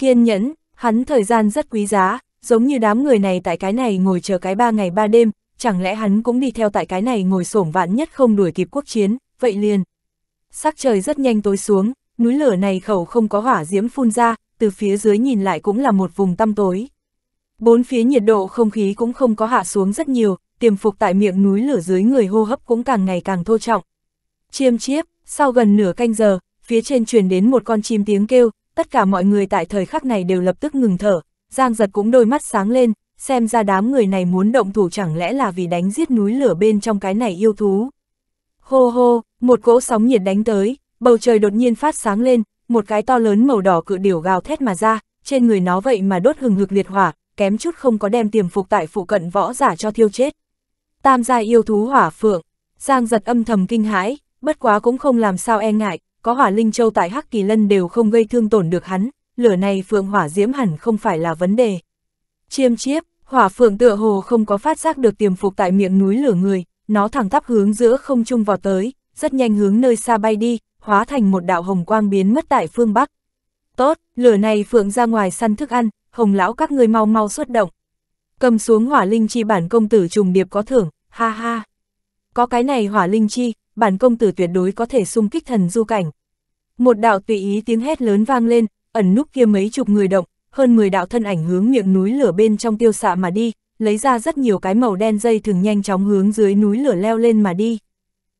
Kiên nhẫn, hắn thời gian rất quý giá, giống như đám người này tại cái này ngồi chờ cái ba ngày ba đêm, chẳng lẽ hắn cũng đi theo tại cái này ngồi sổm vãn nhất không đuổi kịp quốc chiến, vậy liền. Sắc trời rất nhanh tối xuống, núi lửa này khẩu không có hỏa diễm phun ra, từ phía dưới nhìn lại cũng là một vùng tăm tối. Bốn phía nhiệt độ không khí cũng không có hạ xuống rất nhiều, tiềm phục tại miệng núi lửa dưới người hô hấp cũng càng ngày càng thô trọng. Chiêm chiếp, sau gần nửa canh giờ, phía trên truyền đến một con chim tiếng kêu, tất cả mọi người tại thời khắc này đều lập tức ngừng thở, Giang giật cũng đôi mắt sáng lên, xem ra đám người này muốn động thủ chẳng lẽ là vì đánh giết núi lửa bên trong cái này yêu thú. Hô hô, một cỗ sóng nhiệt đánh tới, bầu trời đột nhiên phát sáng lên, một cái to lớn màu đỏ cự điểu gào thét mà ra, trên người nó vậy mà đốt hừng hực liệt hỏa, kém chút không có đem tiềm phục tại phụ cận võ giả cho thiêu chết. Tam gia yêu thú hỏa phượng, Giang giật âm thầm kinh hãi, bất quá cũng không làm sao e ngại, có hỏa linh châu tại Hắc Kỳ Lân đều không gây thương tổn được hắn, lửa này phượng hỏa diễm hẳn không phải là vấn đề. Chiêm chiếp, hỏa phượng tựa hồ không có phát giác được tiềm phục tại miệng núi lửa người, nó thẳng tắp hướng giữa không trung vào tới, rất nhanh hướng nơi xa bay đi, hóa thành một đạo hồng quang biến mất tại phương Bắc. Tốt, lửa này phượng ra ngoài săn thức ăn, hồng lão các người mau mau xuất động. Cầm xuống hỏa linh chi bản công tử trùng điệp có thưởng, ha ha. Có cái này hỏa linh chi, bản công tử tuyệt đối có thể xung kích thần du cảnh. Một đạo tùy ý tiếng hét lớn vang lên, ẩn núp kia mấy chục người động, hơn 10 đạo thân ảnh hướng miệng núi lửa bên trong tiêu xạ mà đi, lấy ra rất nhiều cái màu đen dây thường nhanh chóng hướng dưới núi lửa leo lên mà đi.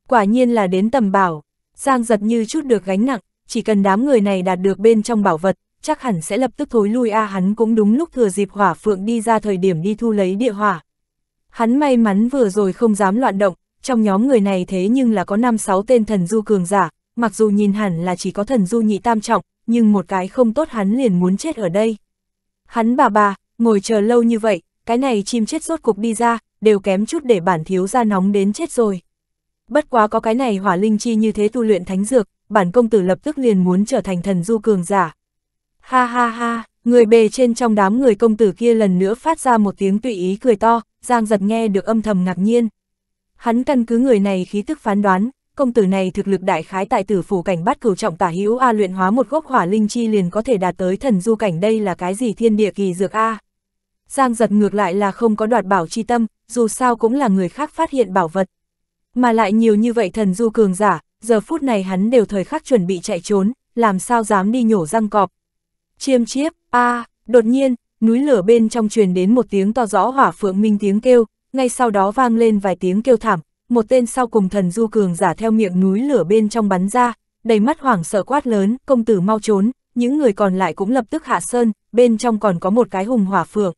Quả nhiên là đến tầm bảo, Giang giật như chút được gánh nặng, chỉ cần đám người này đạt được bên trong bảo vật, chắc hẳn sẽ lập tức thối lui a à hắn cũng đúng lúc thừa dịp hỏa phượng đi ra thời điểm đi thu lấy địa hỏa. Hắn may mắn vừa rồi không dám loạn động, trong nhóm người này thế nhưng là có 5-6 tên thần du cường giả, mặc dù nhìn hẳn là chỉ có thần du nhị tam trọng, nhưng một cái không tốt hắn liền muốn chết ở đây. Hắn bà bà, ngồi chờ lâu như vậy, cái này chim chết rốt cục đi ra, đều kém chút để bản thiếu ra nóng đến chết rồi. Bất quá có cái này hỏa linh chi như thế tu luyện thánh dược, bản công tử lập tức liền muốn trở thành thần du cường giả. Ha ha ha, người bề trên trong đám người công tử kia lần nữa phát ra một tiếng tùy ý cười to, Giang giật nghe được âm thầm ngạc nhiên. Hắn căn cứ người này khí tức phán đoán, công tử này thực lực đại khái tại tử phủ cảnh bắt cửu trọng tả hữu a luyện hóa một gốc hỏa linh chi liền có thể đạt tới thần du cảnh đây là cái gì thiên địa kỳ dược a. Giang giật ngược lại là không có đoạt bảo chi tâm, dù sao cũng là người khác phát hiện bảo vật. Mà lại nhiều như vậy thần du cường giả, giờ phút này hắn đều thời khắc chuẩn bị chạy trốn, làm sao dám đi nhổ răng cọp. Chiêm chiếp, a, đột nhiên, núi lửa bên trong truyền đến một tiếng to rõ hỏa phượng minh tiếng kêu, ngay sau đó vang lên vài tiếng kêu thảm, một tên sau cùng thần du cường giả theo miệng núi lửa bên trong bắn ra, đầy mắt hoảng sợ quát lớn, công tử mau trốn, những người còn lại cũng lập tức hạ sơn, bên trong còn có một cái hùng hỏa phượng.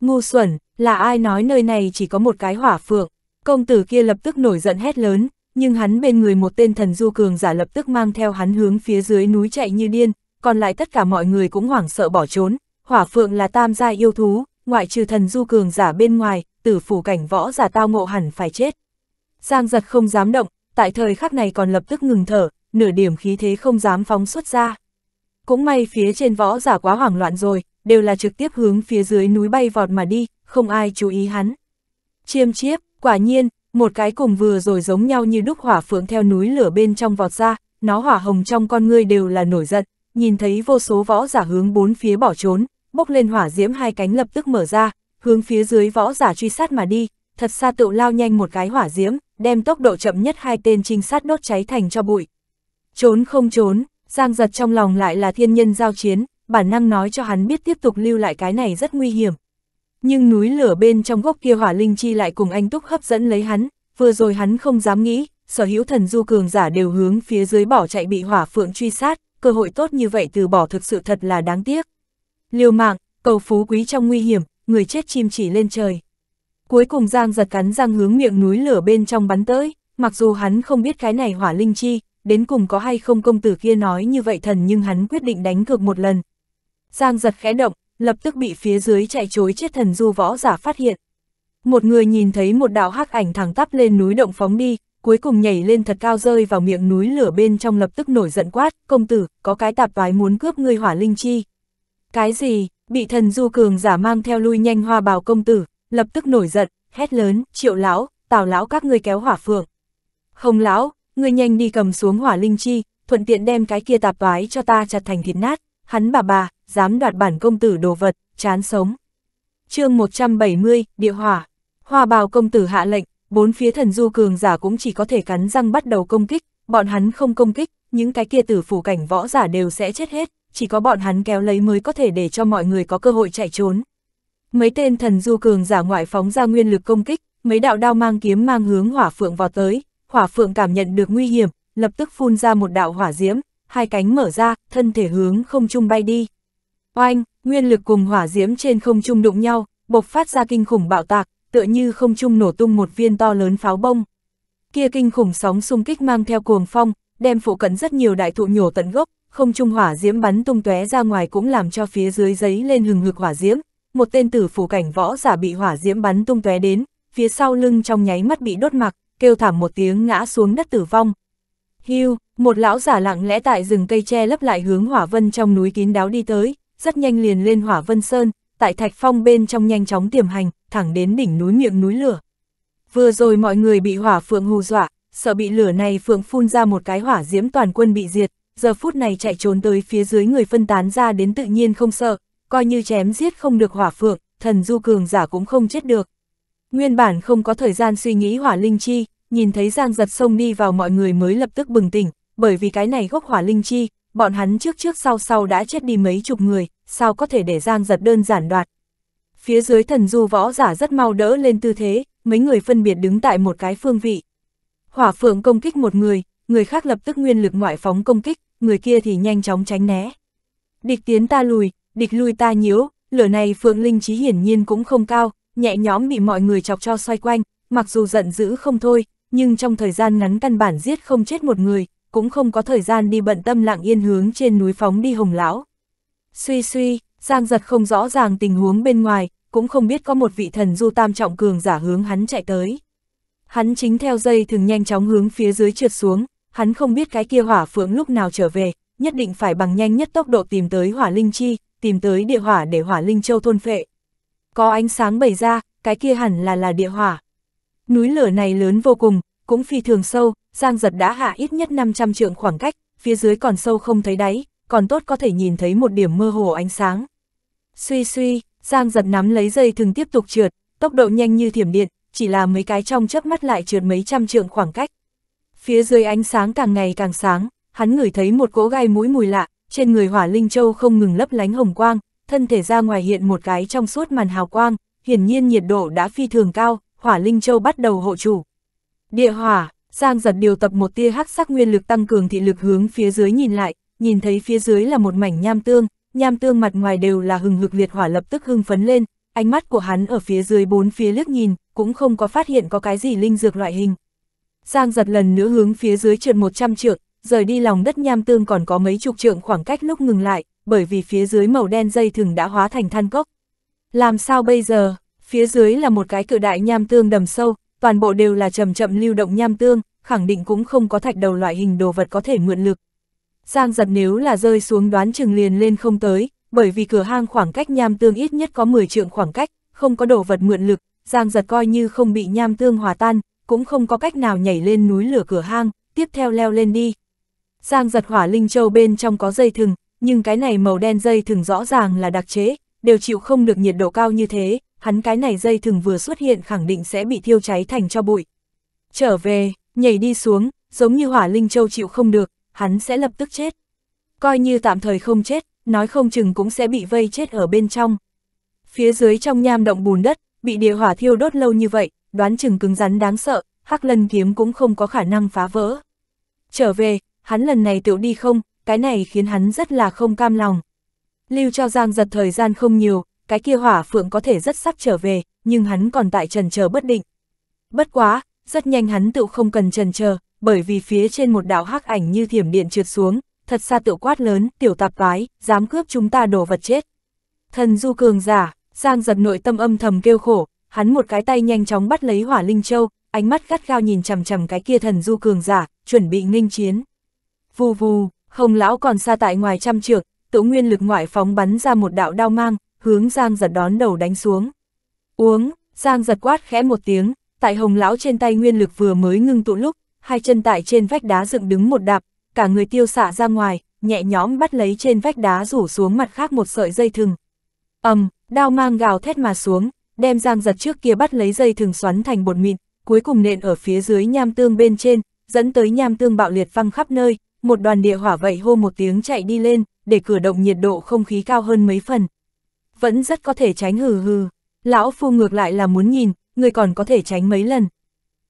Ngu xuẩn, là ai nói nơi này chỉ có một cái hỏa phượng, công tử kia lập tức nổi giận hét lớn, nhưng hắn bên người một tên thần du cường giả lập tức mang theo hắn hướng phía dưới núi chạy như điên, còn lại tất cả mọi người cũng hoảng sợ bỏ trốn, hỏa phượng là tam gia yêu thú, ngoại trừ thần du cường giả bên ngoài, tử phủ cảnh võ giả tao ngộ hẳn phải chết. Giang giật không dám động, tại thời khắc này còn lập tức ngừng thở, nửa điểm khí thế không dám phóng xuất ra. Cũng may phía trên võ giả quá hoảng loạn rồi, đều là trực tiếp hướng phía dưới núi bay vọt mà đi, không ai chú ý hắn. Chiêm chiếp, quả nhiên, một cái cùng vừa rồi giống nhau như đúc hỏa phượng theo núi lửa bên trong vọt ra, nó hỏa hồng trong con ngươi đều là nổi giận, nhìn thấy vô số võ giả hướng bốn phía bỏ trốn, bốc lên hỏa diễm hai cánh lập tức mở ra, hướng phía dưới võ giả truy sát mà đi, thật xa tựu lao nhanh một cái hỏa diễm, đem tốc độ chậm nhất hai tên trinh sát đốt cháy thành cho bụi. Trốn không trốn, Giang giật trong lòng lại là thiên nhân giao chiến, bản năng nói cho hắn biết tiếp tục lưu lại cái này rất nguy hiểm. Nhưng núi lửa bên trong gốc kia hỏa linh chi lại cùng anh Túc hấp dẫn lấy hắn, vừa rồi hắn không dám nghĩ, sở hữu thần du cường giả đều hướng phía dưới bỏ chạy bị hỏa phượng truy sát, cơ hội tốt như vậy từ bỏ thực sự thật là đáng tiếc. Liều mạng, cầu phú quý trong nguy hiểm, người chết chim chỉ lên trời. Cuối cùng Giang giật cắn răng hướng miệng núi lửa bên trong bắn tới, mặc dù hắn không biết cái này hỏa linh chi, đến cùng có hay không công tử kia nói như vậy thần nhưng hắn quyết định đánh cược một lần. Giang giật khẽ động, lập tức bị phía dưới chạy chối chết thần du võ giả phát hiện. Một người nhìn thấy một đạo hắc ảnh thẳng tắp lên núi động phóng đi, cuối cùng nhảy lên thật cao rơi vào miệng núi lửa bên trong lập tức nổi giận quát, công tử, có cái tạp vái muốn cướp ngươi hỏa linh chi. Cái gì, Bị thần du cường giả mang theo lui nhanh hoa bào công tử, lập tức nổi giận, hét lớn, triệu lão, tào lão các ngươi kéo hỏa phượng. Không lão, ngươi nhanh đi cầm xuống hỏa linh chi, thuận tiện đem cái kia tạp vái cho ta chặt thành thịt nát, hắn bà bà, dám đoạt bản công tử đồ vật, chán sống. chương 170, địa hỏa, hoa bào công tử hạ lệnh, bốn phía thần du cường giả cũng chỉ có thể cắn răng bắt đầu công kích, bọn hắn không công kích, những cái kia tử phủ cảnh võ giả đều sẽ chết hết, chỉ có bọn hắn kéo lấy mới có thể để cho mọi người có cơ hội chạy trốn. Mấy tên thần du cường giả ngoại phóng ra nguyên lực công kích, mấy đạo đao mang kiếm mang hướng hỏa phượng vào tới, hỏa phượng cảm nhận được nguy hiểm, lập tức phun ra một đạo hỏa diễm, hai cánh mở ra, thân thể hướng không trung bay đi. Oanh, nguyên lực cùng hỏa diễm trên không trung đụng nhau, bộc phát ra kinh khủng bạo tạc, tựa như không trung nổ tung một viên to lớn pháo bông. Kia kinh khủng sóng xung kích mang theo cuồng phong, đem phụ cận rất nhiều đại thụ nhổ tận gốc, không trung hỏa diễm bắn tung tóe ra ngoài cũng làm cho phía dưới giấy lên hừng hực hỏa diễm, một tên tử phủ cảnh võ giả bị hỏa diễm bắn tung tóe đến, phía sau lưng trong nháy mắt bị đốt mặc, kêu thảm một tiếng ngã xuống đất tử vong. Hưu, một lão giả lặng lẽ tại rừng cây tre lấp lại hướng hỏa vân trong núi kín đáo đi tới, rất nhanh liền lên hỏa vân sơn, tại thạch phong bên trong nhanh chóng tiềm hành, thẳng đến đỉnh núi miệng núi lửa. Vừa rồi mọi người bị hỏa phượng hù dọa, sợ bị lửa này phượng phun ra một cái hỏa diễm toàn quân bị diệt, giờ phút này chạy trốn tới phía dưới người phân tán ra đến tự nhiên không sợ, coi như chém giết không được hỏa phượng, thần du cường giả cũng không chết được. Nguyên bản không có thời gian suy nghĩ hỏa linh chi, nhìn thấy Giang giật sông đi vào mọi người mới lập tức bừng tỉnh, bởi vì cái này gốc hỏa linh chi, bọn hắn trước trước sau sau đã chết đi mấy chục người, sao có thể để Giang giật đơn giản đoạt. Phía dưới thần du võ giả rất mau đỡ lên tư thế, mấy người phân biệt đứng tại một cái phương vị. Hỏa phượng công kích một người, người khác lập tức nguyên lực ngoại phóng công kích, người kia thì nhanh chóng tránh né. Địch tiến ta lùi, địch lui ta nhiễu, lửa này Phượng Linh trí hiển nhiên cũng không cao, nhẹ nhõm bị mọi người chọc cho xoay quanh, mặc dù giận dữ không thôi, nhưng trong thời gian ngắn căn bản giết không chết một người, cũng không có thời gian đi bận tâm lặng yên hướng trên núi phóng đi hồng lão. Suy suy, Giang giật không rõ ràng tình huống bên ngoài, cũng không biết có một vị thần du tam trọng cường giả hướng hắn chạy tới. Hắn chính theo dây thường nhanh chóng hướng phía dưới trượt xuống, hắn không biết cái kia hỏa phượng lúc nào trở về, nhất định phải bằng nhanh nhất tốc độ tìm tới hỏa linh chi, tìm tới địa hỏa để hỏa linh châu thôn phệ. Có ánh sáng bày ra, cái kia hẳn là là địa hỏa. Núi lửa này lớn vô cùng, cũng phi thường sâu, Giang Giật đã hạ ít nhất 500 trượng khoảng cách, phía dưới còn sâu không thấy đáy, còn tốt có thể nhìn thấy một điểm mơ hồ ánh sáng. Suy suy, Giang Giật nắm lấy dây thừng tiếp tục trượt, tốc độ nhanh như thiểm điện, chỉ là mấy cái trong chớp mắt lại trượt mấy trăm trượng khoảng cách phía dưới ánh sáng càng ngày càng sáng, hắn ngửi thấy một cỗ gai mũi mùi lạ, trên người hỏa linh châu không ngừng lấp lánh hồng quang, thân thể ra ngoài hiện một cái trong suốt màn hào quang, hiển nhiên nhiệt độ đã phi thường cao, hỏa linh châu bắt đầu hộ chủ. Địa hỏa, Giang giật điều tập một tia hắc sắc nguyên lực tăng cường thị lực hướng phía dưới nhìn lại, nhìn thấy phía dưới là một mảnh nham tương, nham tương mặt ngoài đều là hừng hực liệt hỏa lập tức hưng phấn lên, ánh mắt của hắn ở phía dưới bốn phía liếc nhìn, cũng không có phát hiện có cái gì linh dược loại hình. Giang giật lần nữa hướng phía dưới trượt 100 trượng, rời đi lòng đất nham tương còn có mấy chục trượng khoảng cách lúc ngừng lại, bởi vì phía dưới màu đen dây thừng đã hóa thành than cốc. Làm sao bây giờ, phía dưới là một cái cửa đại nham tương đầm sâu, toàn bộ đều là chậm chậm lưu động nham tương, khẳng định cũng không có thạch đầu loại hình đồ vật có thể mượn lực. Giang giật nếu là rơi xuống đoán chừng liền lên không tới, bởi vì cửa hang khoảng cách nham tương ít nhất có 10 trượng khoảng cách, không có đồ vật mượn lực, Giang giật coi như không bị nham tương hòa tan, cũng không có cách nào nhảy lên núi lửa cửa hang, tiếp theo leo lên đi. Giang giật hỏa linh châu bên trong có dây thừng, nhưng cái này màu đen dây thừng rõ ràng là đặc chế, đều chịu không được nhiệt độ cao như thế, hắn cái này dây thừng vừa xuất hiện khẳng định sẽ bị thiêu cháy thành cho bụi. Trở về, nhảy đi xuống, giống như hỏa linh châu chịu không được, hắn sẽ lập tức chết. Coi như tạm thời không chết, nói không chừng cũng sẽ bị vây chết ở bên trong. Phía dưới trong nham động bùn đất, bị địa hỏa thiêu đốt lâu như vậy, đoán chừng cứng rắn đáng sợ, hắc lân kiếm cũng không có khả năng phá vỡ. Trở về, hắn lần này tiểu đi không, cái này khiến hắn rất là không cam lòng. Lưu cho Giang giật thời gian không nhiều, cái kia hỏa phượng có thể rất sắp trở về, nhưng hắn còn tại trần chờ bất định. Bất quá, rất nhanh hắn tự không cần trần chờ, bởi vì phía trên một đạo hắc ảnh như thiểm điện trượt xuống, thật xa tự quát lớn, tiểu tạp vái, dám cướp chúng ta đồ vật chết. Thần du cường giả, Giang giật nội tâm âm thầm kêu khổ, hắn một cái tay nhanh chóng bắt lấy hỏa linh châu, ánh mắt gắt gao nhìn chằm chằm cái kia thần du cường giả, chuẩn bị nghênh chiến. Vù vù, hồng lão còn xa tại ngoài trăm trượng, tự nguyên lực ngoại phóng bắn ra một đạo đao mang, hướng Giang giật đón đầu đánh xuống. Uống, Giang giật quát khẽ một tiếng, tại hồng lão trên tay nguyên lực vừa mới ngưng tụ lúc, hai chân tại trên vách đá dựng đứng một đạp, cả người tiêu xạ ra ngoài, nhẹ nhõm bắt lấy trên vách đá rủ xuống mặt khác một sợi dây thừng. ầm, um, đao mang gào thét mà xuống, đem giang giật trước kia bắt lấy dây thừng xoắn thành bột mịn, cuối cùng nện ở phía dưới nham tương bên trên, dẫn tới nham tương bạo liệt văng khắp nơi, một đoàn địa hỏa vậy hô một tiếng chạy đi lên, để cửa động nhiệt độ không khí cao hơn mấy phần. Vẫn rất có thể tránh hừ hừ, lão phu ngược lại là muốn nhìn, người còn có thể tránh mấy lần.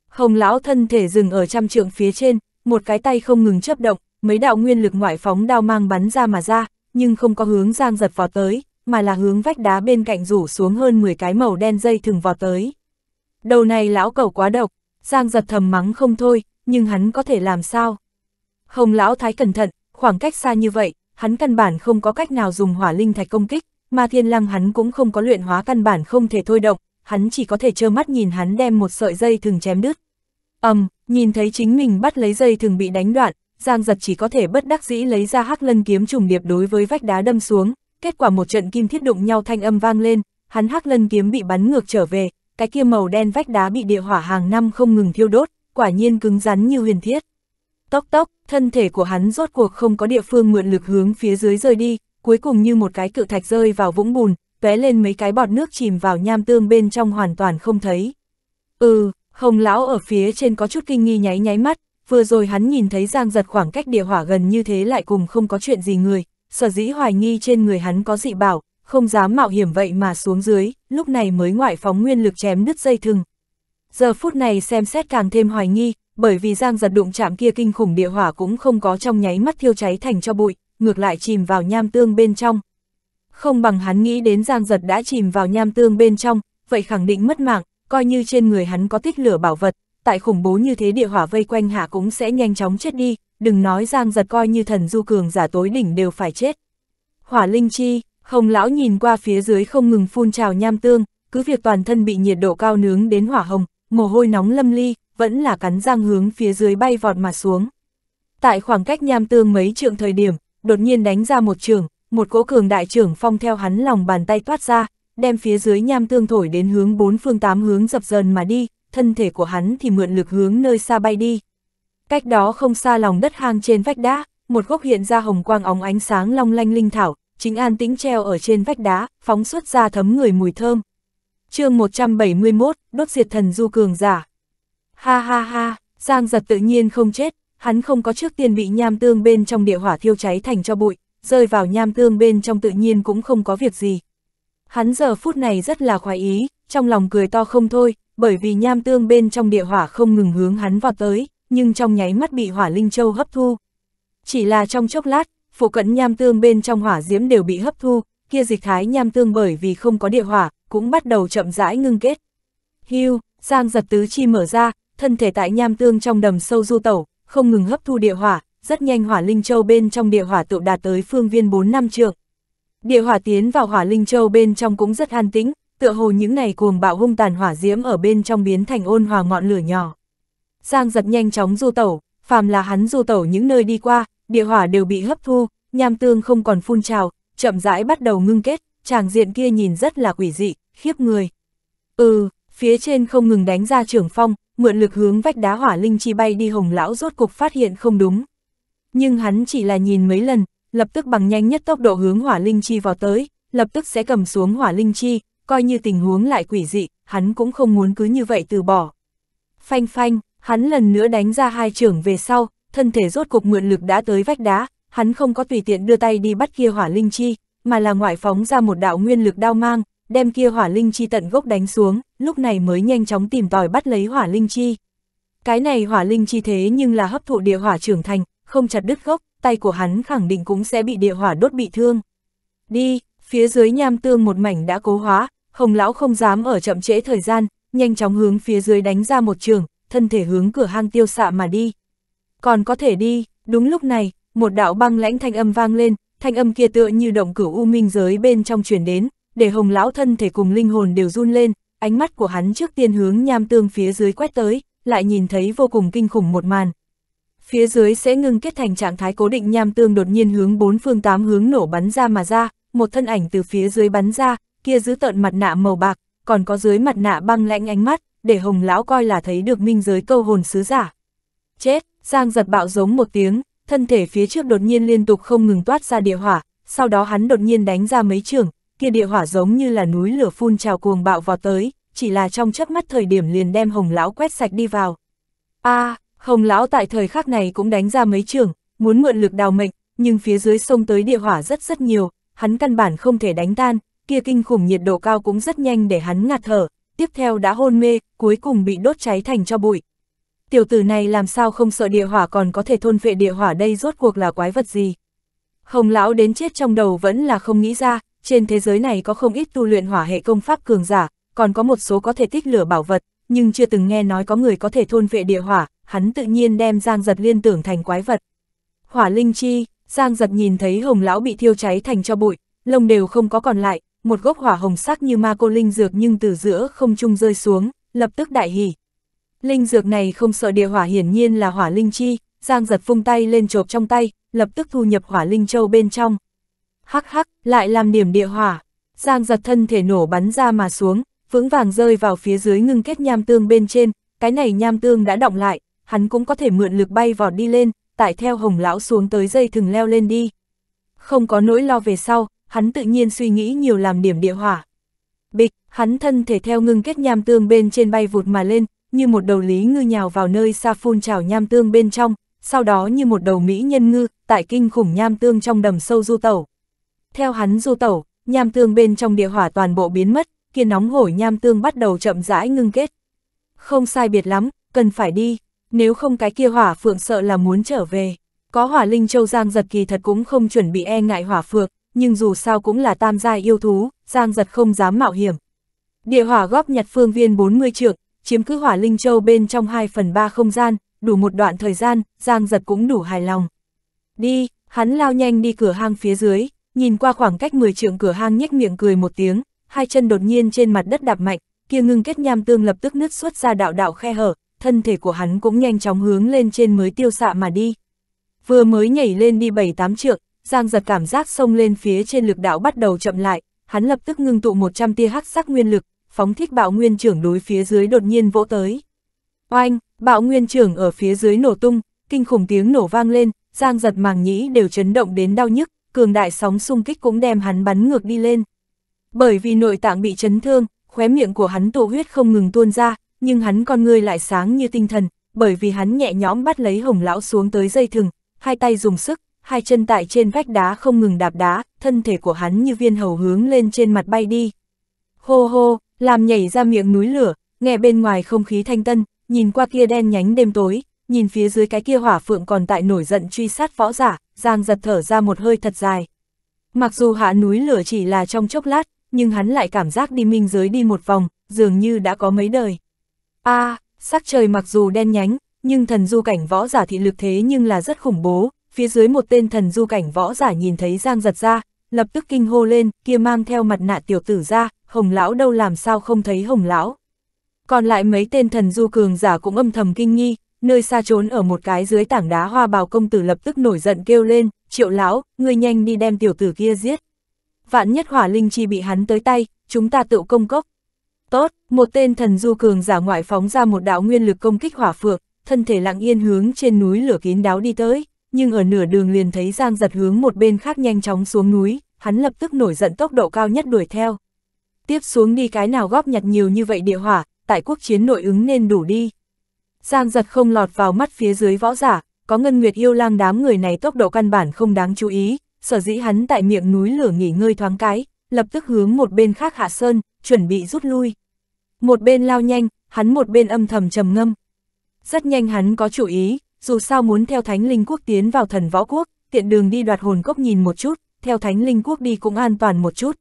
Hồng lão thân thể dừng ở trăm trượng phía trên, một cái tay không ngừng chấp động, mấy đạo nguyên lực ngoại phóng đao mang bắn ra mà ra, nhưng không có hướng giang giật vào tới, mà là hướng vách đá bên cạnh rủ xuống hơn 10 cái màu đen dây thừng vọt tới. Đầu này lão cẩu quá độc, Giang giật thầm mắng không thôi, nhưng hắn có thể làm sao? Hồng lão thái cẩn thận, khoảng cách xa như vậy, hắn căn bản không có cách nào dùng hỏa linh thạch công kích, mà thiên lăng hắn cũng không có luyện hóa căn bản không thể thôi động, hắn chỉ có thể trơ mắt nhìn hắn đem một sợi dây thừng chém đứt. ầm, um, nhìn thấy chính mình bắt lấy dây thừng bị đánh đoạn, Giang giật chỉ có thể bất đắc dĩ lấy ra hắc lân kiếm trùng điệp đối với vách đá đâm xuống, kết quả một trận kim thiết đụng nhau thanh âm vang lên, hắn hắc lân kiếm bị bắn ngược trở về, cái kia màu đen vách đá bị địa hỏa hàng năm không ngừng thiêu đốt, quả nhiên cứng rắn như huyền thiết. Tóc tóc, thân thể của hắn rốt cuộc không có địa phương mượn lực hướng phía dưới rơi đi, cuối cùng như một cái cự thạch rơi vào vũng bùn, tóe lên mấy cái bọt nước chìm vào nham tương bên trong hoàn toàn không thấy. Ừ, Hồng lão ở phía trên có chút kinh nghi nháy nháy mắt, vừa rồi hắn nhìn thấy Giang giật khoảng cách địa hỏa gần như thế lại cùng không có chuyện gì người, sở dĩ hoài nghi trên người hắn có dị bảo, không dám mạo hiểm vậy mà xuống dưới, lúc này mới ngoại phóng nguyên lực chém đứt dây thừng. Giờ phút này xem xét càng thêm hoài nghi, bởi vì giang giật đụng chạm kia kinh khủng địa hỏa cũng không có trong nháy mắt thiêu cháy thành cho bụi, ngược lại chìm vào nham tương bên trong. Không bằng hắn nghĩ đến giang giật đã chìm vào nham tương bên trong, vậy khẳng định mất mạng, coi như trên người hắn có tích lửa bảo vật, tại khủng bố như thế địa hỏa vây quanh hạ cũng sẽ nhanh chóng chết đi, đừng nói Giang giật coi như thần du cường giả tối đỉnh đều phải chết. Hỏa linh chi, hồng lão nhìn qua phía dưới không ngừng phun trào nham tương, cứ việc toàn thân bị nhiệt độ cao nướng đến hỏa hồng, mồ hôi nóng lâm ly, vẫn là cắn răng hướng phía dưới bay vọt mà xuống. Tại khoảng cách nham tương mấy trượng thời điểm, đột nhiên đánh ra một trường, một cỗ cường đại trưởng phong theo hắn lòng bàn tay toát ra, đem phía dưới nham tương thổi đến hướng bốn phương tám hướng dập dờn mà đi, thân thể của hắn thì mượn lực hướng nơi xa bay đi, Cách đó không xa lòng đất hang trên vách đá, một gốc hiện ra hồng quang óng ánh sáng long lanh linh thảo, chính an tĩnh treo ở trên vách đá, phóng xuất ra thấm người mùi thơm. chương 171, đốt diệt thần du cường giả. Ha ha ha, Giang giật tự nhiên không chết, hắn không có trước tiên bị nham tương bên trong địa hỏa thiêu cháy thành cho bụi, rơi vào nham tương bên trong tự nhiên cũng không có việc gì. Hắn giờ phút này rất là khoái ý, trong lòng cười to không thôi, bởi vì nham tương bên trong địa hỏa không ngừng hướng hắn vào tới nhưng trong nháy mắt bị hỏa linh châu hấp thu. Chỉ là trong chốc lát, phụ cận nham tương bên trong hỏa diễm đều bị hấp thu, kia dịch thái nham tương bởi vì không có địa hỏa, cũng bắt đầu chậm rãi ngưng kết. Hưu, Giang giật tứ chi mở ra, thân thể tại nham tương trong đầm sâu du tẩu, không ngừng hấp thu địa hỏa, rất nhanh hỏa linh châu bên trong địa hỏa tụ đạt tới phương viên 4 năm trường Địa hỏa tiến vào hỏa linh châu bên trong cũng rất an tĩnh, tựa hồ những này cuồng bạo hung tàn hỏa diễm ở bên trong biến thành ôn hòa ngọn lửa nhỏ. Giang giật nhanh chóng du tẩu, phàm là hắn du tẩu những nơi đi qua, địa hỏa đều bị hấp thu, nham tương không còn phun trào, chậm rãi bắt đầu ngưng kết, chàng diện kia nhìn rất là quỷ dị, khiếp người. Ừ, phía trên không ngừng đánh ra trưởng phong, mượn lực hướng vách đá hỏa linh chi bay đi hồng lão rốt cục phát hiện không đúng. Nhưng hắn chỉ là nhìn mấy lần, lập tức bằng nhanh nhất tốc độ hướng hỏa linh chi vào tới, lập tức sẽ cầm xuống hỏa linh chi, coi như tình huống lại quỷ dị, hắn cũng không muốn cứ như vậy từ bỏ. Phanh phanh, Hắn lần nữa đánh ra hai trưởng về sau, thân thể rốt cục mượn lực đã tới vách đá, hắn không có tùy tiện đưa tay đi bắt kia hỏa linh chi, mà là ngoại phóng ra một đạo nguyên lực đao mang, đem kia hỏa linh chi tận gốc đánh xuống, lúc này mới nhanh chóng tìm tòi bắt lấy hỏa linh chi. Cái này hỏa linh chi thế nhưng là hấp thụ địa hỏa trưởng thành, không chặt đứt gốc, tay của hắn khẳng định cũng sẽ bị địa hỏa đốt bị thương. Đi, phía dưới nham tương một mảnh đã cố hóa, hồng lão không dám ở chậm trễ thời gian, nhanh chóng hướng phía dưới đánh ra một trường, thân thể hướng cửa hang tiêu xạ mà đi. Còn có thể đi, đúng lúc này, một đạo băng lãnh thanh âm vang lên, thanh âm kia tựa như động cửu u minh giới bên trong truyền đến, để hồng lão thân thể cùng linh hồn đều run lên, ánh mắt của hắn trước tiên hướng nham tương phía dưới quét tới, lại nhìn thấy vô cùng kinh khủng một màn. Phía dưới sẽ ngưng kết thành trạng thái cố định nham tương đột nhiên hướng bốn phương tám hướng nổ bắn ra mà ra, một thân ảnh từ phía dưới bắn ra, kia giữ tợn mặt nạ màu bạc, còn có dưới mặt nạ băng lãnh ánh mắt, để Hồng Lão coi là thấy được minh giới câu hồn sứ giả. Chết, Giang giật bạo giống một tiếng, thân thể phía trước đột nhiên liên tục không ngừng toát ra địa hỏa, sau đó hắn đột nhiên đánh ra mấy trường, kia địa hỏa giống như là núi lửa phun trào cuồng bạo vào tới, chỉ là trong chớp mắt thời điểm liền đem Hồng Lão quét sạch đi vào. a à, Hồng Lão tại thời khắc này cũng đánh ra mấy trường, muốn mượn lực đào mệnh, nhưng phía dưới sông tới địa hỏa rất rất nhiều, hắn căn bản không thể đánh tan, kia kinh khủng nhiệt độ cao cũng rất nhanh để hắn ngạt thở, tiếp theo đã hôn mê, cuối cùng bị đốt cháy thành cho bụi. Tiểu tử này làm sao không sợ địa hỏa còn có thể thôn vệ địa hỏa đây rốt cuộc là quái vật gì. Hồng lão đến chết trong đầu vẫn là không nghĩ ra, trên thế giới này có không ít tu luyện hỏa hệ công pháp cường giả, còn có một số có thể tích lửa bảo vật, nhưng chưa từng nghe nói có người có thể thôn vệ địa hỏa, hắn tự nhiên đem Giang Giật liên tưởng thành quái vật. Hỏa linh chi, Giang Giật nhìn thấy Hồng lão bị thiêu cháy thành cho bụi, lông đều không có còn lại, một gốc hỏa hồng sắc như ma cô linh dược nhưng từ giữa không trung rơi xuống, lập tức đại hỉ. Linh dược này không sợ địa hỏa hiển nhiên là hỏa linh chi, Giang giật phung tay lên chộp trong tay, lập tức thu nhập hỏa linh châu bên trong. Hắc hắc, lại làm điểm địa hỏa. Giang giật thân thể nổ bắn ra mà xuống, vững vàng rơi vào phía dưới ngưng kết nham tương bên trên, cái này nham tương đã động lại, hắn cũng có thể mượn lực bay vọt đi lên, tại theo hồng lão xuống tới dây thừng leo lên đi. Không có nỗi lo về sau, hắn tự nhiên suy nghĩ nhiều làm điểm địa hỏa. Bịch, hắn thân thể theo ngưng kết nham tương bên trên bay vụt mà lên, như một đầu lý ngư nhào vào nơi xa phun trào nham tương bên trong, sau đó như một đầu mỹ nhân ngư, tại kinh khủng nham tương trong đầm sâu du tẩu. Theo hắn du tẩu, nham tương bên trong địa hỏa toàn bộ biến mất, kia nóng hổi nham tương bắt đầu chậm rãi ngưng kết. Không sai biệt lắm, cần phải đi, nếu không cái kia hỏa phượng sợ là muốn trở về. Có hỏa linh châu giang giật kỳ thật cũng không chuẩn bị e ngại hỏa phượng, nhưng dù sao cũng là tam gia yêu thú, Giang giật không dám mạo hiểm. Địa hỏa góp nhặt phương viên 40 trượng, chiếm cứ hỏa linh châu bên trong 2 phần 3 không gian, đủ một đoạn thời gian, Giang giật cũng đủ hài lòng. Đi, hắn lao nhanh đi cửa hang phía dưới, nhìn qua khoảng cách 10 trượng cửa hang nhếch miệng cười một tiếng, hai chân đột nhiên trên mặt đất đạp mạnh, kia ngưng kết nham tương lập tức nứt xuất ra đạo đạo khe hở, thân thể của hắn cũng nhanh chóng hướng lên trên mới tiêu xạ mà đi. Vừa mới nhảy lên đi 7-8 trượng, Giang giật cảm giác sông lên phía trên lực đạo bắt đầu chậm lại, hắn lập tức ngưng tụ 100 tia hắc sắc nguyên lực, phóng thích bạo nguyên trưởng đối phía dưới đột nhiên vỗ tới. Oanh, bạo nguyên trưởng ở phía dưới nổ tung, kinh khủng tiếng nổ vang lên, Giang giật màng nhĩ đều chấn động đến đau nhức, cường đại sóng xung kích cũng đem hắn bắn ngược đi lên. Bởi vì nội tạng bị chấn thương, khóe miệng của hắn tụ huyết không ngừng tuôn ra, nhưng hắn con người lại sáng như tinh thần, bởi vì hắn nhẹ nhõm bắt lấy hồng lão xuống tới dây thừng, hai tay dùng sức, hai chân tại trên vách đá không ngừng đạp đá, thân thể của hắn như viên hầu hướng lên trên mặt bay đi. Hô hô, làm nhảy ra miệng núi lửa, nghe bên ngoài không khí thanh tân, nhìn qua kia đen nhánh đêm tối, nhìn phía dưới cái kia hỏa phượng còn tại nổi giận truy sát võ giả, Giang giật thở ra một hơi thật dài. Mặc dù hạ núi lửa chỉ là trong chốc lát, nhưng hắn lại cảm giác đi minh giới đi một vòng, dường như đã có mấy đời. a à, sắc trời mặc dù đen nhánh, nhưng thần du cảnh võ giả thị lực thế nhưng là rất khủng bố, phía dưới một tên thần du cảnh võ giả nhìn thấy Giang giật ra, lập tức kinh hô lên, kia mang theo mặt nạ tiểu tử ra, hồng lão đâu làm sao không thấy hồng lão. Còn lại mấy tên thần du cường giả cũng âm thầm kinh nghi, nơi xa trốn ở một cái dưới tảng đá hoa bào công tử lập tức nổi giận kêu lên, triệu lão, ngươi nhanh đi đem tiểu tử kia giết. Vạn nhất hỏa linh chi bị hắn tới tay, chúng ta tự công cốc. Tốt, một tên thần du cường giả ngoại phóng ra một đạo nguyên lực công kích hỏa phượng, thân thể lặng yên hướng trên núi lửa kín đáo đi tới nhưng ở nửa đường liền thấy Giang giật hướng một bên khác nhanh chóng xuống núi, hắn lập tức nổi giận tốc độ cao nhất đuổi theo. Tiếp xuống đi cái nào góp nhặt nhiều như vậy địa hỏa, tại quốc chiến nội ứng nên đủ đi. Giang giật không lọt vào mắt phía dưới võ giả, có ngân nguyệt yêu lang đám người này tốc độ căn bản không đáng chú ý, sở dĩ hắn tại miệng núi lửa nghỉ ngơi thoáng cái, lập tức hướng một bên khác hạ sơn, chuẩn bị rút lui. Một bên lao nhanh, hắn một bên âm thầm trầm ngâm. Rất nhanh hắn có chủ ý, dù sao muốn theo Thánh Linh Quốc tiến vào thần võ quốc, tiện đường đi đoạt hồn cốc nhìn một chút, theo Thánh Linh Quốc đi cũng an toàn một chút.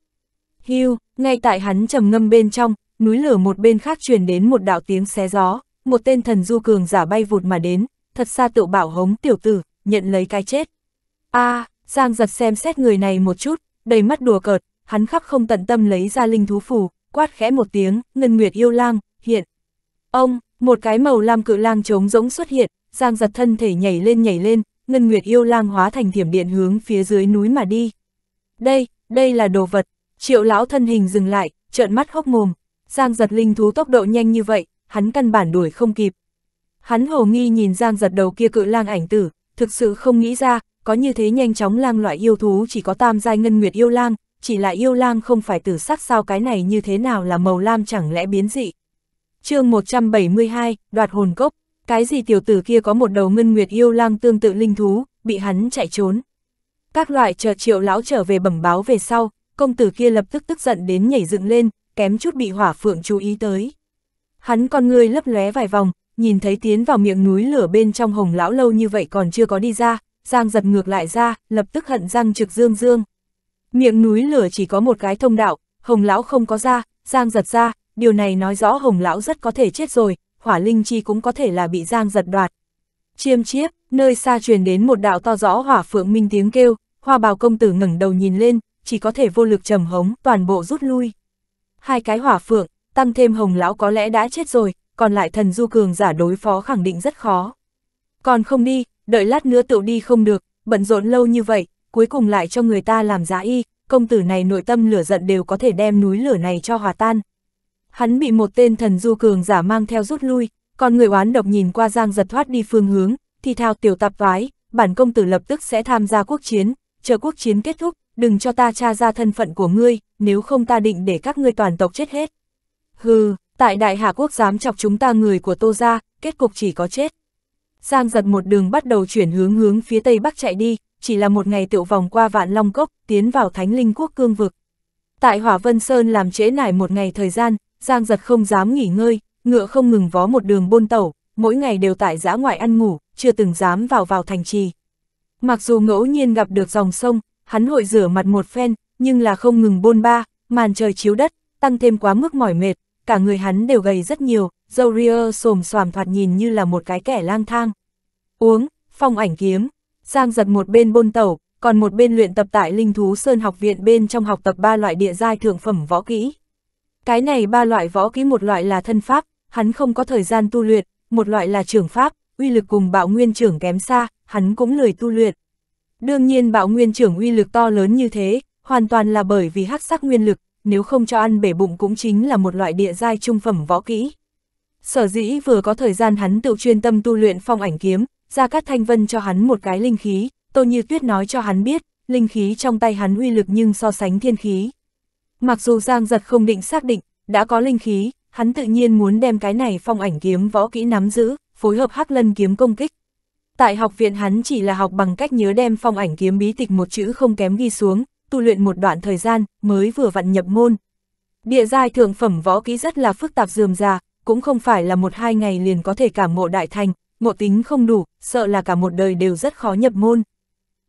Hưu, ngay tại hắn trầm ngâm bên trong, núi lửa một bên khác truyền đến một đạo tiếng xé gió, một tên thần du cường giả bay vụt mà đến, thật xa tự bảo hống tiểu tử, nhận lấy cái chết. a à, Giang giật xem xét người này một chút, đầy mắt đùa cợt, hắn khắp không tận tâm lấy ra linh thú phù, quát khẽ một tiếng, ngân nguyệt yêu lang, hiện. Ông, một cái màu lam cự lang trống rỗng xuất hiện, Giang giật thân thể nhảy lên nhảy lên, Ngân Nguyệt yêu lang hóa thành thiểm điện hướng phía dưới núi mà đi. Đây, đây là đồ vật, triệu lão thân hình dừng lại, trợn mắt hốc mồm, Giang giật linh thú tốc độ nhanh như vậy, hắn căn bản đuổi không kịp. Hắn hồ nghi nhìn Giang giật đầu kia cự lang ảnh tử, thực sự không nghĩ ra, có như thế nhanh chóng lang loại yêu thú chỉ có tam giai Ngân Nguyệt yêu lang, chỉ là yêu lang không phải tử sắc sao cái này như thế nào là màu lam chẳng lẽ biến dị. chương 172, đoạt hồn cốc. Cái gì tiểu tử kia có một đầu ngân nguyệt yêu lang tương tự linh thú, bị hắn chạy trốn. Các loại chờ triệu lão trở về bẩm báo về sau, công tử kia lập tức tức giận đến nhảy dựng lên, kém chút bị hỏa phượng chú ý tới. Hắn con ngươi lấp lóe vài vòng, nhìn thấy tiến vào miệng núi lửa bên trong hồng lão lâu như vậy còn chưa có đi ra, Giang giật ngược lại ra, lập tức hận răng trực dương dương. Miệng núi lửa chỉ có một cái thông đạo, hồng lão không có ra, Giang giật ra, điều này nói rõ hồng lão rất có thể chết rồi, hỏa linh chi cũng có thể là bị giang giật đoạt. Chiêm chiếp, nơi xa truyền đến một đạo to rõ hỏa phượng minh tiếng kêu, hoa bào công tử ngẩng đầu nhìn lên, chỉ có thể vô lực trầm hống, toàn bộ rút lui. Hai cái hỏa phượng, tăng thêm hồng lão có lẽ đã chết rồi, còn lại thần du cường giả đối phó khẳng định rất khó. Còn không đi, đợi lát nữa tựu đi không được, bận rộn lâu như vậy, cuối cùng lại cho người ta làm giá y, công tử này nội tâm lửa giận đều có thể đem núi lửa này cho hòa tan, hắn bị một tên thần du cường giả mang theo rút lui, còn người oán độc nhìn qua Giang giật thoát đi phương hướng, thì thao tiểu tạp vái, bản công tử lập tức sẽ tham gia quốc chiến, chờ quốc chiến kết thúc, đừng cho ta tra ra thân phận của ngươi, nếu không ta định để các ngươi toàn tộc chết hết. Hừ, tại đại hạ quốc dám chọc chúng ta người của tô gia kết cục chỉ có chết. Giang giật một đường bắt đầu chuyển hướng hướng phía tây bắc chạy đi, chỉ là một ngày tiểu vòng qua vạn long cốc, tiến vào thánh linh quốc cương vực. Tại Hỏa Vân Sơn làm trễ nải một ngày thời gian, Giang giật không dám nghỉ ngơi, ngựa không ngừng vó một đường bôn tẩu, mỗi ngày đều tại giã ngoại ăn ngủ, chưa từng dám vào vào thành trì. Mặc dù ngẫu nhiên gặp được dòng sông, hắn hội rửa mặt một phen, nhưng là không ngừng bôn ba, màn trời chiếu đất, tăng thêm quá mức mỏi mệt, cả người hắn đều gầy rất nhiều, dâu ria xồm xoàm thoạt nhìn như là một cái kẻ lang thang. Uống, phong ảnh kiếm, Giang giật một bên bôn tẩu, còn một bên luyện tập tại Linh Thú Sơn học viện bên trong học tập ba loại địa giai thượng phẩm võ kỹ. Cái này ba loại võ kỹ một loại là thân pháp, hắn không có thời gian tu luyện, một loại là trưởng pháp, uy lực cùng bạo nguyên trưởng kém xa, hắn cũng lười tu luyện. Đương nhiên bạo nguyên trưởng uy lực to lớn như thế, hoàn toàn là bởi vì hắc sắc nguyên lực, nếu không cho ăn bể bụng cũng chính là một loại địa giai trung phẩm võ kỹ. Sở dĩ vừa có thời gian hắn tự chuyên tâm tu luyện phong ảnh kiếm, ra các thanh vân cho hắn một cái linh khí, Tô Như Tuyết nói cho hắn biết, linh khí trong tay hắn uy lực nhưng so sánh thiên khí. Mặc dù Giang giật không định xác định, đã có linh khí, hắn tự nhiên muốn đem cái này phong ảnh kiếm võ kỹ nắm giữ, phối hợp hắc lân kiếm công kích. Tại học viện hắn chỉ là học bằng cách nhớ đem phong ảnh kiếm bí tịch một chữ không kém ghi xuống, tu luyện một đoạn thời gian, mới vừa vặn nhập môn. Địa giai thượng phẩm võ kỹ rất là phức tạp dườm già, cũng không phải là một hai ngày liền có thể cảm ngộ đại thành, ngộ tính không đủ, sợ là cả một đời đều rất khó nhập môn.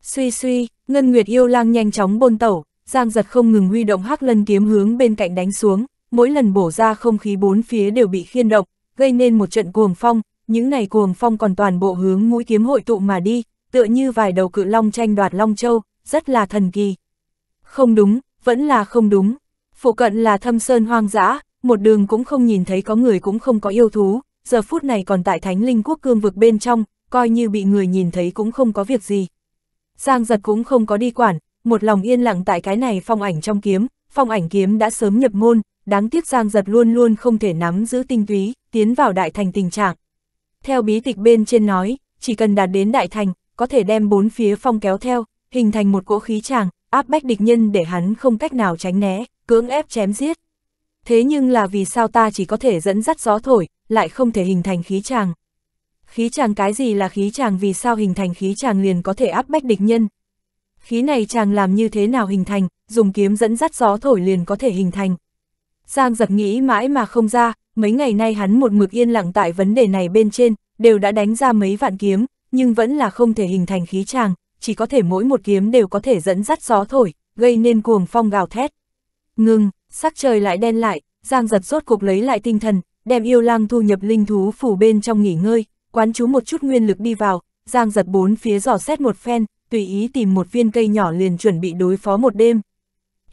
Suy suy, Ngân Nguyệt yêu lang nhanh chóng bôn tẩu, Giang giật không ngừng huy động hắc lân kiếm hướng bên cạnh đánh xuống, mỗi lần bổ ra không khí bốn phía đều bị khiên động, gây nên một trận cuồng phong, những này cuồng phong còn toàn bộ hướng mũi kiếm hội tụ mà đi, tựa như vài đầu cự long tranh đoạt long châu, rất là thần kỳ. Không đúng, vẫn là không đúng. Phụ cận là thâm sơn hoang dã, một đường cũng không nhìn thấy có người cũng không có yêu thú, giờ phút này còn tại thánh linh quốc cương vực bên trong, coi như bị người nhìn thấy cũng không có việc gì. Giang giật cũng không có đi quản, một lòng yên lặng tại cái này phong ảnh trong kiếm, phong ảnh kiếm đã sớm nhập môn, đáng tiếc Giang Giật luôn luôn không thể nắm giữ tinh túy, tiến vào đại thành tình trạng. Theo bí tịch bên trên nói, chỉ cần đạt đến đại thành, có thể đem bốn phía phong kéo theo, hình thành một cỗ khí tràng, áp bách địch nhân để hắn không cách nào tránh né, cưỡng ép chém giết. Thế nhưng là vì sao ta chỉ có thể dẫn dắt gió thổi, lại không thể hình thành khí tràng. Khí tràng cái gì là khí tràng vì sao hình thành khí tràng liền có thể áp bách địch nhân, khí này chàng làm như thế nào hình thành, dùng kiếm dẫn dắt gió thổi liền có thể hình thành. Giang giật nghĩ mãi mà không ra, mấy ngày nay hắn một mực yên lặng tại vấn đề này bên trên, đều đã đánh ra mấy vạn kiếm, nhưng vẫn là không thể hình thành khí chàng, chỉ có thể mỗi một kiếm đều có thể dẫn dắt gió thổi, gây nên cuồng phong gào thét. Ngừng, sắc trời lại đen lại, Giang giật rốt cục lấy lại tinh thần, đem yêu lang thu nhập linh thú phủ bên trong nghỉ ngơi, quán chú một chút nguyên lực đi vào, Giang giật bốn phía dò xét một phen, tùy ý tìm một viên cây nhỏ liền chuẩn bị đối phó một đêm.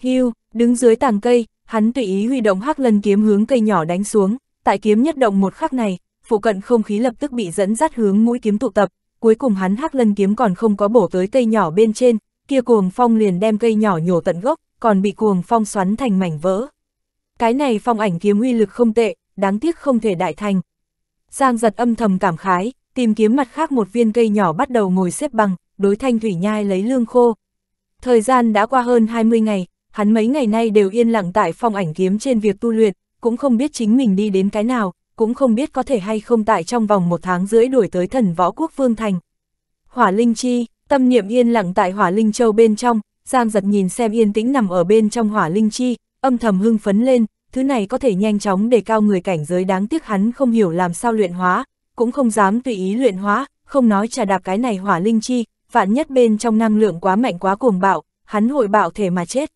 Hưu, đứng dưới tàng cây, hắn tùy ý huy động hắc lân kiếm hướng cây nhỏ đánh xuống, tại kiếm nhất động một khắc này, phụ cận không khí lập tức bị dẫn dắt hướng mũi kiếm tụ tập, cuối cùng hắn hắc lân kiếm còn không có bổ tới cây nhỏ bên trên, kia cuồng phong liền đem cây nhỏ nhổ tận gốc, còn bị cuồng phong xoắn thành mảnh vỡ. Cái này phong ảnh kiếm uy lực không tệ, đáng tiếc không thể đại thành. Giang giật âm thầm cảm khái, tìm kiếm mặt khác một viên cây nhỏ bắt đầu ngồi xếp bằng, đối thanh thủy nhai lấy lương khô. Thời gian đã qua hơn 20 ngày, hắn mấy ngày nay đều yên lặng tại phòng ảnh kiếm trên việc tu luyện, cũng không biết chính mình đi đến cái nào, cũng không biết có thể hay không tại trong vòng một tháng rưỡi đuổi tới thần võ quốc vương thành. Hỏa Linh Chi, tâm niệm yên lặng tại Hỏa Linh Châu bên trong, Giang giật nhìn xem yên tĩnh nằm ở bên trong Hỏa Linh Chi, âm thầm hưng phấn lên, thứ này có thể nhanh chóng để cao người cảnh giới đáng tiếc hắn không hiểu làm sao luyện hóa, cũng không dám tùy ý luyện hóa, không nói trà đạp cái này Hỏa Linh Chi, vạn nhất bên trong năng lượng quá mạnh quá cuồng bạo, hắn hội bạo thể mà chết.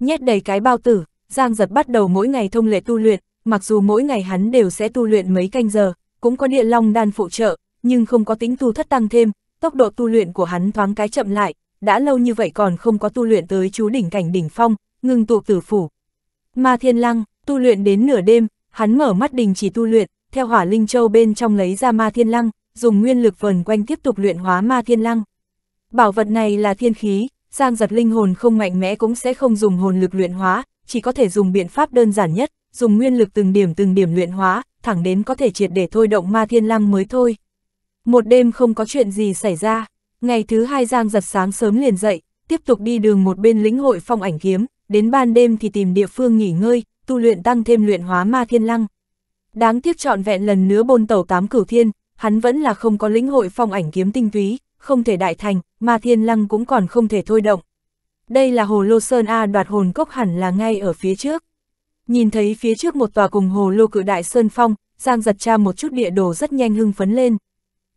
Nhét đầy cái bao tử, Giang giật bắt đầu mỗi ngày thông lệ tu luyện, mặc dù mỗi ngày hắn đều sẽ tu luyện mấy canh giờ, cũng có địa long đan phụ trợ, nhưng không có tính tu thất tăng thêm, tốc độ tu luyện của hắn thoáng cái chậm lại, đã lâu như vậy còn không có tu luyện tới chú đỉnh cảnh đỉnh phong, ngưng tụ tử phủ. Ma Thiên Lăng, tu luyện đến nửa đêm, hắn mở mắt đình chỉ tu luyện, theo hỏa linh châu bên trong lấy ra Ma Thiên Lăng, dùng nguyên lực vần quanh tiếp tục luyện hóa Ma Thiên Lăng. Bảo vật này là thiên khí, Giang giật linh hồn không mạnh mẽ cũng sẽ không dùng hồn lực luyện hóa, chỉ có thể dùng biện pháp đơn giản nhất, dùng nguyên lực từng điểm từng điểm luyện hóa, thẳng đến có thể triệt để thôi động ma thiên lăng mới thôi. Một đêm không có chuyện gì xảy ra, ngày thứ hai Giang giật sáng sớm liền dậy, tiếp tục đi đường một bên lĩnh hội phong ảnh kiếm, đến ban đêm thì tìm địa phương nghỉ ngơi, tu luyện tăng thêm luyện hóa ma thiên lăng. Đáng tiếc trọn vẹn lần nữa bôn tẩu tám cửu thiên, hắn vẫn là không có lĩnh hội phong ảnh kiếm tinh túy, không thể đại thành, mà thiên lăng cũng còn không thể thôi động. Đây là hồ lô sơn A đoạt hồn cốc hẳn là ngay ở phía trước. Nhìn thấy phía trước một tòa cùng hồ lô cự đại sơn phong, Giang giật tra một chút địa đồ rất nhanh hưng phấn lên.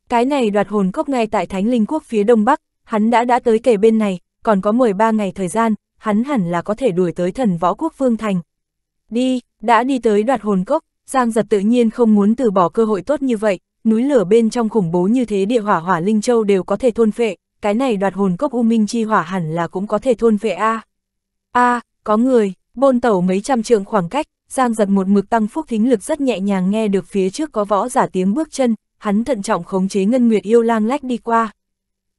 Cái này đoạt hồn cốc ngay tại Thánh Linh Quốc phía đông bắc, hắn đã đã tới kề bên này, còn có 13 ngày thời gian, hắn hẳn là có thể đuổi tới thần võ quốc Vương Thành. Đi, đã đi tới đoạt hồn cốc, Giang giật tự nhiên không muốn từ bỏ cơ hội tốt như vậy, núi lửa bên trong khủng bố như thế địa hỏa hỏa linh châu đều có thể thôn phệ, cái này đoạt hồn cốc u minh chi hỏa hẳn là cũng có thể thôn phệ a. A, có người, bôn tẩu mấy trăm trượng khoảng cách, Giang giật một mực tăng phúc thính lực rất nhẹ nhàng nghe được phía trước có võ giả tiếng bước chân, hắn thận trọng khống chế ngân nguyệt yêu lang lách đi qua.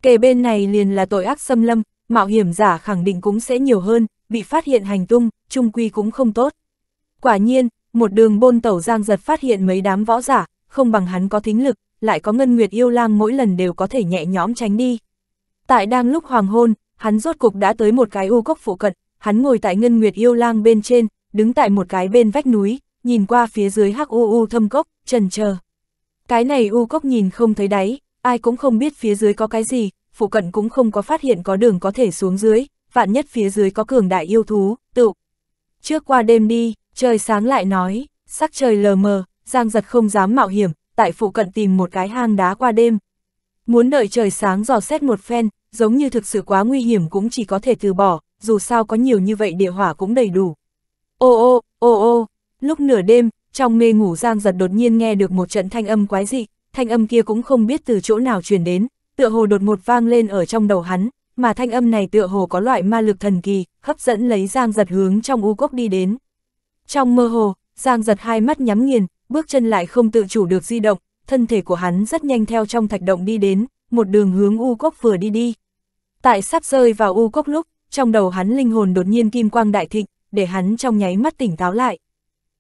Kề bên này liền là tội ác xâm lâm, mạo hiểm giả khẳng định cũng sẽ nhiều hơn, bị phát hiện hành tung, trung quy cũng không tốt. Quả nhiên, một đường bôn tẩu Giang giật phát hiện mấy đám võ giả, không bằng hắn có thính lực, lại có ngân nguyệt yêu lang mỗi lần đều có thể nhẹ nhõm tránh đi. Tại đang lúc hoàng hôn, hắn rốt cục đã tới một cái u cốc phụ cận, hắn ngồi tại ngân nguyệt yêu lang bên trên, đứng tại một cái bên vách núi, nhìn qua phía dưới hắc u u thâm cốc, trần chờ. Cái này u cốc nhìn không thấy đáy, ai cũng không biết phía dưới có cái gì, phụ cận cũng không có phát hiện có đường có thể xuống dưới, vạn nhất phía dưới có cường đại yêu thú, tự. Trước qua đêm đi, trời sáng lại nói, sắc trời lờ mờ, Giang giật không dám mạo hiểm, tại phụ cận tìm một cái hang đá qua đêm. Muốn đợi trời sáng dò xét một phen, giống như thực sự quá nguy hiểm cũng chỉ có thể từ bỏ, dù sao có nhiều như vậy địa hỏa cũng đầy đủ. Ô ô, ô ô, lúc nửa đêm, trong mê ngủ Giang giật đột nhiên nghe được một trận thanh âm quái dị, thanh âm kia cũng không biết từ chỗ nào truyền đến, tựa hồ đột một vang lên ở trong đầu hắn, mà thanh âm này tựa hồ có loại ma lực thần kỳ, hấp dẫn lấy Giang giật hướng trong u cốc đi đến. Trong mơ hồ, Giang giật hai mắt nhắm nghiền, bước chân lại không tự chủ được di động, thân thể của hắn rất nhanh theo trong thạch động đi đến, một đường hướng U Cốc vừa đi đi. Tại sắp rơi vào U Cốc lúc, trong đầu hắn linh hồn đột nhiên kim quang đại thịnh, để hắn trong nháy mắt tỉnh táo lại.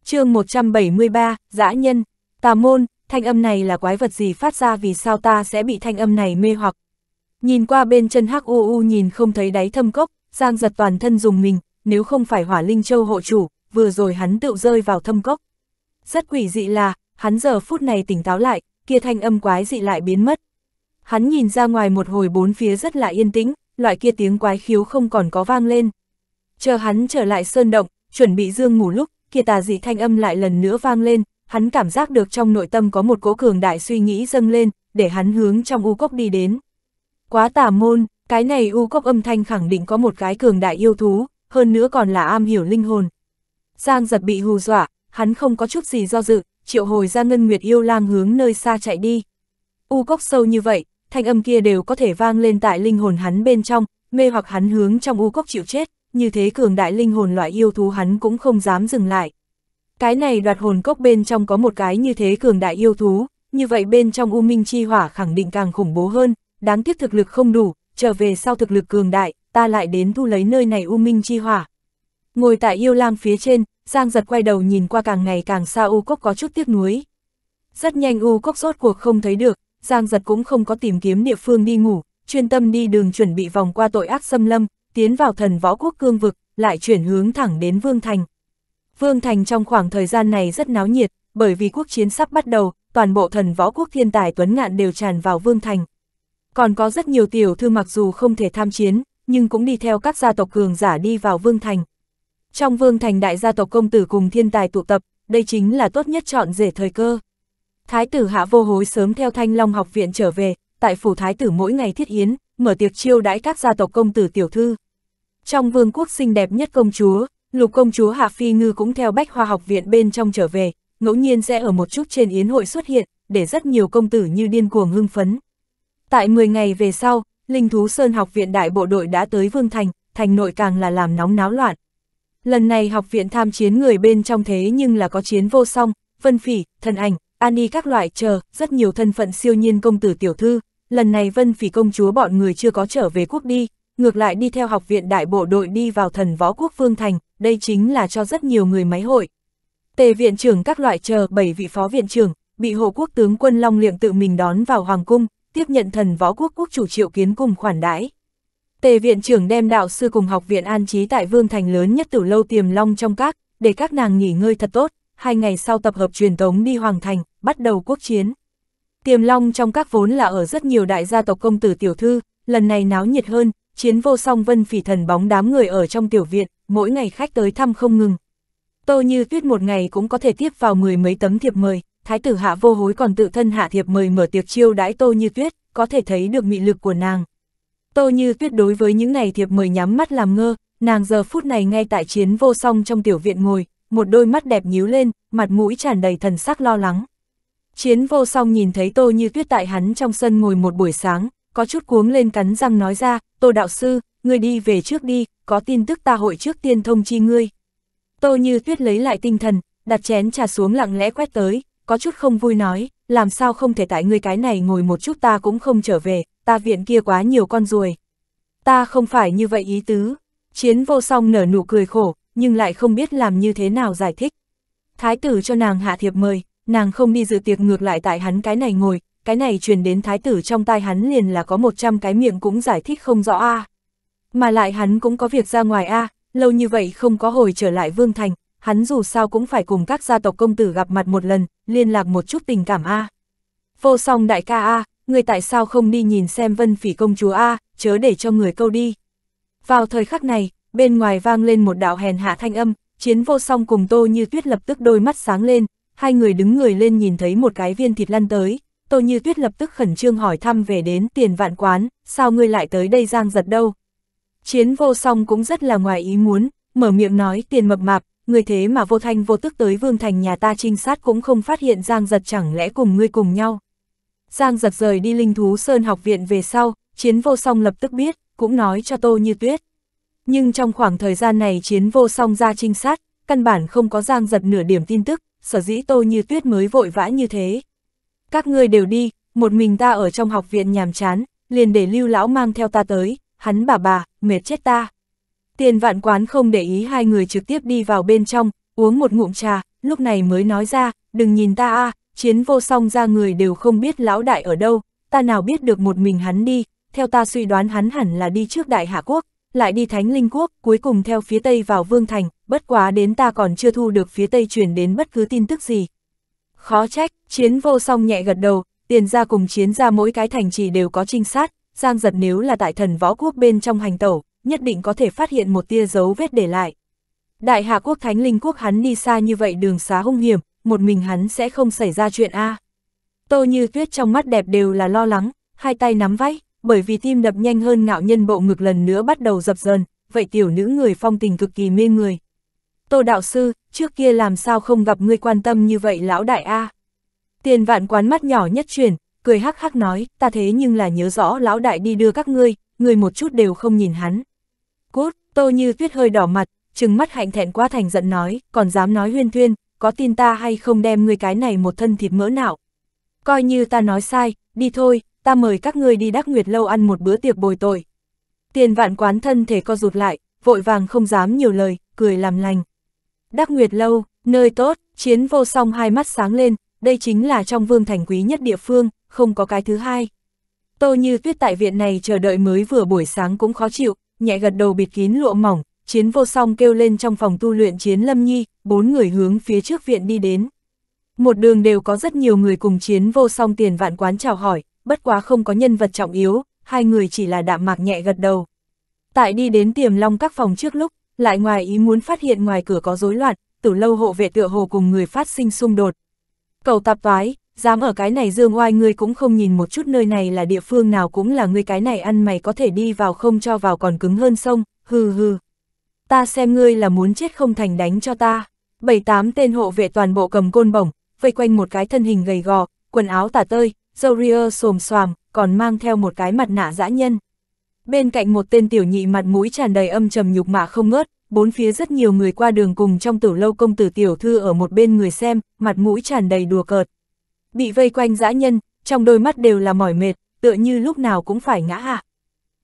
chương 173, Dã Nhân, Tà Môn, thanh âm này là quái vật gì phát ra vì sao ta sẽ bị thanh âm này mê hoặc. Nhìn qua bên chân hắc u u nhìn không thấy đáy thâm cốc, Giang giật toàn thân dùng mình, nếu không phải hỏa linh châu hộ chủ, vừa rồi hắn tự rơi vào thâm cốc. Rất quỷ dị là, hắn giờ phút này tỉnh táo lại, kia thanh âm quái dị lại biến mất. Hắn nhìn ra ngoài một hồi bốn phía rất là yên tĩnh, loại kia tiếng quái khiếu không còn có vang lên. Chờ hắn trở lại sơn động, chuẩn bị dương ngủ lúc, kia tà dị thanh âm lại lần nữa vang lên, hắn cảm giác được trong nội tâm có một cỗ cường đại suy nghĩ dâng lên, để hắn hướng trong u cốc đi đến. Quá tà môn, cái này u cốc âm thanh khẳng định có một cái cường đại yêu thú, hơn nữa còn là am hiểu linh hồn. Giang giật bị hù dọa, hắn không có chút gì do dự, triệu hồi ra ngân nguyệt yêu lang hướng nơi xa chạy đi. U cốc sâu như vậy, thanh âm kia đều có thể vang lên tại linh hồn hắn bên trong, mê hoặc hắn hướng trong u cốc chịu chết, như thế cường đại linh hồn loại yêu thú hắn cũng không dám dừng lại. Cái này đoạt hồn cốc bên trong có một cái như thế cường đại yêu thú, như vậy bên trong U Minh Chi Hỏa khẳng định càng khủng bố hơn, đáng tiếc thực lực không đủ, trở về sau thực lực cường đại, ta lại đến thu lấy nơi này U Minh Chi Hỏa. Ngồi tại yêu lang phía trên, Giang giật quay đầu nhìn qua càng ngày càng xa U Cốc có chút tiếc nuối. Rất nhanh U Cốc rốt cuộc không thấy được, Giang giật cũng không có tìm kiếm địa phương đi ngủ, chuyên tâm đi đường chuẩn bị vòng qua tội ác xâm lâm, tiến vào thần võ quốc cương vực, lại chuyển hướng thẳng đến Vương Thành. Vương Thành trong khoảng thời gian này rất náo nhiệt, bởi vì quốc chiến sắp bắt đầu, toàn bộ thần võ quốc thiên tài tuấn ngạn đều tràn vào Vương Thành. Còn có rất nhiều tiểu thư mặc dù không thể tham chiến, nhưng cũng đi theo các gia tộc cường giả đi vào Vương Thành. Trong vương thành đại gia tộc công tử cùng thiên tài tụ tập, đây chính là tốt nhất chọn rể thời cơ. Thái tử Hạ Vô Hối sớm theo Thanh Long học viện trở về, tại phủ thái tử mỗi ngày thiết yến, mở tiệc chiêu đãi các gia tộc công tử tiểu thư. Trong vương quốc xinh đẹp nhất công chúa, lục công chúa Hạ Phi Ngư cũng theo bách hoa học viện bên trong trở về, ngẫu nhiên sẽ ở một chút trên yến hội xuất hiện, để rất nhiều công tử như điên cuồng hưng phấn. Tại 10 ngày về sau, Linh Thú Sơn học viện đại bộ đội đã tới Vương Thành, thành nội càng là làm nóng náo loạn, Lần này học viện tham chiến người bên trong thế nhưng là có chiến vô song, vân phỉ, thần ảnh, Ani các loại chờ, rất nhiều thân phận siêu nhiên công tử tiểu thư, lần này vân phỉ công chúa bọn người chưa có trở về quốc đi, ngược lại đi theo học viện đại bộ đội đi vào thần võ quốc phương thành, đây chính là cho rất nhiều người máy hội. Tề viện trưởng các loại chờ bảy vị phó viện trưởng, bị hộ quốc tướng quân Long Liệm tự mình đón vào hoàng cung, tiếp nhận thần võ quốc quốc chủ triệu kiến cùng khoản đãi. Tề viện trưởng đem đạo sư cùng học viện an trí tại Vương Thành lớn nhất tử lâu tiềm long trong các, để các nàng nghỉ ngơi thật tốt, hai ngày sau tập hợp truyền tống đi Hoàng Thành, bắt đầu quốc chiến. Tiềm long trong các vốn là ở rất nhiều đại gia tộc công tử tiểu thư, lần này náo nhiệt hơn, chiến vô song vân phỉ thần bóng đám người ở trong tiểu viện, mỗi ngày khách tới thăm không ngừng. Tô như tuyết một ngày cũng có thể tiếp vào mười mấy tấm thiệp mời, thái tử hạ vô hối còn tự thân hạ thiệp mời mở tiệc chiêu đãi tô như tuyết, có thể thấy được mị lực của nàng. Tô Như Tuyết đối với những này thiệp mời nhắm mắt làm ngơ, nàng giờ phút này ngay tại chiến vô song trong tiểu viện ngồi, một đôi mắt đẹp nhíu lên, mặt mũi tràn đầy thần sắc lo lắng. Chiến vô song nhìn thấy Tô Như Tuyết tại hắn trong sân ngồi một buổi sáng, có chút cuống lên cắn răng nói ra, Tô Đạo Sư, ngươi đi về trước đi, có tin tức ta hội trước tiên thông chi ngươi. Tô Như Tuyết lấy lại tinh thần, đặt chén trà xuống lặng lẽ quét tới, có chút không vui nói, làm sao không thể tại ngươi cái này ngồi một chút ta cũng không trở về, ta viện kia quá nhiều con ruồi. Ta không phải như vậy ý tứ. Chiến vô song nở nụ cười khổ, nhưng lại không biết làm như thế nào giải thích. Thái tử cho nàng hạ thiệp mời, nàng không đi dự tiệc ngược lại tại hắn cái này ngồi, cái này truyền đến thái tử trong tai hắn liền là có 100 cái miệng cũng giải thích không rõ a à. Mà lại hắn cũng có việc ra ngoài a à, lâu như vậy không có hồi trở lại vương thành, hắn dù sao cũng phải cùng các gia tộc công tử gặp mặt một lần, liên lạc một chút tình cảm a. Vô song đại ca a, người tại sao không đi nhìn xem vân phỉ công chúa a, chớ để cho người câu đi. Vào thời khắc này, bên ngoài vang lên một đạo hèn hạ thanh âm, chiến vô song cùng tô như tuyết lập tức đôi mắt sáng lên, hai người đứng người lên nhìn thấy một cái viên thịt lăn tới. Tô Như Tuyết lập tức khẩn trương hỏi thăm về đến tiền vạn quán, sao ngươi lại tới đây giang giật đâu? Chiến vô song cũng rất là ngoài ý muốn, mở miệng nói tiền mập mạp, người thế mà vô thanh vô tức tới vương thành nhà ta trinh sát cũng không phát hiện Giang giật chẳng lẽ cùng ngươi cùng nhau. Giang giật rời đi linh thú sơn học viện về sau, chiến vô song lập tức biết, cũng nói cho tô như tuyết. Nhưng trong khoảng thời gian này chiến vô song ra trinh sát, căn bản không có Giang giật nửa điểm tin tức, sở dĩ tô như tuyết mới vội vã như thế. Các ngươi đều đi, một mình ta ở trong học viện nhàm chán, liền để lưu lão mang theo ta tới, hắn bà bà, mệt chết ta. Tiền vạn quán không để ý hai người trực tiếp đi vào bên trong, uống một ngụm trà, lúc này mới nói ra, đừng nhìn ta a chiến vô song ra người đều không biết lão đại ở đâu, ta nào biết được một mình hắn đi, theo ta suy đoán hắn hẳn là đi trước đại hạ quốc, lại đi thánh linh quốc, cuối cùng theo phía tây vào vương thành, bất quá đến ta còn chưa thu được phía tây chuyển đến bất cứ tin tức gì. Khó trách, chiến vô song nhẹ gật đầu, tiền ra cùng chiến ra mỗi cái thành trì đều có trinh sát, giang giật nếu là tại thần võ quốc bên trong hành tẩu, nhất định có thể phát hiện một tia dấu vết để lại. Đại hạ quốc thánh linh quốc hắn đi xa như vậy đường xá hung hiểm, một mình hắn sẽ không xảy ra chuyện a. À. Tô như tuyết trong mắt đẹp đều là lo lắng, hai tay nắm váy, bởi vì tim đập nhanh hơn ngạo nhân bộ ngực lần nữa bắt đầu dập dần, vậy tiểu nữ người phong tình cực kỳ mê người. Tô đạo sư, trước kia làm sao không gặp ngươi quan tâm như vậy lão đại a. À. Tiền vạn quán mắt nhỏ nhất chuyển, cười hắc hắc nói, ta thế nhưng là nhớ rõ lão đại đi đưa các ngươi, người một chút đều không nhìn hắn. Tô Như Tuyết hơi đỏ mặt, trừng mắt hạnh thẹn quá thành giận nói, còn dám nói huyên thuyên, có tin ta hay không đem ngươi cái này một thân thịt mỡ nào. Coi như ta nói sai, đi thôi, ta mời các ngươi đi đắc nguyệt lâu ăn một bữa tiệc bồi tội. Tiền vạn quán thân thể co rụt lại, vội vàng không dám nhiều lời, cười làm lành. Đắc nguyệt lâu, nơi tốt, chiến vô song hai mắt sáng lên, đây chính là trong vương thành quý nhất địa phương, không có cái thứ hai. Tô như tuyết tại viện này chờ đợi mới vừa buổi sáng cũng khó chịu, nhẹ gật đầu bịt kín lụa mỏng, chiến vô song kêu lên trong phòng tu luyện chiến lâm nhi, bốn người hướng phía trước viện đi đến. Một đường đều có rất nhiều người cùng chiến vô song tiền vạn quán chào hỏi, bất quá không có nhân vật trọng yếu, hai người chỉ là đạm mạc nhẹ gật đầu. Tại đi đến tiềm long các phòng trước lúc, lại ngoài ý muốn phát hiện ngoài cửa có rối loạn, tử lâu hộ vệ tựa hồ cùng người phát sinh xung đột. Cầu tạp toái, dám ở cái này dương oai ngươi cũng không nhìn một chút nơi này là địa phương nào cũng là ngươi cái này ăn mày có thể đi vào không cho vào còn cứng hơn sông, hừ hừ. Ta xem ngươi là muốn chết không thành đánh cho ta. Bảy tám tên hộ vệ toàn bộ cầm côn bổng, vây quanh một cái thân hình gầy gò, quần áo tả tơi, dâu ria xồm xoàm, còn mang theo một cái mặt nạ dã nhân. Bên cạnh một tên tiểu nhị mặt mũi tràn đầy âm trầm nhục mạ không ngớt, bốn phía rất nhiều người qua đường cùng trong tử lâu công tử tiểu thư ở một bên người xem, mặt mũi tràn đầy đùa cợt bị vây quanh dã nhân, trong đôi mắt đều là mỏi mệt, tựa như lúc nào cũng phải ngã hạ.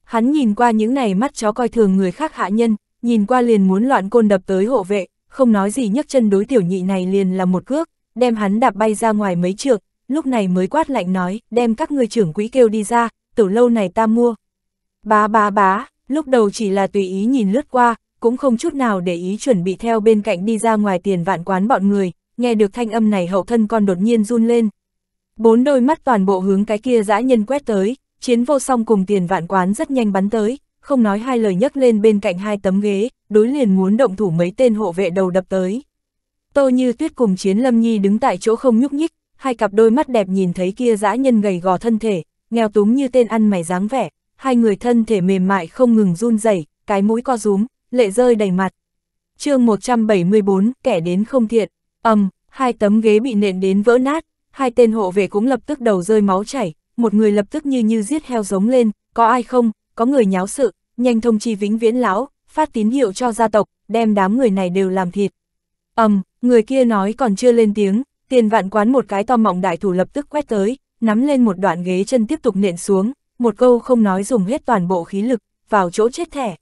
Hắn nhìn qua những này mắt chó coi thường người khác hạ nhân, nhìn qua liền muốn loạn côn đập tới hộ vệ, không nói gì nhấc chân đối tiểu nhị này liền là một cước, đem hắn đạp bay ra ngoài mấy trượng, lúc này mới quát lạnh nói, đem các người trưởng quỹ kêu đi ra, tiểu lâu này ta mua. Bá bá bá, lúc đầu chỉ là tùy ý nhìn lướt qua, cũng không chút nào để ý chuẩn bị theo bên cạnh đi ra ngoài tiền vạn quán bọn người, nghe được thanh âm này hậu thân còn đột nhiên run lên, Bốn đôi mắt toàn bộ hướng cái kia dã nhân quét tới, chiến vô song cùng tiền vạn quán rất nhanh bắn tới, không nói hai lời nhấc lên bên cạnh hai tấm ghế, đối liền muốn động thủ mấy tên hộ vệ đầu đập tới. Tô như tuyết cùng chiến lâm nhi đứng tại chỗ không nhúc nhích, hai cặp đôi mắt đẹp nhìn thấy kia dã nhân gầy gò thân thể, nghèo túng như tên ăn mày dáng vẻ, hai người thân thể mềm mại không ngừng run rẩy, cái mũi co rúm, lệ rơi đầy mặt. chương 174, kẻ đến không thiện, ầm, um, hai tấm ghế bị nện đến vỡ nát, hai tên hộ vệ cũng lập tức đầu rơi máu chảy, một người lập tức như như giết heo giống lên, có ai không, có người nháo sự, nhanh thông chi vĩnh viễn lão, phát tín hiệu cho gia tộc, đem đám người này đều làm thịt. ầm, um, người kia nói còn chưa lên tiếng, tiền vạn quán một cái to mọng đại thủ lập tức quét tới, nắm lên một đoạn ghế chân tiếp tục nện xuống, một câu không nói dùng hết toàn bộ khí lực, vào chỗ chết thẻ.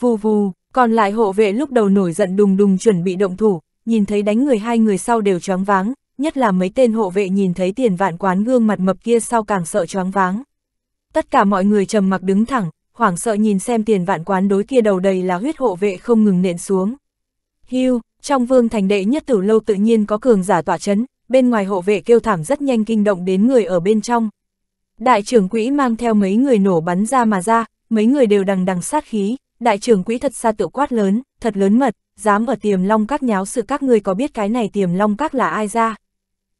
Vù vù, còn lại hộ vệ lúc đầu nổi giận đùng đùng chuẩn bị động thủ, nhìn thấy đánh người hai người sau đều choáng váng, nhất là mấy tên hộ vệ nhìn thấy tiền vạn quán gương mặt mập kia sau càng sợ choáng váng. Tất cả mọi người trầm mặc đứng thẳng, hoảng sợ nhìn xem tiền vạn quán đối kia đầu đầy là huyết hộ vệ không ngừng nện xuống. Hưu, trong vương thành đệ nhất tử lâu tự nhiên có cường giả tỏa chấn, bên ngoài hộ vệ kêu thảm rất nhanh kinh động đến người ở bên trong. Đại trưởng quỹ mang theo mấy người nổ bắn ra mà ra, mấy người đều đằng đằng sát khí, đại trưởng quỹ thật xa tự quát lớn, thật lớn mật, dám ở tiềm long các nháo sự các người có biết cái này tiềm long các là ai ra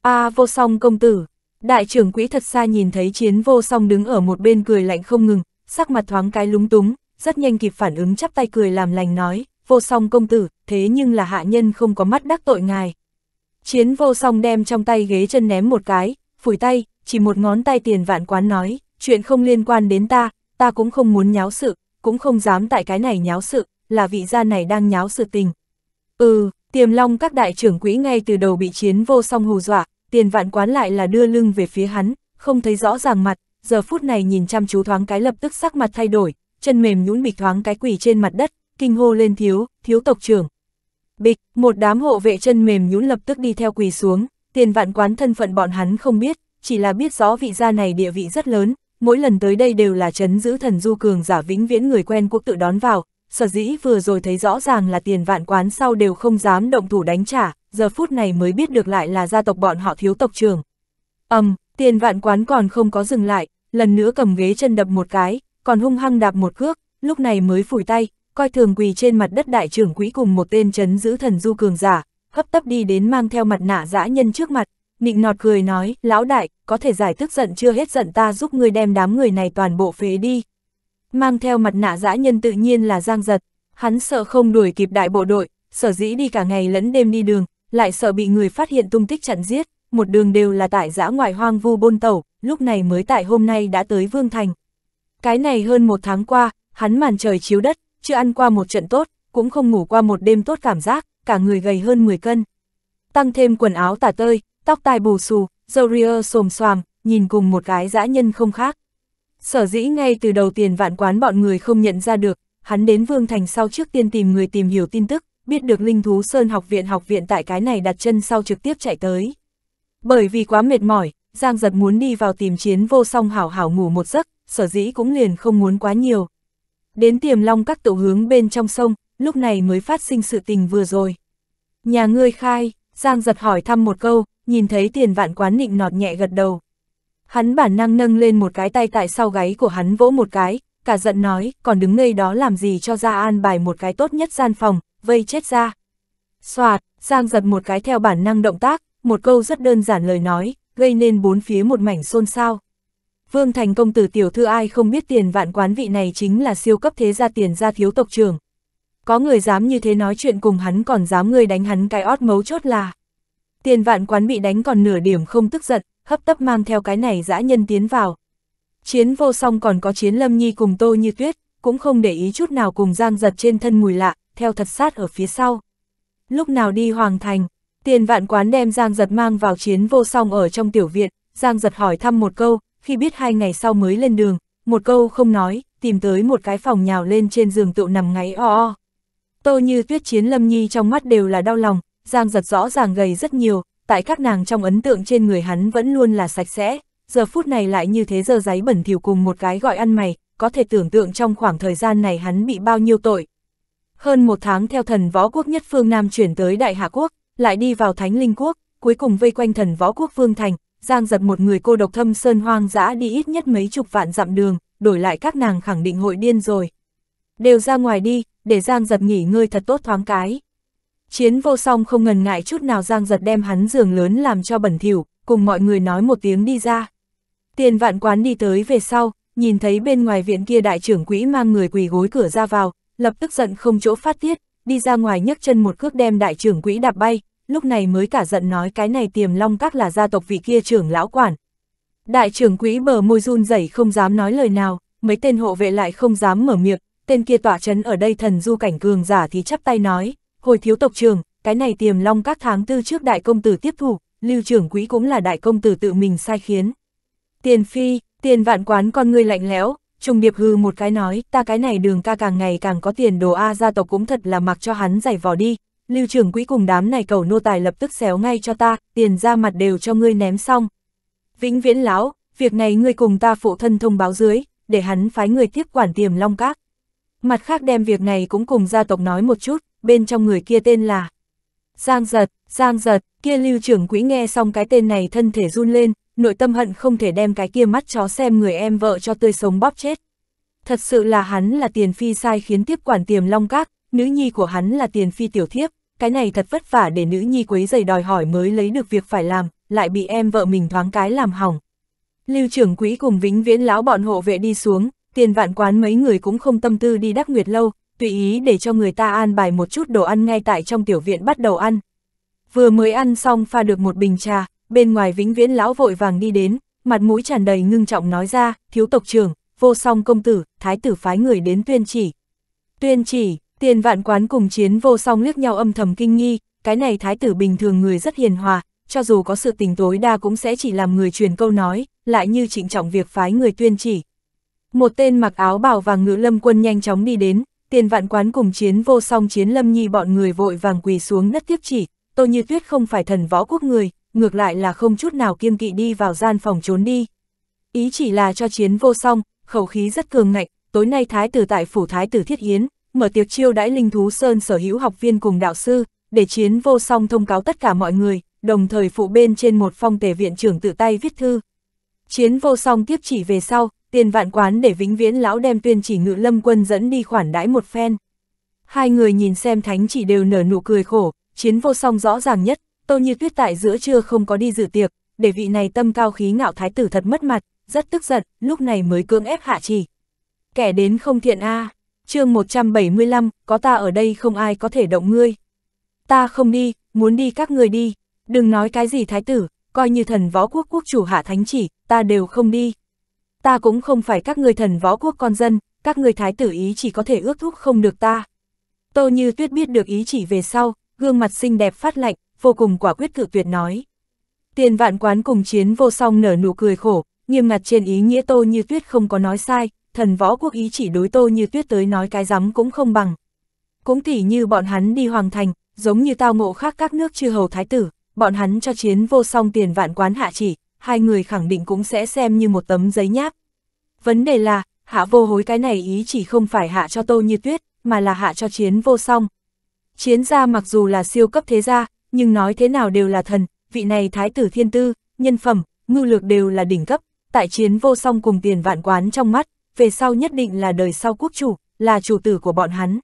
a à, vô song công tử, đại trưởng quỹ thật xa nhìn thấy chiến vô song đứng ở một bên cười lạnh không ngừng, sắc mặt thoáng cái lúng túng, rất nhanh kịp phản ứng chắp tay cười làm lành nói, vô song công tử, thế nhưng là hạ nhân không có mắt đắc tội ngài. Chiến vô song đem trong tay ghế chân ném một cái, phủi tay, chỉ một ngón tay tiền vạn quán nói, chuyện không liên quan đến ta, ta cũng không muốn nháo sự, cũng không dám tại cái này nháo sự, là vị gia này đang nháo sự tình. Ừ, tiềm long các đại trưởng quỹ ngay từ đầu bị chiến vô song hù dọa, tiền vạn quán lại là đưa lưng về phía hắn, không thấy rõ ràng mặt, giờ phút này nhìn chăm chú thoáng cái lập tức sắc mặt thay đổi, chân mềm nhũn bịch thoáng cái quỷ trên mặt đất, kinh hô lên thiếu, thiếu tộc trưởng. Bịch, một đám hộ vệ chân mềm nhũn lập tức đi theo quỳ xuống, tiền vạn quán thân phận bọn hắn không biết, chỉ là biết rõ vị gia này địa vị rất lớn, mỗi lần tới đây đều là chấn giữ thần du cường giả vĩnh viễn người quen quốc tự đón vào, sở dĩ vừa rồi thấy rõ ràng là tiền vạn quán sau đều không dám động thủ đánh trả, giờ phút này mới biết được lại là gia tộc bọn họ thiếu tộc trưởng. ầm, um, tiền vạn quán còn không có dừng lại, lần nữa cầm ghế chân đập một cái, còn hung hăng đạp một cước, lúc này mới phủi tay, coi thường quỳ trên mặt đất đại trưởng quỹ cùng một tên chấn giữ thần du cường giả, hấp tấp đi đến mang theo mặt nạ dã nhân trước mặt, nịnh nọt cười nói, lão đại, có thể giải tức giận chưa hết giận ta giúp ngươi đem đám người này toàn bộ phế đi. Mang theo mặt nạ dã nhân tự nhiên là giang giật, hắn sợ không đuổi kịp đại bộ đội, sở dĩ đi cả ngày lẫn đêm đi đường, lại sợ bị người phát hiện tung tích chặn giết, một đường đều là tại giã ngoại hoang vu bôn tẩu, lúc này mới tại hôm nay đã tới Vương Thành. Cái này hơn một tháng qua, hắn màn trời chiếu đất, chưa ăn qua một trận tốt, cũng không ngủ qua một đêm tốt cảm giác, cả người gầy hơn 10 cân. Tăng thêm quần áo tả tơi, tóc tai bù xù, dầu ria xồm xoàm, nhìn cùng một cái dã nhân không khác. Sở dĩ ngay từ đầu tiền vạn quán bọn người không nhận ra được, hắn đến Vương Thành sau trước tiên tìm người tìm hiểu tin tức, biết được Linh Thú Sơn học viện học viện tại cái này đặt chân sau trực tiếp chạy tới. Bởi vì quá mệt mỏi, Giang giật muốn đi vào tìm chiến vô song hảo hảo ngủ một giấc, sở dĩ cũng liền không muốn quá nhiều. Đến tiềm long các tụ hướng bên trong sông, lúc này mới phát sinh sự tình vừa rồi. Nhà ngươi khai, Giang giật hỏi thăm một câu, nhìn thấy tiền vạn quán nịnh nọt nhẹ gật đầu. Hắn bản năng nâng lên một cái tay tại sau gáy của hắn vỗ một cái, cả giận nói, còn đứng ngây đó làm gì cho ra an bài một cái tốt nhất gian phòng, vây chết ra. Xoạt, Giang giật một cái theo bản năng động tác, một câu rất đơn giản lời nói, gây nên bốn phía một mảnh xôn xao. Vương Thành công tử tiểu thư ai không biết tiền vạn quán vị này chính là siêu cấp thế gia tiền gia thiếu tộc trưởng. Có người dám như thế nói chuyện cùng hắn còn dám người đánh hắn cái ót mấu chốt là. Tiền vạn quán bị đánh còn nửa điểm không tức giận, hấp tấp mang theo cái này dã nhân tiến vào. Chiến vô song còn có chiến lâm nhi cùng tô như tuyết, cũng không để ý chút nào cùng giang giật trên thân mùi lạ, theo thật sát ở phía sau. Lúc nào đi Hoàng Thành, tiền vạn quán đem Giang Giật mang vào chiến vô song ở trong tiểu viện, Giang Giật hỏi thăm một câu, khi biết hai ngày sau mới lên đường, một câu không nói, tìm tới một cái phòng nhào lên trên giường tựu nằm ngáy o o. Tô như tuyết chiến lâm nhi trong mắt đều là đau lòng, Giang Giật rõ ràng gầy rất nhiều, tại các nàng trong ấn tượng trên người hắn vẫn luôn là sạch sẽ, giờ phút này lại như thế giờ giấy bẩn thỉu cùng một cái gọi ăn mày, có thể tưởng tượng trong khoảng thời gian này hắn bị bao nhiêu tội, hơn một tháng theo thần võ quốc nhất phương Nam chuyển tới Đại Hạ Quốc, lại đi vào Thánh Linh Quốc, cuối cùng vây quanh thần võ quốc Vương Thành, giang giật một người cô độc thâm sơn hoang dã đi ít nhất mấy chục vạn dặm đường, đổi lại các nàng khẳng định hội điên rồi. Đều ra ngoài đi, để giang giật nghỉ ngơi thật tốt thoáng cái. Chiến vô song không ngần ngại chút nào giang giật đem hắn giường lớn làm cho bẩn thỉu, cùng mọi người nói một tiếng đi ra. Tiền vạn quán đi tới về sau, nhìn thấy bên ngoài viện kia đại trưởng quỹ mang người quỳ gối cửa ra vào, lập tức giận không chỗ phát tiết, đi ra ngoài nhấc chân một cước đem đại trưởng quỹ đạp bay, lúc này mới cả giận nói cái này tiềm long các là gia tộc vị kia trưởng lão quản. Đại trưởng quỹ bờ môi run rẩy không dám nói lời nào, mấy tên hộ vệ lại không dám mở miệng, tên kia tỏa chấn ở đây thần du cảnh cường giả thì chắp tay nói, hồi thiếu tộc trưởng cái này tiềm long các tháng tư trước đại công tử tiếp thủ, lưu trưởng quỹ cũng là đại công tử tự mình sai khiến. Tiền phi, tiền vạn quán con ngươi lạnh lẽo, Trung điệp hư một cái nói, ta cái này đường ca càng ngày càng có tiền đồ A gia tộc cũng thật là mặc cho hắn giải vò đi, lưu trưởng quỹ cùng đám này cầu nô tài lập tức xéo ngay cho ta, tiền ra mặt đều cho ngươi ném xong. Vĩnh viễn lão, việc này ngươi cùng ta phụ thân thông báo dưới, để hắn phái người tiếp quản tiềm long các. Mặt khác đem việc này cũng cùng gia tộc nói một chút, bên trong người kia tên là Giang Giật, Giang Giật, kia lưu trưởng quỹ nghe xong cái tên này thân thể run lên, nội tâm hận không thể đem cái kia mắt chó xem người em vợ cho tươi sống bóp chết. Thật sự là hắn là tiền phi sai khiến tiếp quản tiềm long các, nữ nhi của hắn là tiền phi tiểu thiếp, cái này thật vất vả để nữ nhi quấy giày đòi hỏi mới lấy được việc phải làm, lại bị em vợ mình thoáng cái làm hỏng. Lưu trưởng quý cùng vĩnh viễn lão bọn hộ vệ đi xuống, tiền vạn quán mấy người cũng không tâm tư đi đắc nguyệt lâu, tùy ý để cho người ta an bài một chút đồ ăn ngay tại trong tiểu viện bắt đầu ăn. Vừa mới ăn xong pha được một bình trà, bên ngoài vĩnh viễn lão vội vàng đi đến, mặt mũi tràn đầy ngưng trọng nói ra, thiếu tộc trưởng, vô song công tử, thái tử phái người đến tuyên chỉ. Tuyên chỉ, tiền vạn quán cùng chiến vô song liếc nhau âm thầm kinh nghi, cái này thái tử bình thường người rất hiền hòa, cho dù có sự tình tối đa cũng sẽ chỉ làm người truyền câu nói, lại như trịnh trọng việc phái người tuyên chỉ. Một tên mặc áo bào vàng ngự lâm quân nhanh chóng đi đến, tiền vạn quán cùng chiến vô song chiến lâm nhi bọn người vội vàng quỳ xuống đất tiếp chỉ, tô như tuyết không phải thần võ quốc người, ngược lại là không chút nào kiêng kỵ đi vào gian phòng trốn đi. Ý chỉ là cho chiến vô song, khẩu khí rất cường ngạnh, tối nay thái tử tại phủ thái tử thiết hiến, mở tiệc chiêu đãi linh thú sơn sở hữu học viên cùng đạo sư, để chiến vô song thông cáo tất cả mọi người, đồng thời phụ bên trên một phong tề viện trưởng tự tay viết thư. Chiến vô song tiếp chỉ về sau, tiền vạn quán để vĩnh viễn lão đem tuyên chỉ ngự lâm quân dẫn đi khoản đãi một phen. Hai người nhìn xem thánh chỉ đều nở nụ cười khổ, chiến vô song rõ ràng nhất, Tô Như Tuyết tại giữa trưa không có đi dự tiệc, để vị này tâm cao khí ngạo thái tử thật mất mặt, rất tức giận, lúc này mới cưỡng ép hạ chỉ. Kẻ đến không thiện a. À. Chương 175, có ta ở đây không ai có thể động ngươi. Ta không đi, muốn đi các người đi, đừng nói cái gì thái tử, coi như thần võ quốc quốc chủ hạ thánh chỉ, ta đều không đi. Ta cũng không phải các người thần võ quốc con dân, các người thái tử ý chỉ có thể ước thúc không được ta. Tô Như Tuyết biết được ý chỉ về sau, gương mặt xinh đẹp phát lạnh, vô cùng quả quyết cự tuyệt nói. Tiền vạn quán cùng chiến vô song nở nụ cười khổ, nghiêm ngặt trên ý nghĩa tô như tuyết không có nói sai, thần võ quốc ý chỉ đối tô như tuyết tới nói cái rắm cũng không bằng. Cũng tỉ như bọn hắn đi hoàng thành, giống như tao ngộ khác các nước chư hầu thái tử, bọn hắn cho chiến vô song tiền vạn quán hạ chỉ, hai người khẳng định cũng sẽ xem như một tấm giấy nháp. Vấn đề là, hạ vô hối cái này ý chỉ không phải hạ cho tô như tuyết, mà là hạ cho chiến vô song. Chiến gia mặc dù là siêu cấp thế gia, nhưng nói thế nào đều là thần, vị này thái tử thiên tư, nhân phẩm, ngưu lược đều là đỉnh cấp, tại chiến vô song cùng tiền vạn quán trong mắt, về sau nhất định là đời sau quốc chủ, là chủ tử của bọn hắn.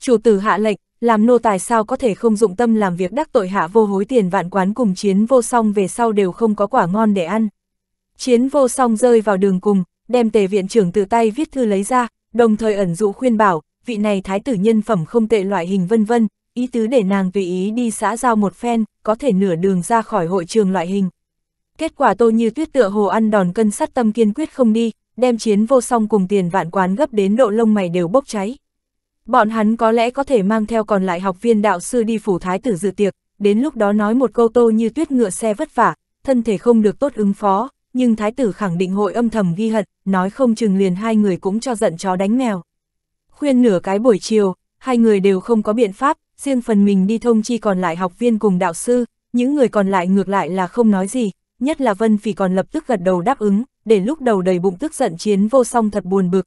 Chủ tử hạ lệnh, làm nô tài sao có thể không dụng tâm làm việc đắc tội hạ vô hối tiền vạn quán cùng chiến vô song về sau đều không có quả ngon để ăn. Chiến vô song rơi vào đường cùng, đem tề viện trưởng tự tay viết thư lấy ra, đồng thời ẩn dụ khuyên bảo, vị này thái tử nhân phẩm không tệ loại hình vân vân, ý tứ để nàng tùy ý đi xã giao một phen, có thể nửa đường ra khỏi hội trường loại hình. Kết quả tô như tuyết tựa hồ ăn đòn cân sắt tâm kiên quyết không đi, đem chiến vô song cùng tiền vạn quán gấp đến độ lông mày đều bốc cháy. Bọn hắn có lẽ có thể mang theo còn lại học viên đạo sư đi phủ thái tử dự tiệc, đến lúc đó nói một câu tô như tuyết ngựa xe vất vả, thân thể không được tốt ứng phó, nhưng thái tử khẳng định hội âm thầm ghi hận, nói không chừng liền hai người cũng cho giận chó đánh mèo. Khuyên nửa cái buổi chiều, hai người đều không có biện pháp, riêng phần mình đi thông chi còn lại học viên cùng đạo sư, những người còn lại ngược lại là không nói gì, nhất là Vân Phỉ còn lập tức gật đầu đáp ứng, để lúc đầu đầy bụng tức giận chiến vô song thật buồn bực.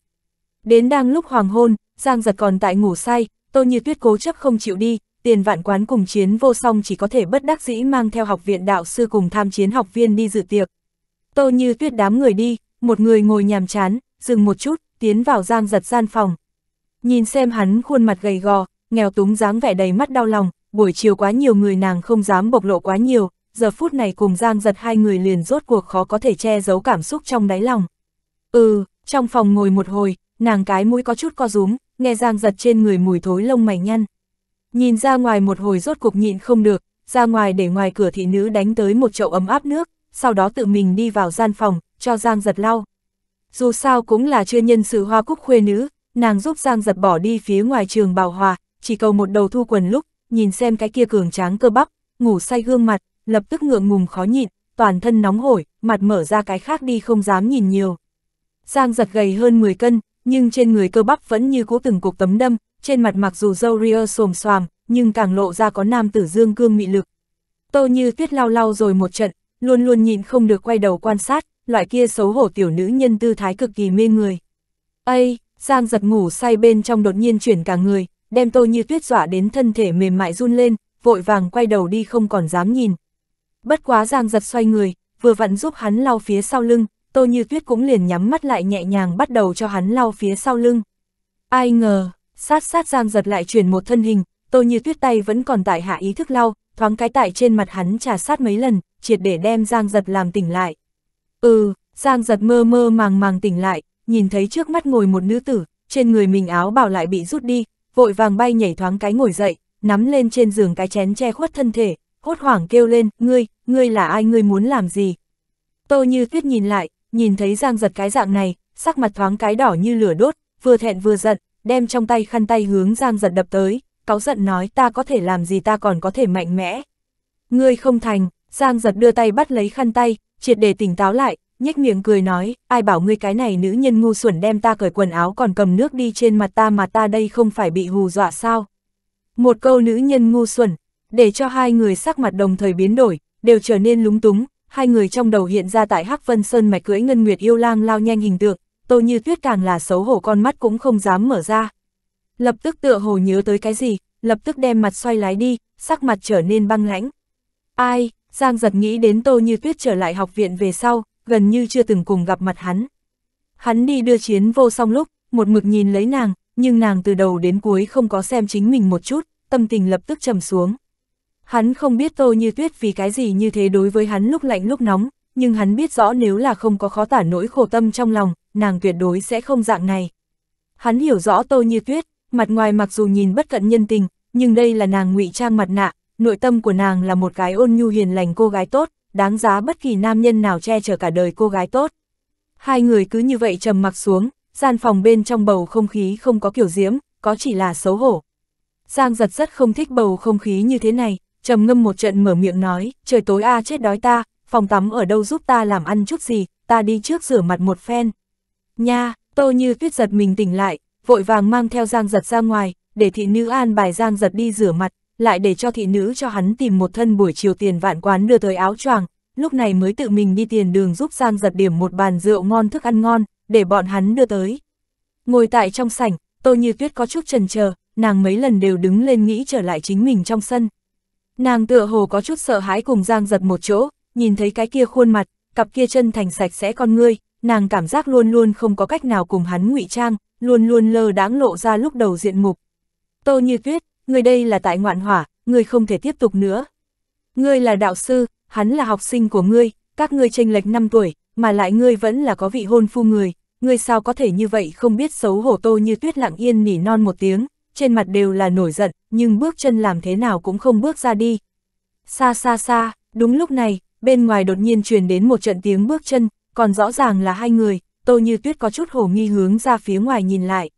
Đến đang lúc hoàng hôn, Giang giật còn tại ngủ say, Tô Như Tuyết cố chấp không chịu đi, tiền vạn quán cùng chiến vô song chỉ có thể bất đắc dĩ mang theo học viện đạo sư cùng tham chiến học viên đi dự tiệc. Tô Như Tuyết đám người đi, một người ngồi nhàm chán, dừng một chút, tiến vào Giang giật gian phòng. Nhìn xem hắn khuôn mặt gầy gò, nghèo túng dáng vẻ đầy mắt đau lòng, buổi chiều quá nhiều người nàng không dám bộc lộ quá nhiều, giờ phút này cùng Giang giật hai người liền rốt cuộc khó có thể che giấu cảm xúc trong đáy lòng. Ừ, trong phòng ngồi một hồi, nàng cái mũi có chút co rúm, nghe Giang giật trên người mùi thối lông mày nhăn. Nhìn ra ngoài một hồi rốt cuộc nhịn không được, ra ngoài để ngoài cửa thị nữ đánh tới một chậu ấm áp nước, sau đó tự mình đi vào gian phòng, cho Giang giật lau. Dù sao cũng là chưa nhân sự hoa cúc khuê nữ, nàng giúp Giang giật bỏ đi phía ngoài trường bào hòa, chỉ cầu một đầu thu quần lúc, nhìn xem cái kia cường tráng cơ bắp, ngủ say gương mặt, lập tức ngượng ngùng khó nhịn, toàn thân nóng hổi, mặt mở ra cái khác đi không dám nhìn nhiều. Giang giật gầy hơn 10 cân, nhưng trên người cơ bắp vẫn như cũ từng cục tấm đâm, trên mặt mặc dù dâu ria xồm xoàm, nhưng càng lộ ra có nam tử dương cương mị lực. Tô như tuyết lao lao rồi một trận, luôn luôn nhìn không được quay đầu quan sát, loại kia xấu hổ tiểu nữ nhân tư thái cực kỳ mê người. Ây, Giang giật ngủ say bên trong đột nhiên chuyển cả người, đem Tô Như Tuyết dọa đến thân thể mềm mại run lên, vội vàng quay đầu đi không còn dám nhìn. Bất quá Giang giật xoay người, vừa vặn giúp hắn lau phía sau lưng, Tô Như Tuyết cũng liền nhắm mắt lại nhẹ nhàng bắt đầu cho hắn lau phía sau lưng. Ai ngờ, sát sát Giang giật lại chuyển một thân hình, Tô Như Tuyết tay vẫn còn tại hạ ý thức lau, thoáng cái tại trên mặt hắn trà sát mấy lần, triệt để đem Giang giật làm tỉnh lại. Ừ, Giang giật mơ mơ màng màng tỉnh lại, nhìn thấy trước mắt ngồi một nữ tử, trên người mình áo bảo lại bị rút đi, vội vàng bay nhảy thoáng cái ngồi dậy, nắm lên trên giường cái chén che khuất thân thể, hốt hoảng kêu lên, ngươi, ngươi là ai ngươi muốn làm gì? Tô như tuyết nhìn lại, nhìn thấy giang giật cái dạng này, sắc mặt thoáng cái đỏ như lửa đốt, vừa thẹn vừa giận, đem trong tay khăn tay hướng giang giật đập tới, cáu giận nói ta có thể làm gì ta còn có thể mạnh mẽ. Ngươi không thành, giang giật đưa tay bắt lấy khăn tay, triệt để tỉnh táo lại, nhếch miệng cười nói, ai bảo ngươi cái này nữ nhân ngu xuẩn đem ta cởi quần áo còn cầm nước đi trên mặt ta mà ta đây không phải bị hù dọa sao. Một câu nữ nhân ngu xuẩn, để cho hai người sắc mặt đồng thời biến đổi, đều trở nên lúng túng, hai người trong đầu hiện ra tại Hắc Vân Sơn mạch cưỡi ngân nguyệt yêu lang lao nhanh hình tượng, tô như tuyết càng là xấu hổ con mắt cũng không dám mở ra. Lập tức tựa hồ nhớ tới cái gì, lập tức đem mặt xoay lái đi, sắc mặt trở nên băng lãnh. Ai, Giang giật nghĩ đến tô như tuyết trở lại học viện về sau, gần như chưa từng cùng gặp mặt hắn. Hắn đi đưa chiến vô song lúc, một mực nhìn lấy nàng, nhưng nàng từ đầu đến cuối không có xem chính mình một chút, tâm tình lập tức trầm xuống. Hắn không biết Tô Như Tuyết vì cái gì như thế đối với hắn lúc lạnh lúc nóng, nhưng hắn biết rõ nếu là không có khó tả nỗi khổ tâm trong lòng, nàng tuyệt đối sẽ không dạng này. Hắn hiểu rõ Tô Như Tuyết, mặt ngoài mặc dù nhìn bất cận nhân tình, nhưng đây là nàng ngụy trang mặt nạ, nội tâm của nàng là một cái ôn nhu hiền lành cô gái tốt đáng giá bất kỳ nam nhân nào che chở cả đời cô gái tốt. Hai người cứ như vậy trầm mặc xuống, gian phòng bên trong bầu không khí không có kiểu diễm, có chỉ là xấu hổ. Giang giật rất không thích bầu không khí như thế này, trầm ngâm một trận mở miệng nói, trời tối a à chết đói ta, phòng tắm ở đâu giúp ta làm ăn chút gì, ta đi trước rửa mặt một phen. Nha, tô như tuyết giật mình tỉnh lại, vội vàng mang theo Giang giật ra ngoài, để thị nữ an bài Giang giật đi rửa mặt, lại để cho thị nữ cho hắn tìm một thân buổi chiều tiền vạn quán đưa tới áo choàng, lúc này mới tự mình đi tiền đường giúp Giang giật điểm một bàn rượu ngon thức ăn ngon, để bọn hắn đưa tới. Ngồi tại trong sảnh, Tô Như Tuyết có chút trần chờ nàng mấy lần đều đứng lên nghĩ trở lại chính mình trong sân. Nàng tựa hồ có chút sợ hãi cùng Giang giật một chỗ, nhìn thấy cái kia khuôn mặt, cặp kia chân thành sạch sẽ con ngươi, nàng cảm giác luôn luôn không có cách nào cùng hắn ngụy trang, luôn luôn lơ đáng lộ ra lúc đầu diện mục. Tô Như Tuyết, người đây là tại ngoạn hỏa, người không thể tiếp tục nữa. Ngươi là đạo sư, hắn là học sinh của ngươi, các ngươi chênh lệch 5 tuổi, mà lại ngươi vẫn là có vị hôn phu người, ngươi sao có thể như vậy không biết xấu hổ tô như tuyết lặng yên nỉ non một tiếng, trên mặt đều là nổi giận, nhưng bước chân làm thế nào cũng không bước ra đi. Xa xa xa, đúng lúc này, bên ngoài đột nhiên truyền đến một trận tiếng bước chân, còn rõ ràng là hai người, tô như tuyết có chút hổ nghi hướng ra phía ngoài nhìn lại.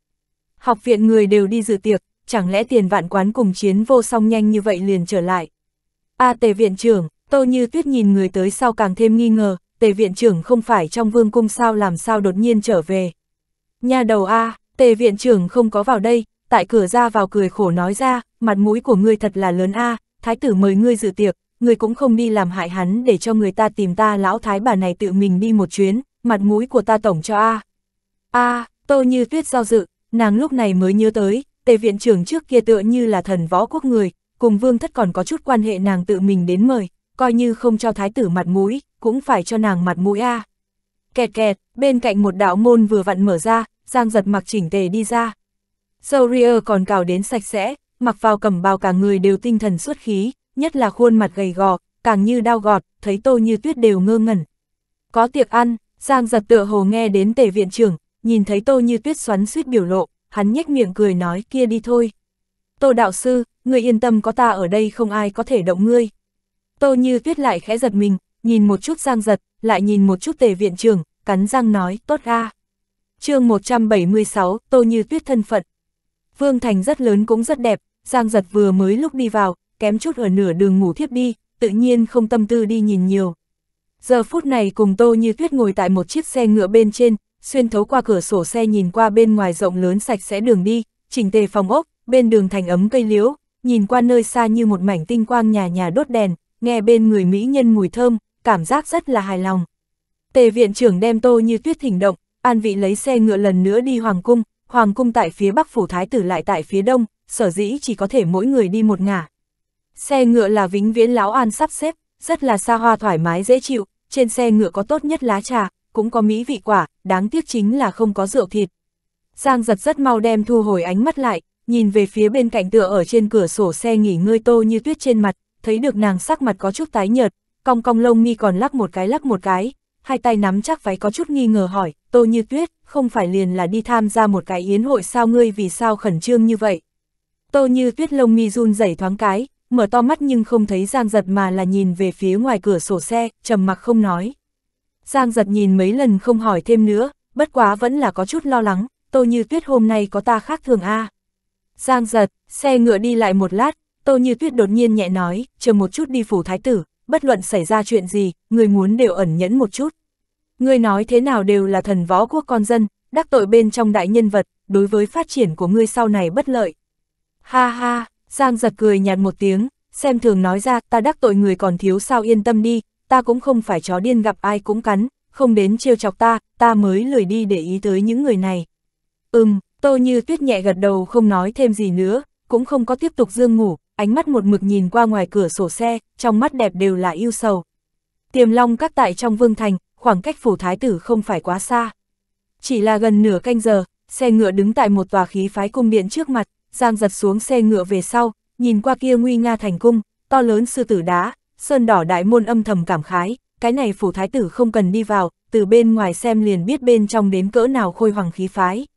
Học viện người đều đi dự tiệc, chẳng lẽ tiền vạn quán cùng chiến vô song nhanh như vậy liền trở lại. A tề viện trưởng, tô như tuyết nhìn người tới sau càng thêm nghi ngờ, tề viện trưởng không phải trong vương cung sao làm sao đột nhiên trở về. Nhà đầu A, tề viện trưởng không có vào đây, tại cửa ra vào cười khổ nói ra, mặt mũi của ngươi thật là lớn A, thái tử mời ngươi dự tiệc, ngươi cũng không đi làm hại hắn để cho người ta tìm ta lão thái bà này tự mình đi một chuyến, mặt mũi của ta tổng cho A. A, tô như tuyết do dự, nàng lúc này mới nhớ tới, tề viện trưởng trước kia tựa như là thần võ quốc người, cùng vương thất còn có chút quan hệ nàng tự mình đến mời, coi như không cho thái tử mặt mũi, cũng phải cho nàng mặt mũi a. À. Kẹt kẹt, bên cạnh một đạo môn vừa vặn mở ra, giang giật mặc chỉnh tề đi ra. Sawyer còn cào đến sạch sẽ, mặc vào cẩm bào cả người đều tinh thần xuất khí, nhất là khuôn mặt gầy gò, càng như đau gọt, thấy tô như tuyết đều ngơ ngẩn. Có tiệc ăn, Giang giật tựa hồ nghe đến tề viện trưởng, nhìn thấy tô như tuyết xoắn suýt biểu lộ, hắn nhếch miệng cười nói kia đi thôi. Tô đạo sư, người yên tâm có ta ở đây không ai có thể động ngươi. Tô như tuyết lại khẽ giật mình, nhìn một chút giang giật, lại nhìn một chút tề viện trưởng, cắn răng nói tốt a. À. chương 176, tô như tuyết thân phận. Vương Thành rất lớn cũng rất đẹp, giang giật vừa mới lúc đi vào, kém chút ở nửa đường ngủ thiếp đi, tự nhiên không tâm tư đi nhìn nhiều. Giờ phút này cùng tô như tuyết ngồi tại một chiếc xe ngựa bên trên, xuyên thấu qua cửa sổ xe nhìn qua bên ngoài rộng lớn sạch sẽ đường đi, chỉnh tề phòng ốc, bên đường thành ấm cây liễu, nhìn qua nơi xa như một mảnh tinh quang nhà nhà đốt đèn, nghe bên người mỹ nhân mùi thơm, cảm giác rất là hài lòng. Tề viện trưởng đem tô như tuyết thỉnh động, an vị lấy xe ngựa lần nữa đi hoàng cung, hoàng cung tại phía bắc phủ thái tử lại tại phía đông, sở dĩ chỉ có thể mỗi người đi một ngả. Xe ngựa là vĩnh viễn lão an sắp xếp, rất là xa hoa thoải mái dễ chịu, trên xe ngựa có tốt nhất lá trà, cũng có mỹ vị quả, đáng tiếc chính là không có rượu thịt. Giang giật rất mau đem thu hồi ánh mắt lại, nhìn về phía bên cạnh tựa ở trên cửa sổ xe nghỉ ngơi tô như tuyết trên mặt, thấy được nàng sắc mặt có chút tái nhợt, cong cong lông mi còn lắc một cái lắc một cái, hai tay nắm chắc váy có chút nghi ngờ hỏi, tô như tuyết, không phải liền là đi tham gia một cái yến hội sao ngươi vì sao khẩn trương như vậy. Tô như tuyết lông mi run rẩy thoáng cái, mở to mắt nhưng không thấy giang giật mà là nhìn về phía ngoài cửa sổ xe, trầm mặc không nói. Giang giật nhìn mấy lần không hỏi thêm nữa, bất quá vẫn là có chút lo lắng, Tô Như Tuyết hôm nay có ta khác thường a. Giang giật, xe ngựa đi lại một lát, Tô Như Tuyết đột nhiên nhẹ nói, chờ một chút đi phủ thái tử, bất luận xảy ra chuyện gì, người muốn đều ẩn nhẫn một chút. Người nói thế nào đều là thần võ quốc con dân, đắc tội bên trong đại nhân vật, đối với phát triển của ngươi sau này bất lợi. Ha ha, Giang giật cười nhạt một tiếng, xem thường nói ra ta đắc tội người còn thiếu sao yên tâm đi, ta cũng không phải chó điên gặp ai cũng cắn, không đến trêu chọc ta, ta mới lười đi để ý tới những người này. Ừm, tô như tuyết nhẹ gật đầu không nói thêm gì nữa, cũng không có tiếp tục dương ngủ, ánh mắt một mực nhìn qua ngoài cửa sổ xe, trong mắt đẹp đều là yêu sầu. Tiềm long các tại trong vương thành, khoảng cách phủ thái tử không phải quá xa. Chỉ là gần nửa canh giờ, xe ngựa đứng tại một tòa khí phái cung điện trước mặt, Giang giật xuống xe ngựa về sau, nhìn qua kia nguy nga thành cung, to lớn sư tử đá, Sơn đỏ đại môn âm thầm cảm khái, cái này phủ thái tử không cần đi vào, từ bên ngoài xem liền biết bên trong đến cỡ nào khôi hoàng khí phái.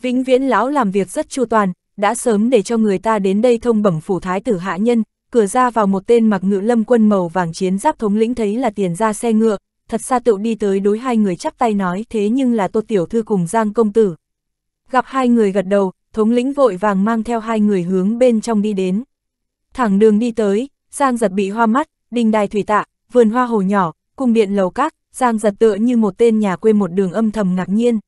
Vĩnh viễn lão làm việc rất chu toàn, đã sớm để cho người ta đến đây thông bẩm phủ thái tử hạ nhân, cửa ra vào một tên mặc ngự lâm quân màu vàng chiến giáp thống lĩnh thấy là tiền ra xe ngựa, thật xa tựu đi tới đối hai người chắp tay nói thế nhưng là tô tiểu thư cùng giang công tử. Gặp hai người gật đầu, thống lĩnh vội vàng mang theo hai người hướng bên trong đi đến. Thẳng đường đi tới, giang giật bị hoa mắt, đình đài thủy tạ, vườn hoa hồ nhỏ, cung điện lầu các, Giang giật tựa như một tên nhà quê một đường âm thầm ngạc nhiên.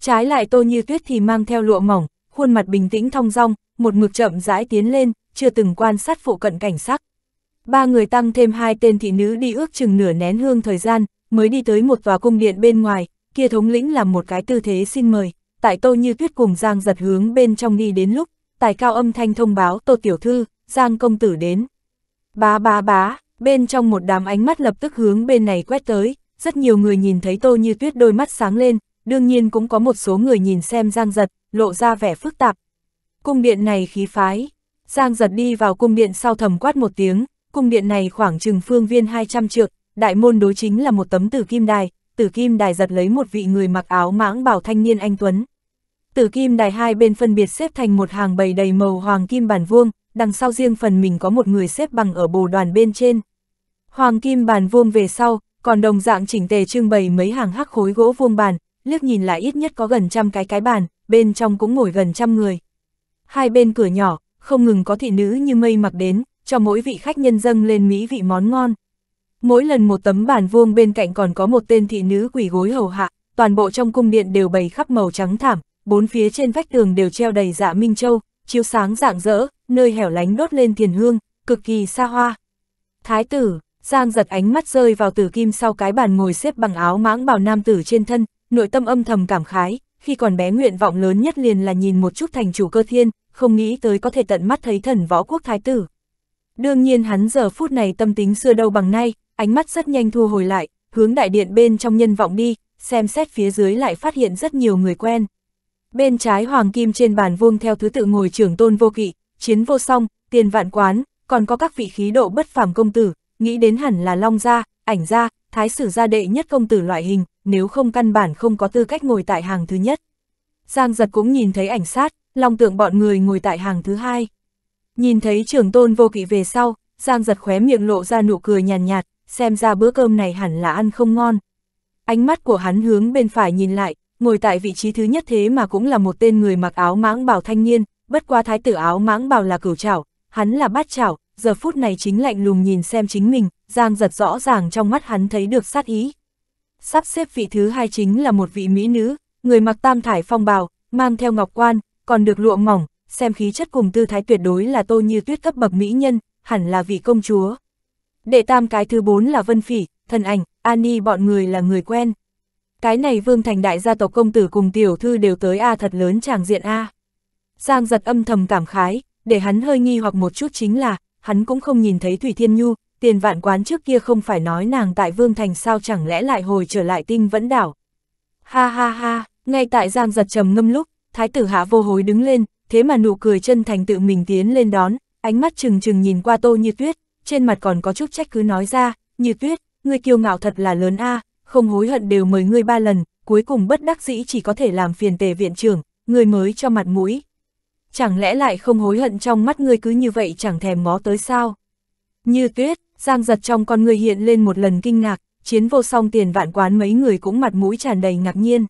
Trái lại Tô Như Tuyết thì mang theo lụa mỏng, khuôn mặt bình tĩnh thong dong, một mực chậm rãi tiến lên, chưa từng quan sát phụ cận cảnh sắc. Ba người tăng thêm hai tên thị nữ đi ước chừng nửa nén hương thời gian, mới đi tới một tòa cung điện bên ngoài, kia thống lĩnh làm một cái tư thế xin mời, tại Tô Như Tuyết cùng Giang giật hướng bên trong đi đến lúc, tài cao âm thanh thông báo Tô Tiểu Thư, Giang công tử đến. Bá bá bá, Bên trong một đám ánh mắt lập tức hướng bên này quét tới, rất nhiều người nhìn thấy Tô Như Tuyết đôi mắt sáng lên, đương nhiên cũng có một số người nhìn xem Giang Giật, lộ ra vẻ phức tạp. Cung điện này khí phái, Giang Giật đi vào cung điện sau thầm quát một tiếng, cung điện này khoảng chừng phương viên 200 trượng, đại môn đối chính là một tấm tử kim đài, tử kim đài giật lấy một vị người mặc áo mãng bảo thanh niên anh Tuấn. Tử kim đài hai bên phân biệt xếp thành một hàng bầy đầy màu hoàng kim bản vuông, đằng sau riêng phần mình có một người xếp bằng ở bồ đoàn bên trên. Hoàng kim bàn vuông về sau, còn đồng dạng chỉnh tề trưng bày mấy hàng hắc khối gỗ vuông bàn, liếc nhìn lại ít nhất có gần trăm cái cái bàn, bên trong cũng ngồi gần trăm người. Hai bên cửa nhỏ, không ngừng có thị nữ như mây mặc đến, cho mỗi vị khách nhân dâng lên mỹ vị món ngon. Mỗi lần một tấm bàn vuông bên cạnh còn có một tên thị nữ quỷ gối hầu hạ, toàn bộ trong cung điện đều bày khắp màu trắng thảm, bốn phía trên vách tường đều treo đầy dạ minh châu, chiếu sáng rạng rỡ, nơi hẻo lánh đốt lên thiền hương, cực kỳ xa hoa. Thái tử, Giang giật ánh mắt rơi vào tử kim sau cái bàn ngồi xếp bằng áo mãng bào nam tử trên thân, nội tâm âm thầm cảm khái, khi còn bé nguyện vọng lớn nhất liền là nhìn một chút thành chủ cơ thiên, không nghĩ tới có thể tận mắt thấy thần võ quốc thái tử. Đương nhiên hắn giờ phút này tâm tính xưa đâu bằng nay, ánh mắt rất nhanh thu hồi lại, hướng đại điện bên trong nhân vọng đi, xem xét phía dưới lại phát hiện rất nhiều người quen. Bên trái hoàng kim trên bàn vuông theo thứ tự ngồi trưởng tôn vô kỵ, chiến vô song, tiền vạn quán, còn có các vị khí độ bất phàm công tử, nghĩ đến hẳn là long gia, ảnh gia, thái sử gia đệ nhất công tử loại hình, nếu không căn bản không có tư cách ngồi tại hàng thứ nhất. Giang giật cũng nhìn thấy ảnh sát, long tượng bọn người ngồi tại hàng thứ hai. Nhìn thấy trưởng tôn vô kỵ về sau, Giang giật khóe miệng lộ ra nụ cười nhàn nhạt, nhạt, xem ra bữa cơm này hẳn là ăn không ngon. Ánh mắt của hắn hướng bên phải nhìn lại, ngồi tại vị trí thứ nhất thế mà cũng là một tên người mặc áo mãng bào thanh niên, bất qua thái tử áo mãng bào là cửu trảo, hắn là bát trảo, giờ phút này chính lạnh lùng nhìn xem chính mình, Giang giật rõ ràng trong mắt hắn thấy được sát ý. Sắp xếp vị thứ hai chính là một vị mỹ nữ, người mặc tam thải phong bào, mang theo ngọc quan, còn được lụa mỏng, xem khí chất cùng tư thái tuyệt đối là tô như tuyết cấp bậc mỹ nhân, hẳn là vị công chúa. Đệ tam cái thứ bốn là Vân Phỉ, thần ảnh, Ani bọn người là người quen cái này vương thành đại gia tộc công tử cùng tiểu thư đều tới A thật lớn tràng diện A. Giang giật âm thầm cảm khái, để hắn hơi nghi hoặc một chút chính là, hắn cũng không nhìn thấy Thủy Thiên Nhu, tiền vạn quán trước kia không phải nói nàng tại vương thành sao chẳng lẽ lại hồi trở lại tinh vẫn đảo. Ha ha ha, ngay tại Giang giật trầm ngâm lúc, thái tử hạ vô hối đứng lên, thế mà nụ cười chân thành tự mình tiến lên đón, ánh mắt trừng trừng nhìn qua tô như tuyết, trên mặt còn có chút trách cứ nói ra, như tuyết, ngươi kiêu ngạo thật là lớn a không hối hận đều mời ngươi ba lần, cuối cùng bất đắc dĩ chỉ có thể làm phiền tề viện trưởng, ngươi mới cho mặt mũi. Chẳng lẽ lại không hối hận trong mắt ngươi cứ như vậy chẳng thèm ngó tới sao? Như tuyết, giang giật trong con người hiện lên một lần kinh ngạc, chiến vô song tiền vạn quán mấy người cũng mặt mũi tràn đầy ngạc nhiên.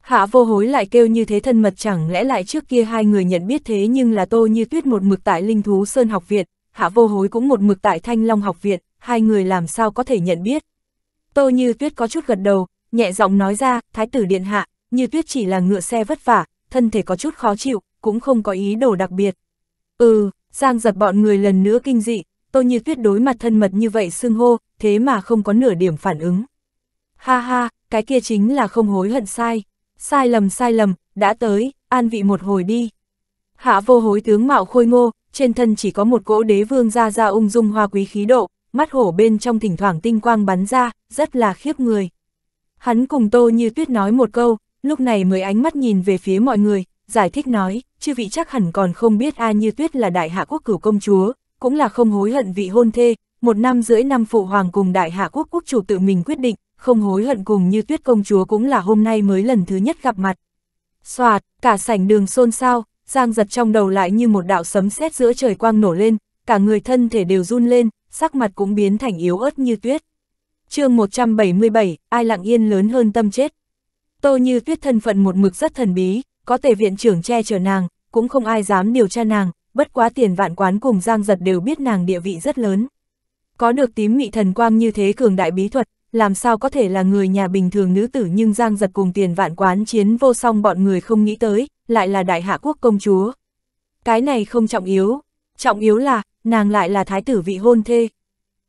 Hạ vô hối lại kêu như thế thân mật chẳng lẽ lại trước kia hai người nhận biết thế nhưng là tô như tuyết một mực tại linh thú sơn học viện, hạ vô hối cũng một mực tại thanh long học viện, hai người làm sao có thể nhận biết. Tô Như Tuyết có chút gật đầu, nhẹ giọng nói ra, Thái tử Điện Hạ, Như Tuyết chỉ là ngựa xe vất vả, thân thể có chút khó chịu, cũng không có ý đồ đặc biệt. Ừ, Giang giật bọn người lần nữa kinh dị, Tô Như Tuyết đối mặt thân mật như vậy xưng hô, thế mà không có nửa điểm phản ứng. Ha ha, cái kia chính là không hối hận sai. Sai lầm sai lầm, đã tới, an vị một hồi đi. Hạ vô hối tướng mạo khôi ngô, trên thân chỉ có một cỗ đế vương ra ra ung dung hoa quý khí độ, mắt hổ bên trong thỉnh thoảng tinh quang bắn ra, rất là khiếp người. Hắn cùng Tô Như Tuyết nói một câu, lúc này mới ánh mắt nhìn về phía mọi người, giải thích nói, chư vị chắc hẳn còn không biết A Như Tuyết là đại hạ quốc cửu công chúa, cũng là không hối hận vị hôn thê, một năm rưỡi năm phụ hoàng cùng đại hạ quốc quốc chủ tự mình quyết định, không hối hận cùng Như Tuyết công chúa cũng là hôm nay mới lần thứ nhất gặp mặt. Xoạt, cả sảnh đường xôn xao, Giang giật trong đầu lại như một đạo sấm sét giữa trời quang nổ lên, cả người thân thể đều run lên, sắc mặt cũng biến thành yếu ớt như tuyết. chương 177, ai lặng yên lớn hơn tâm chết. Tô như tuyết thân phận một mực rất thần bí, có thể viện trưởng che chở nàng, cũng không ai dám điều tra nàng, bất quá tiền vạn quán cùng giang giật đều biết nàng địa vị rất lớn. Có được tím mị thần quang như thế cường đại bí thuật, làm sao có thể là người nhà bình thường nữ tử nhưng giang giật cùng tiền vạn quán chiến vô song bọn người không nghĩ tới, lại là đại hạ quốc công chúa. Cái này không trọng yếu, trọng yếu là nàng lại là thái tử vị hôn thê.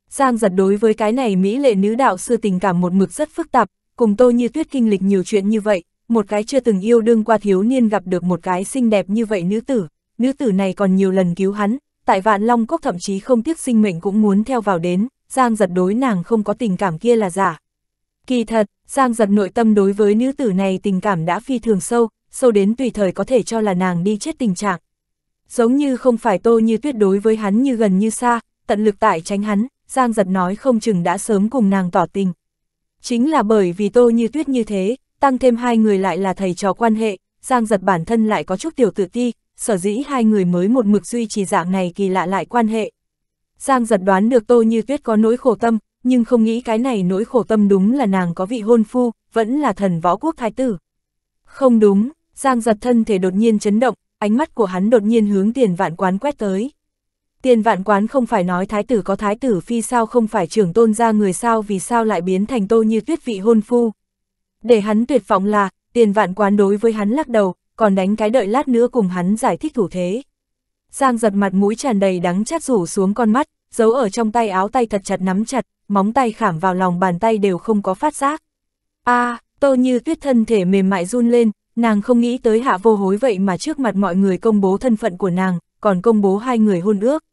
Giang giật đối với cái này Mỹ lệ nữ đạo sư tình cảm một mực rất phức tạp, cùng tô như tuyết kinh lịch nhiều chuyện như vậy, một cái chưa từng yêu đương qua thiếu niên gặp được một cái xinh đẹp như vậy nữ tử, nữ tử này còn nhiều lần cứu hắn, tại vạn long cốc thậm chí không tiếc sinh mệnh cũng muốn theo vào đến, Giang giật đối nàng không có tình cảm kia là giả. Kỳ thật, Giang giật nội tâm đối với nữ tử này tình cảm đã phi thường sâu, sâu đến tùy thời có thể cho là nàng đi chết tình trạng, giống như không phải tô như tuyết đối với hắn như gần như xa, tận lực tại tránh hắn, Giang giật nói không chừng đã sớm cùng nàng tỏ tình. Chính là bởi vì tô như tuyết như thế, tăng thêm hai người lại là thầy trò quan hệ, Giang giật bản thân lại có chút tiểu tự ti, sở dĩ hai người mới một mực duy trì dạng này kỳ lạ lại quan hệ. Giang giật đoán được tô như tuyết có nỗi khổ tâm, nhưng không nghĩ cái này nỗi khổ tâm đúng là nàng có vị hôn phu, vẫn là thần võ quốc thái tử. Không đúng, Giang giật thân thể đột nhiên chấn động, ánh mắt của hắn đột nhiên hướng tiền vạn quán quét tới. Tiền vạn quán không phải nói thái tử có thái tử phi sao không phải trưởng tôn ra người sao vì sao lại biến thành tô như tuyết vị hôn phu. Để hắn tuyệt vọng là, tiền vạn quán đối với hắn lắc đầu, còn đánh cái đợi lát nữa cùng hắn giải thích thủ thế. Giang giật mặt mũi tràn đầy đắng chát rủ xuống con mắt, giấu ở trong tay áo tay thật chặt nắm chặt, móng tay khảm vào lòng bàn tay đều không có phát giác. a tô như tuyết thân thể mềm mại run lên, Nàng không nghĩ tới hạ vô hối vậy mà trước mặt mọi người công bố thân phận của nàng, còn công bố hai người hôn ước.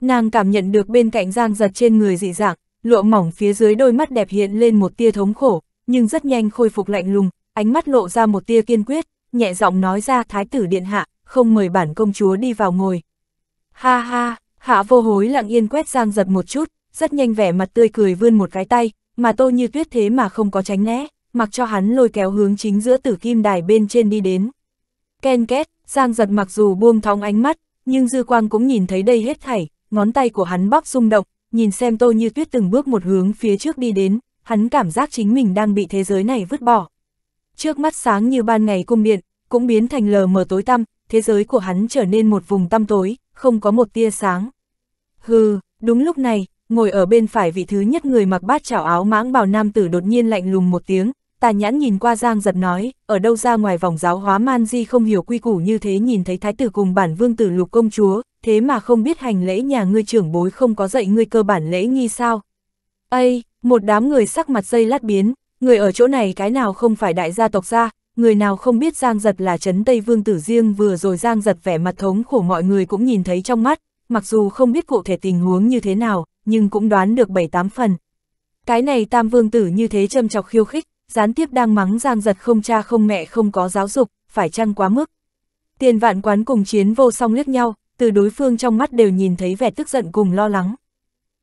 Nàng cảm nhận được bên cạnh giang giật trên người dị dạng, lụa mỏng phía dưới đôi mắt đẹp hiện lên một tia thống khổ, nhưng rất nhanh khôi phục lạnh lùng, ánh mắt lộ ra một tia kiên quyết, nhẹ giọng nói ra thái tử điện hạ, không mời bản công chúa đi vào ngồi. Ha ha, hạ vô hối lặng yên quét giang giật một chút, rất nhanh vẻ mặt tươi cười vươn một cái tay, mà tô như tuyết thế mà không có tránh né mặc cho hắn lôi kéo hướng chính giữa tử kim đài bên trên đi đến. Ken két, Giang giật mặc dù buông thóng ánh mắt, nhưng dư quang cũng nhìn thấy đây hết thảy, ngón tay của hắn bóc rung động, nhìn xem tô như tuyết từng bước một hướng phía trước đi đến, hắn cảm giác chính mình đang bị thế giới này vứt bỏ. Trước mắt sáng như ban ngày cung điện, cũng biến thành lờ mờ tối tăm, thế giới của hắn trở nên một vùng tăm tối, không có một tia sáng. Hừ, đúng lúc này, ngồi ở bên phải vị thứ nhất người mặc bát chảo áo mãng bào nam tử đột nhiên lạnh lùng một tiếng, tà nhãn nhìn qua Giang giật nói, ở đâu ra ngoài vòng giáo hóa man di không hiểu quy củ như thế nhìn thấy thái tử cùng bản vương tử lục công chúa, thế mà không biết hành lễ nhà ngươi trưởng bối không có dạy ngươi cơ bản lễ nghi sao. Ây, một đám người sắc mặt dây lát biến, người ở chỗ này cái nào không phải đại gia tộc gia, người nào không biết Giang giật là chấn Tây Vương tử riêng vừa rồi Giang giật vẻ mặt thống khổ mọi người cũng nhìn thấy trong mắt, mặc dù không biết cụ thể tình huống như thế nào, nhưng cũng đoán được bảy tám phần. Cái này tam vương tử như thế châm chọc khiêu khích, gián tiếp đang mắng Giang Giật không cha không mẹ không có giáo dục, phải chăng quá mức. Tiền vạn quán cùng chiến vô song liếc nhau, từ đối phương trong mắt đều nhìn thấy vẻ tức giận cùng lo lắng.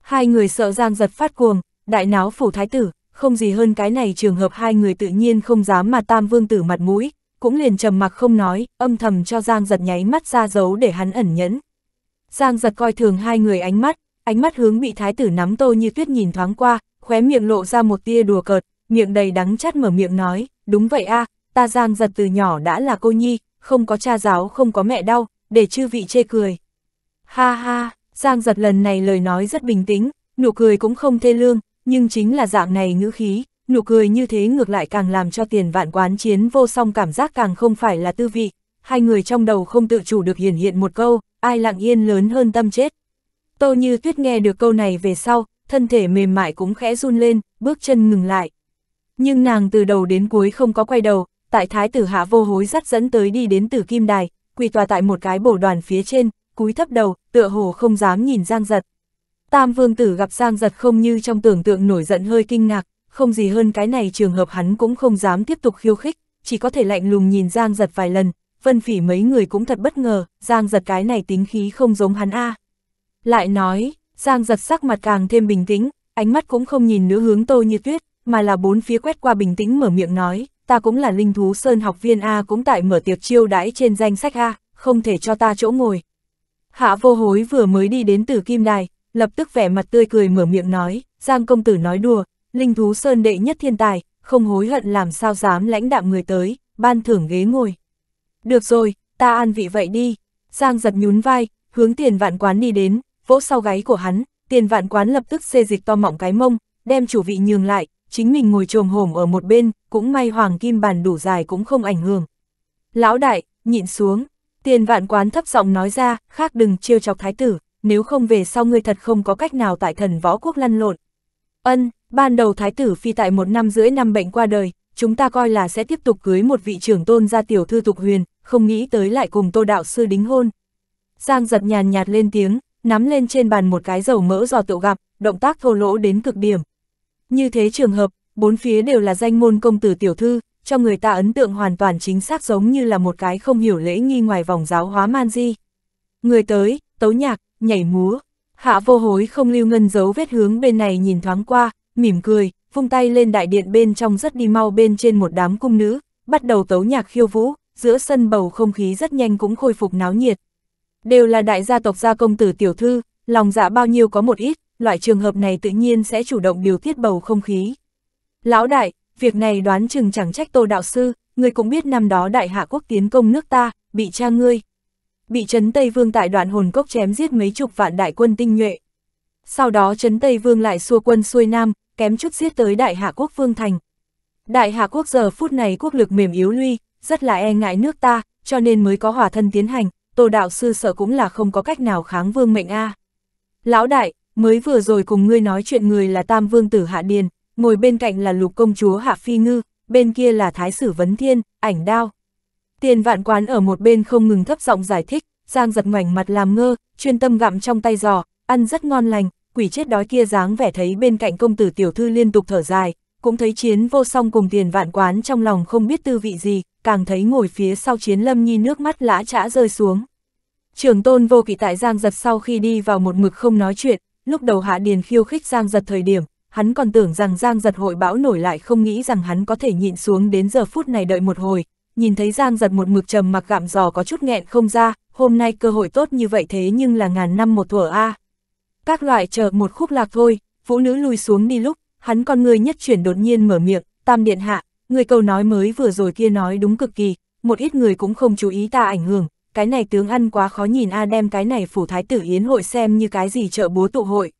Hai người sợ Giang Giật phát cuồng, đại náo phủ thái tử, không gì hơn cái này trường hợp hai người tự nhiên không dám mà tam vương tử mặt mũi, cũng liền trầm mặc không nói, âm thầm cho Giang Giật nháy mắt ra dấu để hắn ẩn nhẫn. Giang Giật coi thường hai người ánh mắt, ánh mắt hướng bị thái tử nắm tô như tuyết nhìn thoáng qua, khóe miệng lộ ra một tia đùa cợt, miệng đầy đắng chát mở miệng nói, đúng vậy a à, ta Giang giật từ nhỏ đã là cô nhi, không có cha giáo không có mẹ đau, để chư vị chê cười. Ha ha, Giang giật lần này lời nói rất bình tĩnh, nụ cười cũng không thê lương, nhưng chính là dạng này ngữ khí, nụ cười như thế ngược lại càng làm cho tiền vạn quán chiến vô song cảm giác càng không phải là tư vị, hai người trong đầu không tự chủ được hiển hiện một câu, ai lặng yên lớn hơn tâm chết. Tô như tuyết nghe được câu này về sau, thân thể mềm mại cũng khẽ run lên, bước chân ngừng lại. Nhưng nàng từ đầu đến cuối không có quay đầu, tại thái tử hạ vô hối dắt dẫn tới đi đến tử kim đài, quỳ tòa tại một cái bổ đoàn phía trên, cúi thấp đầu, tựa hồ không dám nhìn Giang Giật. Tam vương tử gặp Giang Giật không như trong tưởng tượng nổi giận hơi kinh ngạc, không gì hơn cái này trường hợp hắn cũng không dám tiếp tục khiêu khích, chỉ có thể lạnh lùng nhìn Giang Giật vài lần, vân phỉ mấy người cũng thật bất ngờ, Giang Giật cái này tính khí không giống hắn a Lại nói, Giang Giật sắc mặt càng thêm bình tĩnh, ánh mắt cũng không nhìn nữa hướng Tô Như Tuyết, mà là bốn phía quét qua bình tĩnh mở miệng nói, ta cũng là linh thú sơn học viên A cũng tại mở tiệc chiêu đãi trên danh sách A, không thể cho ta chỗ ngồi. Hạ vô hối vừa mới đi đến từ kim đài, lập tức vẻ mặt tươi cười mở miệng nói, Giang công tử nói đùa, linh thú sơn đệ nhất thiên tài, không hối hận làm sao dám lãnh đạm người tới, ban thưởng ghế ngồi. Được rồi, ta an vị vậy đi. Giang giật nhún vai, hướng tiền vạn quán đi đến, vỗ sau gáy của hắn, tiền vạn quán lập tức xê dịch to mỏng cái mông, đem chủ vị nhường lại, chính mình ngồi trồm hổm ở một bên, cũng may hoàng kim bàn đủ dài cũng không ảnh hưởng. Lão đại, nhịn xuống, tiền vạn quán thấp giọng nói ra, khác đừng trêu chọc thái tử, nếu không về sau ngươi thật không có cách nào tại thần võ quốc lăn lộn. Ân, ban đầu thái tử phi tại một năm rưỡi năm bệnh qua đời, chúng ta coi là sẽ tiếp tục cưới một vị trưởng tôn gia tiểu thư tục huyền, không nghĩ tới lại cùng tô đạo sư đính hôn. Giang giật nhàn nhạt lên tiếng, nắm lên trên bàn một cái dầu mỡ giò tựu gặp, động tác thô lỗ đến cực điểm. Như thế trường hợp, bốn phía đều là danh môn công tử tiểu thư, cho người ta ấn tượng hoàn toàn chính xác giống như là một cái không hiểu lễ nghi ngoài vòng giáo hóa man di. Người tới, tấu nhạc, nhảy múa, hạ vô hối không lưu ngân dấu vết hướng bên này nhìn thoáng qua, mỉm cười, vung tay lên đại điện bên trong rất đi mau bên trên một đám cung nữ, bắt đầu tấu nhạc khiêu vũ, giữa sân bầu không khí rất nhanh cũng khôi phục náo nhiệt. Đều là đại gia tộc gia công tử tiểu thư, lòng dạ bao nhiêu có một ít, loại trường hợp này tự nhiên sẽ chủ động điều tiết bầu không khí. Lão đại, việc này đoán chừng chẳng trách tô đạo sư, người cũng biết năm đó đại hạ quốc tiến công nước ta, bị cha ngươi. Bị Trấn Tây Vương tại đoạn hồn cốc chém giết mấy chục vạn đại quân tinh nhuệ. Sau đó Trấn Tây Vương lại xua quân xuôi nam, kém chút giết tới đại hạ quốc Vương Thành. Đại hạ quốc giờ phút này quốc lực mềm yếu lui, rất là e ngại nước ta, cho nên mới có hòa thân tiến hành, tô đạo sư sợ cũng là không có cách nào kháng vương mệnh A. Lão đại, mới vừa rồi cùng ngươi nói chuyện người là Tam Vương tử Hạ Điền, ngồi bên cạnh là Lục Công Chúa Hạ Phi Ngư, bên kia là Thái Sử Vấn Thiên, ảnh đao. Tiền vạn quán ở một bên không ngừng thấp giọng giải thích, Giang giật ngoảnh mặt làm ngơ, chuyên tâm gặm trong tay giò, ăn rất ngon lành, quỷ chết đói kia dáng vẻ thấy bên cạnh công tử tiểu thư liên tục thở dài, cũng thấy chiến vô song cùng tiền vạn quán trong lòng không biết tư vị gì, càng thấy ngồi phía sau chiến lâm nhi nước mắt lã trã rơi xuống. Trường tôn vô kỵ tại Giang giật sau khi đi vào một mực không nói chuyện, lúc đầu Hạ Điền khiêu khích Giang Giật thời điểm, hắn còn tưởng rằng Giang Giật hội bão nổi lại không nghĩ rằng hắn có thể nhịn xuống đến giờ phút này đợi một hồi, nhìn thấy Giang Giật một mực trầm mặc gạm giò có chút nghẹn không ra, hôm nay cơ hội tốt như vậy thế nhưng là ngàn năm một thuở a. Các loại chờ một khúc lạc thôi, vũ nữ lùi xuống đi lúc, hắn con người nhất chuyển đột nhiên mở miệng, tam điện hạ, người câu nói mới vừa rồi kia nói đúng cực kỳ, một ít người cũng không chú ý ta ảnh hưởng, cái này tướng ăn quá khó nhìn a đem cái này phủ thái tử yến hội xem như cái gì trợ búa tụ hội.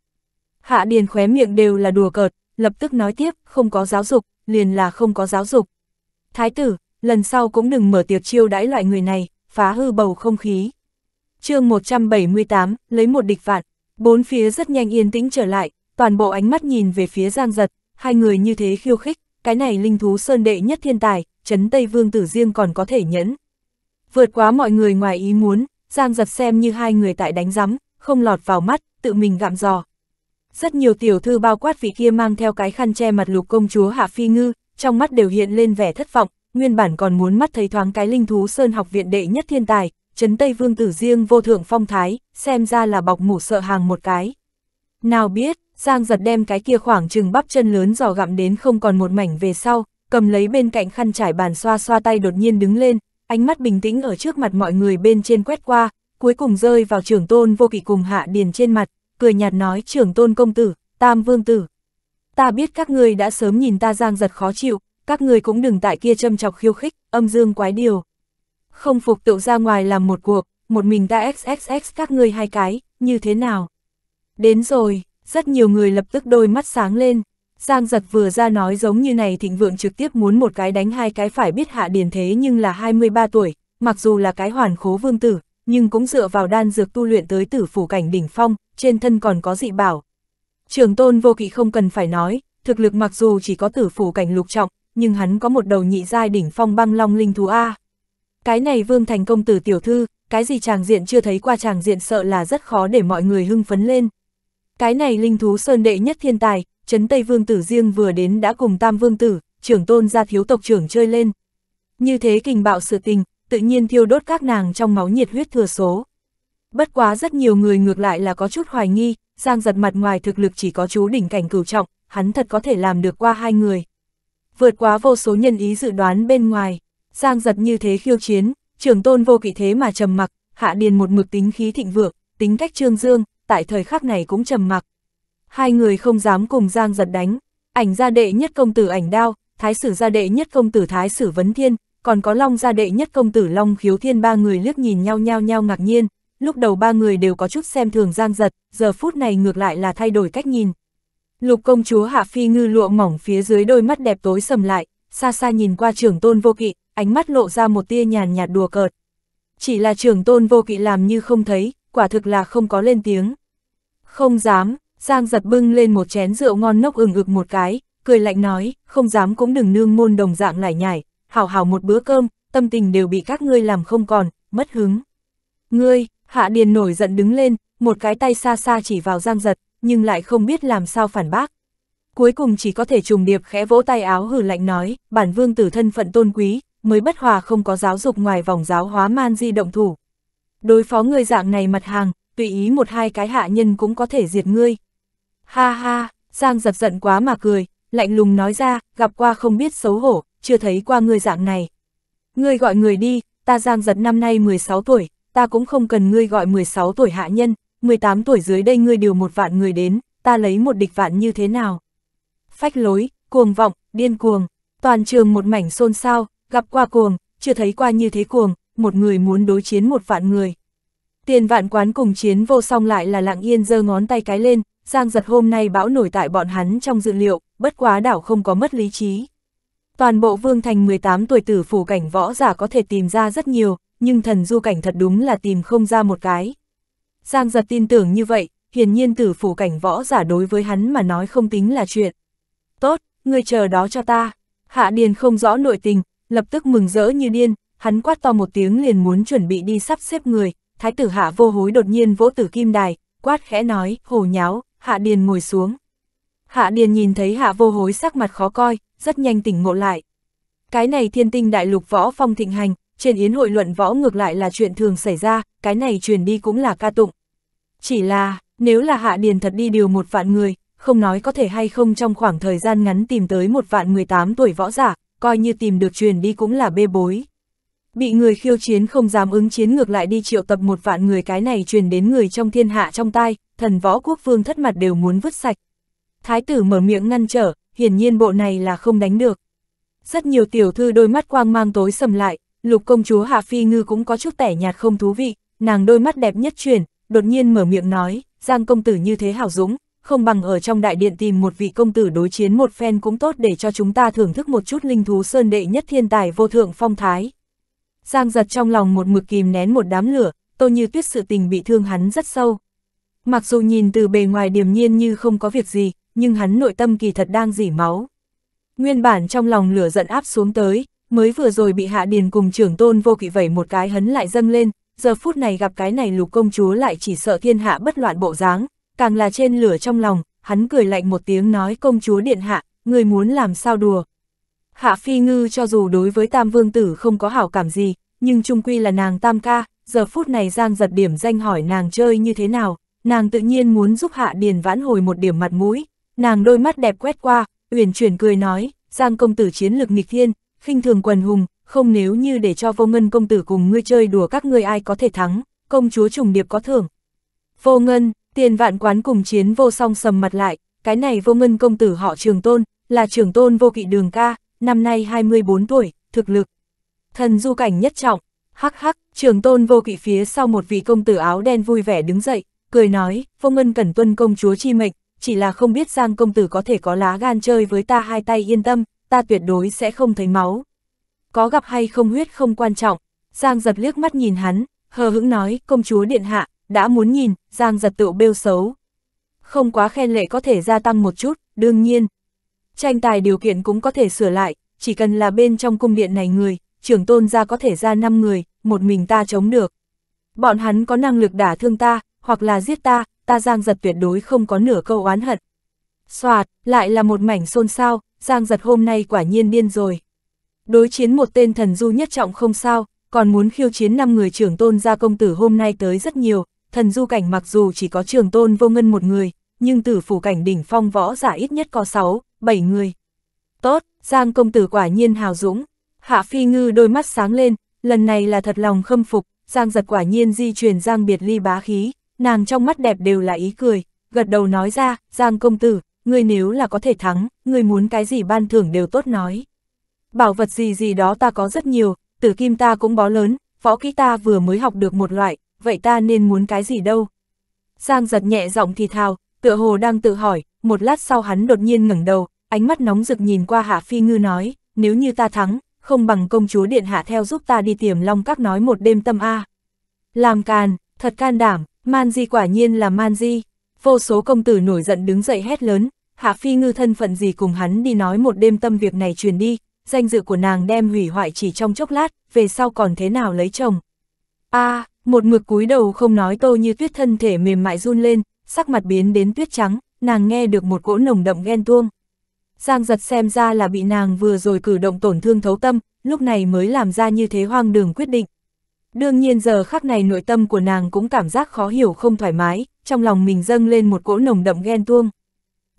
Hạ Điền khóe miệng đều là đùa cợt, lập tức nói tiếp, không có giáo dục, liền là không có giáo dục. Thái tử, lần sau cũng đừng mở tiệc chiêu đãi loại người này, phá hư bầu không khí. chương 178, lấy một địch vạn, bốn phía rất nhanh yên tĩnh trở lại, toàn bộ ánh mắt nhìn về phía Giang Giật, hai người như thế khiêu khích, cái này linh thú sơn đệ nhất thiên tài, chấn Tây Vương Tử Riêng còn có thể nhẫn, Vượt quá mọi người ngoài ý muốn, Giang giật xem như hai người tại đánh rắm, không lọt vào mắt, tự mình gặm giò. Rất nhiều tiểu thư bao quát vị kia mang theo cái khăn che mặt lục công chúa Hạ Phi Ngư, trong mắt đều hiện lên vẻ thất vọng, nguyên bản còn muốn mắt thấy thoáng cái linh thú sơn học viện đệ nhất thiên tài, chấn Tây Vương tử riêng vô thượng phong thái, xem ra là bọc mủ sợ hàng một cái. Nào biết, Giang giật đem cái kia khoảng chừng bắp chân lớn giò gặm đến không còn một mảnh về sau, cầm lấy bên cạnh khăn trải bàn xoa xoa tay đột nhiên đứng lên, ánh mắt bình tĩnh ở trước mặt mọi người bên trên quét qua, cuối cùng rơi vào trưởng tôn vô kỵ cùng hạ điền trên mặt, cười nhạt nói trưởng tôn công tử, tam vương tử. Ta biết các ngươi đã sớm nhìn ta giang giật khó chịu, các ngươi cũng đừng tại kia châm chọc khiêu khích, âm dương quái điều. Không phục tự ra ngoài làm một cuộc, một mình ta xxx các ngươi hai cái, như thế nào? Đến rồi, rất nhiều người lập tức đôi mắt sáng lên. Giang giật vừa ra nói giống như này thịnh vượng trực tiếp muốn một cái đánh hai cái phải biết hạ điển thế nhưng là 23 tuổi, mặc dù là cái hoàn khố vương tử, nhưng cũng dựa vào đan dược tu luyện tới tử phủ cảnh đỉnh phong, trên thân còn có dị bảo. Trường tôn vô kỵ không cần phải nói, thực lực mặc dù chỉ có tử phủ cảnh lục trọng, nhưng hắn có một đầu nhị giai đỉnh phong băng long linh thú A. Cái này vương thành công tử tiểu thư, cái gì chàng diện chưa thấy qua chàng diện sợ là rất khó để mọi người hưng phấn lên. Cái này linh thú sơn đệ nhất thiên tài, Trấn Tây Vương Tử riêng vừa đến đã cùng Tam Vương Tử, trưởng tôn gia thiếu tộc trưởng chơi lên. Như thế kình bạo sự tình, tự nhiên thiêu đốt các nàng trong máu nhiệt huyết thừa số. Bất quá rất nhiều người ngược lại là có chút hoài nghi, Giang giật mặt ngoài thực lực chỉ có chú đỉnh cảnh cửu trọng, hắn thật có thể làm được qua hai người. Vượt quá vô số nhân ý dự đoán bên ngoài, Giang giật như thế khiêu chiến, trưởng tôn vô kỵ thế mà trầm mặc, hạ điền một mực tính khí thịnh vượng, tính cách trương dương, tại thời khắc này cũng trầm mặc hai người không dám cùng Giang giật đánh, ảnh gia đệ nhất công tử ảnh đao, thái sử gia đệ nhất công tử thái sử vấn thiên, còn có long gia đệ nhất công tử long khiếu thiên ba người liếc nhìn nhau nhau nhau ngạc nhiên, lúc đầu ba người đều có chút xem thường Giang giật, giờ phút này ngược lại là thay đổi cách nhìn. Lục công chúa Hạ Phi ngư lụa mỏng phía dưới đôi mắt đẹp tối sầm lại, xa xa nhìn qua trưởng tôn vô kỵ, ánh mắt lộ ra một tia nhàn nhạt đùa cợt. Chỉ là trưởng tôn vô kỵ làm như không thấy, quả thực là không có lên tiếng. Không dám, Giang giật bưng lên một chén rượu ngon nốc ừng ực một cái, cười lạnh nói, không dám cũng đừng nương môn đồng dạng lại nhải, hảo hảo một bữa cơm, tâm tình đều bị các ngươi làm không còn, mất hứng. Ngươi, Hạ Điền nổi giận đứng lên, một cái tay xa xa chỉ vào Giang giật, nhưng lại không biết làm sao phản bác. Cuối cùng chỉ có thể trùng điệp khẽ vỗ tay áo hử lạnh nói, bản vương tử thân phận tôn quý, mới bất hòa không có giáo dục ngoài vòng giáo hóa man di động thủ. Đối phó người dạng này mặt hàng, tùy ý một hai cái hạ nhân cũng có thể diệt ngươi, Ha ha, Giang giật giận quá mà cười, lạnh lùng nói ra, gặp qua không biết xấu hổ, chưa thấy qua ngươi dạng này. Ngươi gọi người đi, ta Giang giật năm nay 16 tuổi, ta cũng không cần ngươi gọi 16 tuổi hạ nhân, 18 tuổi dưới đây ngươi điều một vạn người đến, ta lấy một địch vạn như thế nào. Phách lối, cuồng vọng, điên cuồng, toàn trường một mảnh xôn xao, gặp qua cuồng, chưa thấy qua như thế cuồng, một người muốn đối chiến một vạn người. Tiền vạn quán cùng chiến vô song lại là lặng yên giơ ngón tay cái lên, Giang giật hôm nay bão nổi tại bọn hắn trong dự liệu, bất quá đảo không có mất lý trí. Toàn bộ vương thành 18 tuổi tử phủ cảnh võ giả có thể tìm ra rất nhiều, nhưng thần du cảnh thật đúng là tìm không ra một cái. Giang giật tin tưởng như vậy, hiển nhiên tử phủ cảnh võ giả đối với hắn mà nói không tính là chuyện. Tốt, ngươi chờ đó cho ta. Hạ Điền không rõ nội tình, lập tức mừng rỡ như điên, hắn quát to một tiếng liền muốn chuẩn bị đi sắp xếp người, thái tử hạ vô hối đột nhiên vỗ tử kim đài, quát khẽ nói, hồ nháo, Hạ Điền ngồi xuống. Hạ Điền nhìn thấy Hạ Vô Hối sắc mặt khó coi, rất nhanh tỉnh ngộ lại. Cái này thiên tinh đại lục võ phong thịnh hành, trên yến hội luận võ ngược lại là chuyện thường xảy ra, cái này truyền đi cũng là ca tụng. Chỉ là, nếu là Hạ Điền thật đi điều một vạn người, không nói có thể hay không trong khoảng thời gian ngắn tìm tới một vạn 18 tuổi võ giả, coi như tìm được truyền đi cũng là bê bối. Bị người khiêu chiến không dám ứng chiến ngược lại đi triệu tập một vạn người cái này truyền đến người trong thiên hạ trong tai, thần võ quốc vương thất mặt đều muốn vứt sạch. Thái tử mở miệng ngăn trở, hiển nhiên bộ này là không đánh được. Rất nhiều tiểu thư đôi mắt quang mang tối sầm lại, lục công chúa Hạ Phi Ngư cũng có chút tẻ nhạt không thú vị, nàng đôi mắt đẹp nhất truyền đột nhiên mở miệng nói, Giang công tử như thế hảo dũng, không bằng ở trong đại điện tìm một vị công tử đối chiến một phen cũng tốt để cho chúng ta thưởng thức một chút linh thú sơn đệ nhất thiên tài vô thượng phong thái. Giang giật trong lòng một mực kìm nén một đám lửa, tô như tuyết sự tình bị thương hắn rất sâu. Mặc dù nhìn từ bề ngoài điềm nhiên như không có việc gì, nhưng hắn nội tâm kỳ thật đang dỉ máu. Nguyên bản trong lòng lửa giận áp xuống tới, mới vừa rồi bị hạ điền cùng trưởng tôn vô kỵ vẩy một cái hấn lại dâng lên, giờ phút này gặp cái này lục công chúa lại chỉ sợ thiên hạ bất loạn bộ dáng, càng là trên lửa trong lòng, hắn cười lạnh một tiếng nói công chúa điện hạ, người muốn làm sao đùa, Hạ Phi Ngư cho dù đối với Tam Vương Tử không có hảo cảm gì, nhưng trung quy là nàng Tam Ca, giờ phút này Giang giật điểm danh hỏi nàng chơi như thế nào, nàng tự nhiên muốn giúp Hạ Điền vãn hồi một điểm mặt mũi, nàng đôi mắt đẹp quét qua, uyển chuyển cười nói, Giang công tử chiến lực nghịch thiên, khinh thường quần hùng, không nếu như để cho vô ngân công tử cùng ngươi chơi đùa các ngươi ai có thể thắng, công chúa trùng điệp có thưởng. Vô ngân, tiền vạn quán cùng chiến vô song sầm mặt lại, cái này vô ngân công tử họ trường tôn, là trường tôn vô kỵ đường ca, năm nay 24 tuổi, thực lực. Thần du cảnh nhất trọng, hắc hắc, trường tôn vô kỵ phía sau một vị công tử áo đen vui vẻ đứng dậy, cười nói, phong ngân cẩn tuân công chúa chi mệnh, chỉ là không biết Giang công tử có thể có lá gan chơi với ta hai tay yên tâm, ta tuyệt đối sẽ không thấy máu. Có gặp hay không huyết không quan trọng, Giang giật liếc mắt nhìn hắn, hờ hững nói, công chúa điện hạ, đã muốn nhìn, Giang giật tự bêu xấu. Không quá khen lệ có thể gia tăng một chút, đương nhiên, tranh tài điều kiện cũng có thể sửa lại, chỉ cần là bên trong cung điện này người, trưởng tôn ra có thể ra 5 người, một mình ta chống được. Bọn hắn có năng lực đả thương ta, hoặc là giết ta, ta giang giật tuyệt đối không có nửa câu oán hận. Xoạt, lại là một mảnh xôn xao, giang giật hôm nay quả nhiên điên rồi. Đối chiến một tên thần du nhất trọng không sao, còn muốn khiêu chiến 5 người trưởng tôn gia công tử hôm nay tới rất nhiều, thần du cảnh mặc dù chỉ có trưởng tôn vô ngân một người, nhưng tử phủ cảnh đỉnh phong võ giả ít nhất có 6, 7 người. Tốt, Giang công tử quả nhiên hào dũng. Hạ Phi Ngư đôi mắt sáng lên, lần này là thật lòng khâm phục, Giang giật quả nhiên di truyền Giang biệt ly bá khí, nàng trong mắt đẹp đều là ý cười, gật đầu nói ra, Giang công tử, ngươi nếu là có thể thắng, ngươi muốn cái gì ban thưởng đều tốt nói. Bảo vật gì gì đó ta có rất nhiều, tử kim ta cũng bó lớn, võ kỹ ta vừa mới học được một loại, vậy ta nên muốn cái gì đâu. Giang giật nhẹ giọng thì thào, tựa hồ đang tự hỏi, một lát sau hắn đột nhiên ngẩng đầu, ánh mắt nóng rực nhìn qua Hạ Phi Ngư nói, nếu như ta thắng, không bằng công chúa điện hạ theo giúp ta đi tiềm long các nói một đêm tâm A. Làm càn, thật can đảm, man di quả nhiên là man di. Vô số công tử nổi giận đứng dậy hét lớn, Hạ Phi Ngư thân phận gì cùng hắn đi nói một đêm tâm việc này truyền đi, danh dự của nàng đem hủy hoại chỉ trong chốc lát, về sau còn thế nào lấy chồng. A, à, một mực cúi đầu không nói tô như tuyết thân thể mềm mại run lên, sắc mặt biến đến tuyết trắng, nàng nghe được một cỗ nồng đậm ghen tuông. Giang giật xem ra là bị nàng vừa rồi cử động tổn thương thấu tâm, lúc này mới làm ra như thế hoang đường quyết định. Đương nhiên giờ khắc này nội tâm của nàng cũng cảm giác khó hiểu không thoải mái, trong lòng mình dâng lên một cỗ nồng đậm ghen tuông.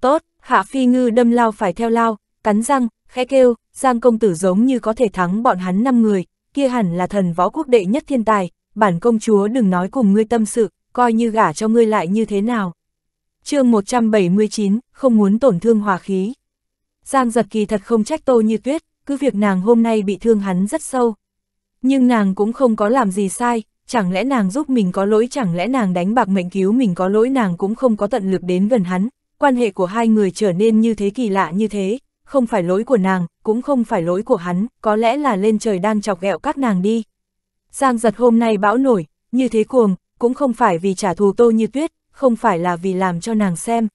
Tốt, Hạ Phi Ngư đâm lao phải theo lao, cắn răng, khẽ kêu, Giang công tử giống như có thể thắng bọn hắn năm người, kia hẳn là thần võ quốc đệ nhất thiên tài, bản công chúa đừng nói cùng ngươi tâm sự, coi như gả cho ngươi lại như thế nào. chương 179, không muốn tổn thương hòa khí. Giang giật kỳ thật không trách tô như tuyết, cứ việc nàng hôm nay bị thương hắn rất sâu. Nhưng nàng cũng không có làm gì sai, chẳng lẽ nàng giúp mình có lỗi chẳng lẽ nàng đánh bạc mệnh cứu mình có lỗi nàng cũng không có tận lực đến gần hắn, quan hệ của hai người trở nên như thế kỳ lạ như thế, không phải lỗi của nàng, cũng không phải lỗi của hắn, có lẽ là lên trời đang chọc ghẹo các nàng đi. Giang giật hôm nay bão nổi, như thế cuồng, cũng không phải vì trả thù Tô Như Tuyết, không phải là vì làm cho nàng xem.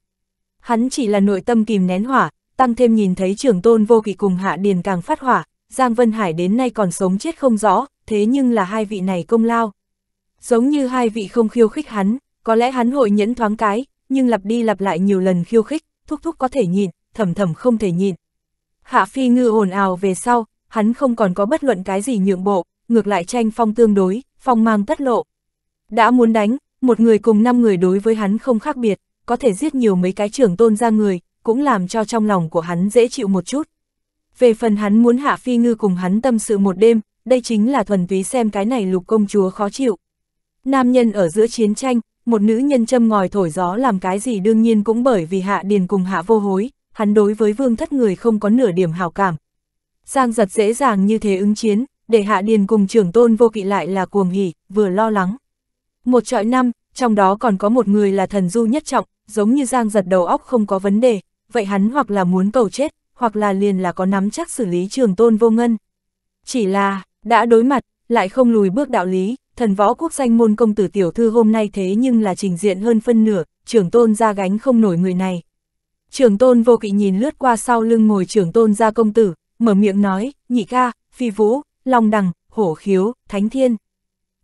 Hắn chỉ là nội tâm kìm nén hỏa, tăng thêm nhìn thấy trưởng tôn vô kỳ cùng Hạ Điền càng phát hỏa, Giang Vân Hải đến nay còn sống chết không rõ, thế nhưng là hai vị này công lao. Giống như hai vị không khiêu khích hắn, có lẽ hắn hội nhẫn thoáng cái, nhưng lặp đi lặp lại nhiều lần khiêu khích, thúc thúc có thể nhìn, thầm thầm không thể nhìn. Hạ Phi ngư ồn ào về sau, hắn không còn có bất luận cái gì nhượng bộ, ngược lại tranh phong tương đối, phong mang tất lộ. Đã muốn đánh, một người cùng năm người đối với hắn không khác biệt, có thể giết nhiều mấy cái trưởng tôn ra người, cũng làm cho trong lòng của hắn dễ chịu một chút. Về phần hắn muốn Hạ Phi Ngư cùng hắn tâm sự một đêm, đây chính là thuần túy xem cái này lục công chúa khó chịu. Nam nhân ở giữa chiến tranh, một nữ nhân châm ngòi thổi gió làm cái gì đương nhiên cũng bởi vì Hạ Điền cùng Hạ vô hối, hắn đối với vương thất người không có nửa điểm hào cảm. Giang giật dễ dàng như thế ứng chiến, để Hạ Điền cùng trưởng tôn vô kỵ lại là cuồng hỉ, vừa lo lắng, một trọi năm, trong đó còn có một người là thần du nhất trọng, giống như Giang giật đầu óc không có vấn đề, vậy hắn hoặc là muốn cầu chết, hoặc là liền là có nắm chắc xử lý trường tôn vô ngân. Chỉ là, đã đối mặt, lại không lùi bước đạo lý, thần võ quốc danh môn công tử tiểu thư hôm nay thế nhưng là trình diện hơn phân nửa, trường tôn ra gánh không nổi người này. trường tôn vô kỵ nhìn lướt qua sau lưng ngồi trường tôn ra công tử, mở miệng nói, nhị ca, phi vũ, long đằng, hổ khiếu, thánh thiên.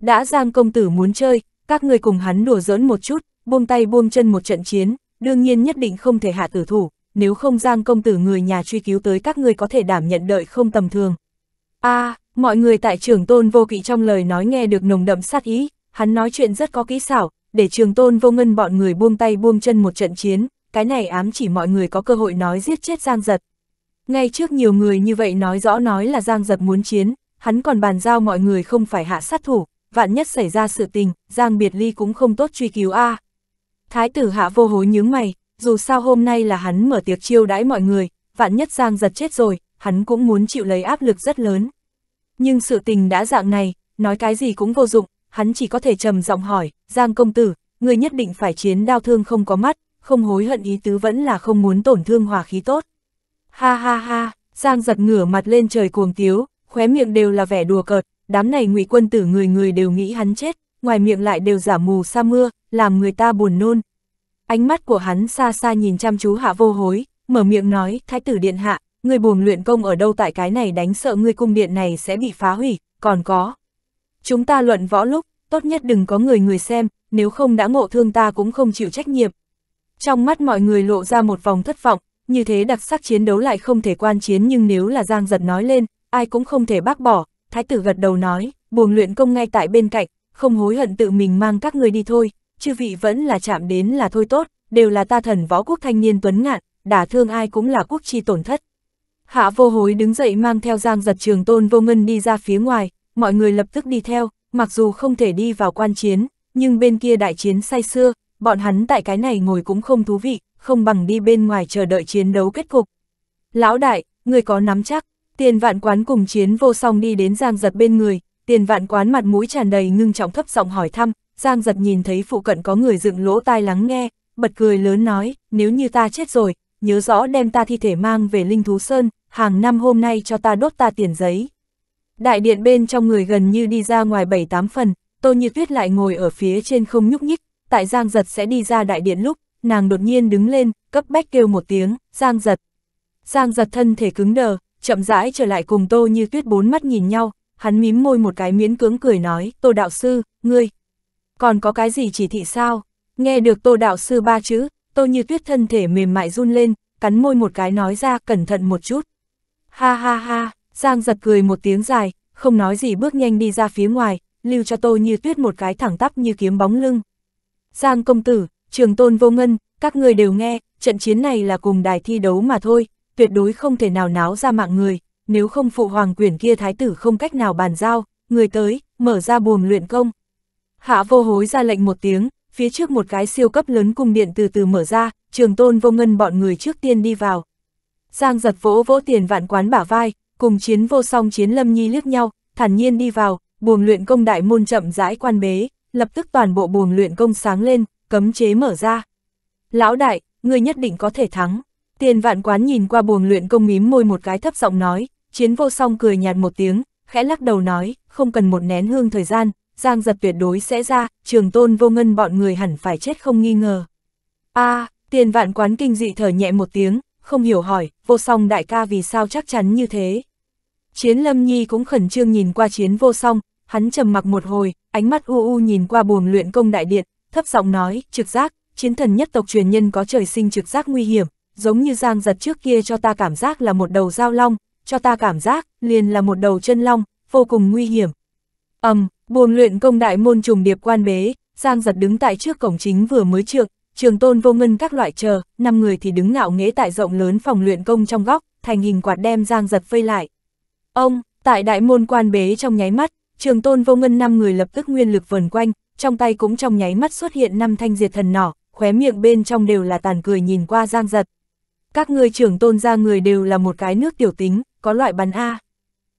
Đã giang công tử muốn chơi, các người cùng hắn đùa giỡn một chút, buông tay buông chân một trận chiến, đương nhiên nhất định không thể hạ tử thủ, nếu không Giang công tử người nhà truy cứu tới các người có thể đảm nhận đợi không tầm thường. A, à, mọi người tại trường tôn vô kỵ trong lời nói nghe được nồng đậm sát ý, hắn nói chuyện rất có kỹ xảo, để trường tôn vô ngân bọn người buông tay buông chân một trận chiến, cái này ám chỉ mọi người có cơ hội nói giết chết Giang giật. Ngay trước nhiều người như vậy nói rõ nói là Giang giật muốn chiến, hắn còn bàn giao mọi người không phải hạ sát thủ, vạn nhất xảy ra sự tình, Giang Biệt Ly cũng không tốt truy cứu a. À. Thái tử hạ vô hối nhướng mày, dù sao hôm nay là hắn mở tiệc chiêu đãi mọi người, vạn nhất Giang giật chết rồi, hắn cũng muốn chịu lấy áp lực rất lớn. Nhưng sự tình đã dạng này, nói cái gì cũng vô dụng, hắn chỉ có thể trầm giọng hỏi, Giang công tử, người nhất định phải chiến đau thương không có mắt, không hối hận ý tứ vẫn là không muốn tổn thương hòa khí tốt. Ha ha ha, Giang giật ngửa mặt lên trời cuồng tiếu, khóe miệng đều là vẻ đùa cợt, đám này ngụy quân tử người người đều nghĩ hắn chết, ngoài miệng lại đều giả mù sa mưa, làm người ta buồn nôn. Ánh mắt của hắn xa xa nhìn chăm chú hạ vô hối, mở miệng nói, thái tử điện hạ, người buồn luyện công ở đâu tại cái này đánh sợ người cung điện này sẽ bị phá hủy, còn có. Chúng ta luận võ lúc, tốt nhất đừng có người người xem, nếu không đã ngộ thương ta cũng không chịu trách nhiệm. Trong mắt mọi người lộ ra một vòng thất vọng, như thế đặc sắc chiến đấu lại không thể quan chiến nhưng nếu là Giang Giật nói lên, ai cũng không thể bác bỏ, thái tử gật đầu nói, buồng luyện công ngay tại bên cạnh, không hối hận tự mình mang các người đi thôi, chư vị vẫn là chạm đến là thôi tốt, đều là ta thần võ quốc thanh niên tuấn ngạn, đả thương ai cũng là quốc chi tổn thất. Hạ vô hối đứng dậy mang theo giang giật trường tôn vô ngân đi ra phía ngoài, mọi người lập tức đi theo, mặc dù không thể đi vào quan chiến, nhưng bên kia đại chiến say xưa, bọn hắn tại cái này ngồi cũng không thú vị, không bằng đi bên ngoài chờ đợi chiến đấu kết cục. Lão đại, người có nắm chắc, Tiền vạn quán cùng chiến vô song đi đến Giang Giật bên người, tiền vạn quán mặt mũi tràn đầy ngưng trọng thấp giọng hỏi thăm, Giang Giật nhìn thấy phụ cận có người dựng lỗ tai lắng nghe, bật cười lớn nói, nếu như ta chết rồi, nhớ rõ đem ta thi thể mang về Linh Thú Sơn, hàng năm hôm nay cho ta đốt ta tiền giấy. Đại điện bên trong người gần như đi ra ngoài bảy tám phần, Tô Như Tuyết lại ngồi ở phía trên không nhúc nhích, tại Giang Giật sẽ đi ra đại điện lúc, nàng đột nhiên đứng lên, cấp bách kêu một tiếng, Giang Giật. Giang Giật thân thể cứng đờ, chậm rãi trở lại cùng Tô Như Tuyết bốn mắt nhìn nhau, hắn mím môi một cái miễn cưỡng cười nói, Tô Đạo Sư, ngươi, còn có cái gì chỉ thị sao? Nghe được Tô Đạo Sư ba chữ, Tô Như Tuyết thân thể mềm mại run lên, cắn môi một cái nói ra cẩn thận một chút. Ha ha ha, Giang giật cười một tiếng dài, không nói gì bước nhanh đi ra phía ngoài, lưu cho Tô Như Tuyết một cái thẳng tắp như kiếm bóng lưng. Giang công tử, trường tôn vô ngân, các người đều nghe, trận chiến này là cùng đài thi đấu mà thôi, tuyệt đối không thể nào náo ra mạng người, nếu không phụ hoàng quyền kia thái tử không cách nào bàn giao, người tới, mở ra buồng luyện công. Hạ vô hối ra lệnh một tiếng, phía trước một cái siêu cấp lớn cung điện từ từ mở ra, trường tôn vô ngân bọn người trước tiên đi vào. Giang giật vỗ vỗ tiền vạn quán bả vai, cùng chiến vô song chiến lâm nhi liếc nhau, thản nhiên đi vào, buồng luyện công đại môn chậm rãi quan bế, lập tức toàn bộ buồng luyện công sáng lên, cấm chế mở ra. Lão đại, người nhất định có thể thắng. Tiền vạn quán nhìn qua buồng luyện công mím môi một cái thấp giọng nói, chiến vô song cười nhạt một tiếng, khẽ lắc đầu nói, không cần một nén hương thời gian, giang giật tuyệt đối sẽ ra, trường tôn vô ngân bọn người hẳn phải chết không nghi ngờ. a à, tiền vạn quán kinh dị thở nhẹ một tiếng, không hiểu hỏi, vô song đại ca vì sao chắc chắn như thế. Chiến lâm nhi cũng khẩn trương nhìn qua chiến vô song, hắn trầm mặc một hồi, ánh mắt u u nhìn qua buồng luyện công đại điện, thấp giọng nói, trực giác, chiến thần nhất tộc truyền nhân có trời sinh trực giác nguy hiểm, giống như giang giật trước kia cho ta cảm giác là một đầu dao long, cho ta cảm giác liền là một đầu chân long, vô cùng nguy hiểm. ầm, um, buồng luyện công đại môn trùng điệp quan bế, giang giật đứng tại trước cổng chính vừa mới trượt, trường tôn vô ngân các loại chờ, năm người thì đứng ngạo nghễ tại rộng lớn phòng luyện công trong góc, thành hình quạt đem giang giật vây lại. Ông, tại đại môn quan bế trong nháy mắt, trường tôn vô ngân năm người lập tức nguyên lực vần quanh, trong tay cũng trong nháy mắt xuất hiện năm thanh diệt thần nỏ, khóe miệng bên trong đều là tàn cười nhìn qua giang giật, các ngươi trưởng tôn ra người đều là một cái nước tiểu tính, có loại bắn A.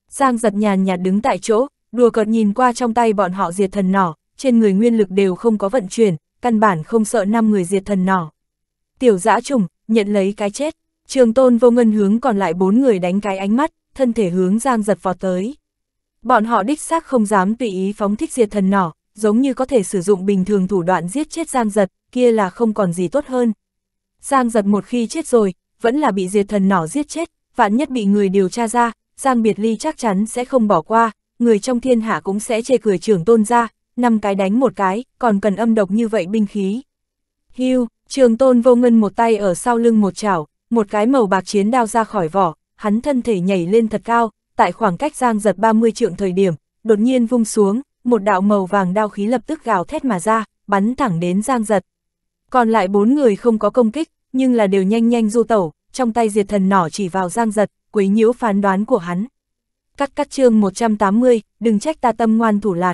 Giang giật nhàn nhạt đứng tại chỗ, đùa cợt nhìn qua trong tay bọn họ diệt thần nỏ, trên người nguyên lực đều không có vận chuyển, căn bản không sợ năm người diệt thần nỏ. Tiểu dã trùng, nhận lấy cái chết, trường tôn vô ngân hướng còn lại bốn người đánh cái ánh mắt, thân thể hướng giang giật vọt tới. Bọn họ đích xác không dám tùy ý phóng thích diệt thần nỏ, giống như có thể sử dụng bình thường thủ đoạn giết chết giang giật, kia là không còn gì tốt hơn. Giang giật một khi chết rồi, vẫn là bị diệt thần nỏ giết chết, vạn nhất bị người điều tra ra, Giang Biệt Ly chắc chắn sẽ không bỏ qua, người trong thiên hạ cũng sẽ chê cười trưởng tôn ra, năm cái đánh một cái, còn cần âm độc như vậy binh khí. Hưu, trường tôn vô ngân một tay ở sau lưng một chảo, một cái màu bạc chiến đao ra khỏi vỏ, hắn thân thể nhảy lên thật cao, tại khoảng cách giang giật 30 trượng thời điểm, đột nhiên vung xuống, một đạo màu vàng đao khí lập tức gào thét mà ra, bắn thẳng đến giang giật. Còn lại bốn người không có công kích, nhưng là đều nhanh nhanh du tẩu, trong tay diệt thần nỏ chỉ vào giang giật, quấy nhiễu phán đoán của hắn. Cắt cắt chương 180, đừng trách ta tâm ngoan thủ lạt.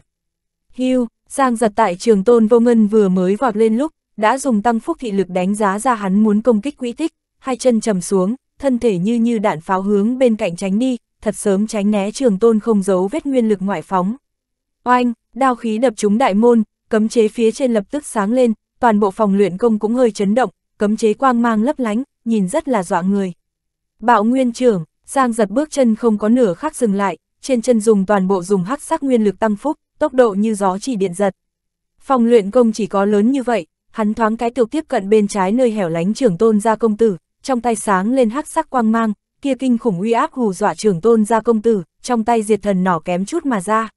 Hưu, giang giật tại trường tôn vô ngân vừa mới vọt lên lúc, đã dùng tăng phúc thị lực đánh giá ra hắn muốn công kích quỹ tích, hai chân trầm xuống, thân thể như như đạn pháo hướng bên cạnh tránh đi, thật sớm tránh né trường tôn không giấu vết nguyên lực ngoại phóng. Oanh, đao khí đập trúng đại môn, cấm chế phía trên lập tức sáng lên, toàn bộ phòng luyện công cũng hơi chấn động, cấm chế quang mang lấp lánh, nhìn rất là dọa người. Bạo nguyên trưởng, Giang giật bước chân không có nửa khắc dừng lại, trên chân dùng toàn bộ dùng hắc sắc nguyên lực tăng phúc, tốc độ như gió chỉ điện giật. Phòng luyện công chỉ có lớn như vậy, hắn thoáng cái tiểu tiếp cận bên trái nơi hẻo lánh trưởng tôn gia công tử, trong tay sáng lên hắc sắc quang mang, kia kinh khủng uy áp hù dọa trưởng tôn gia công tử, trong tay diệt thần nỏ kém chút mà ra.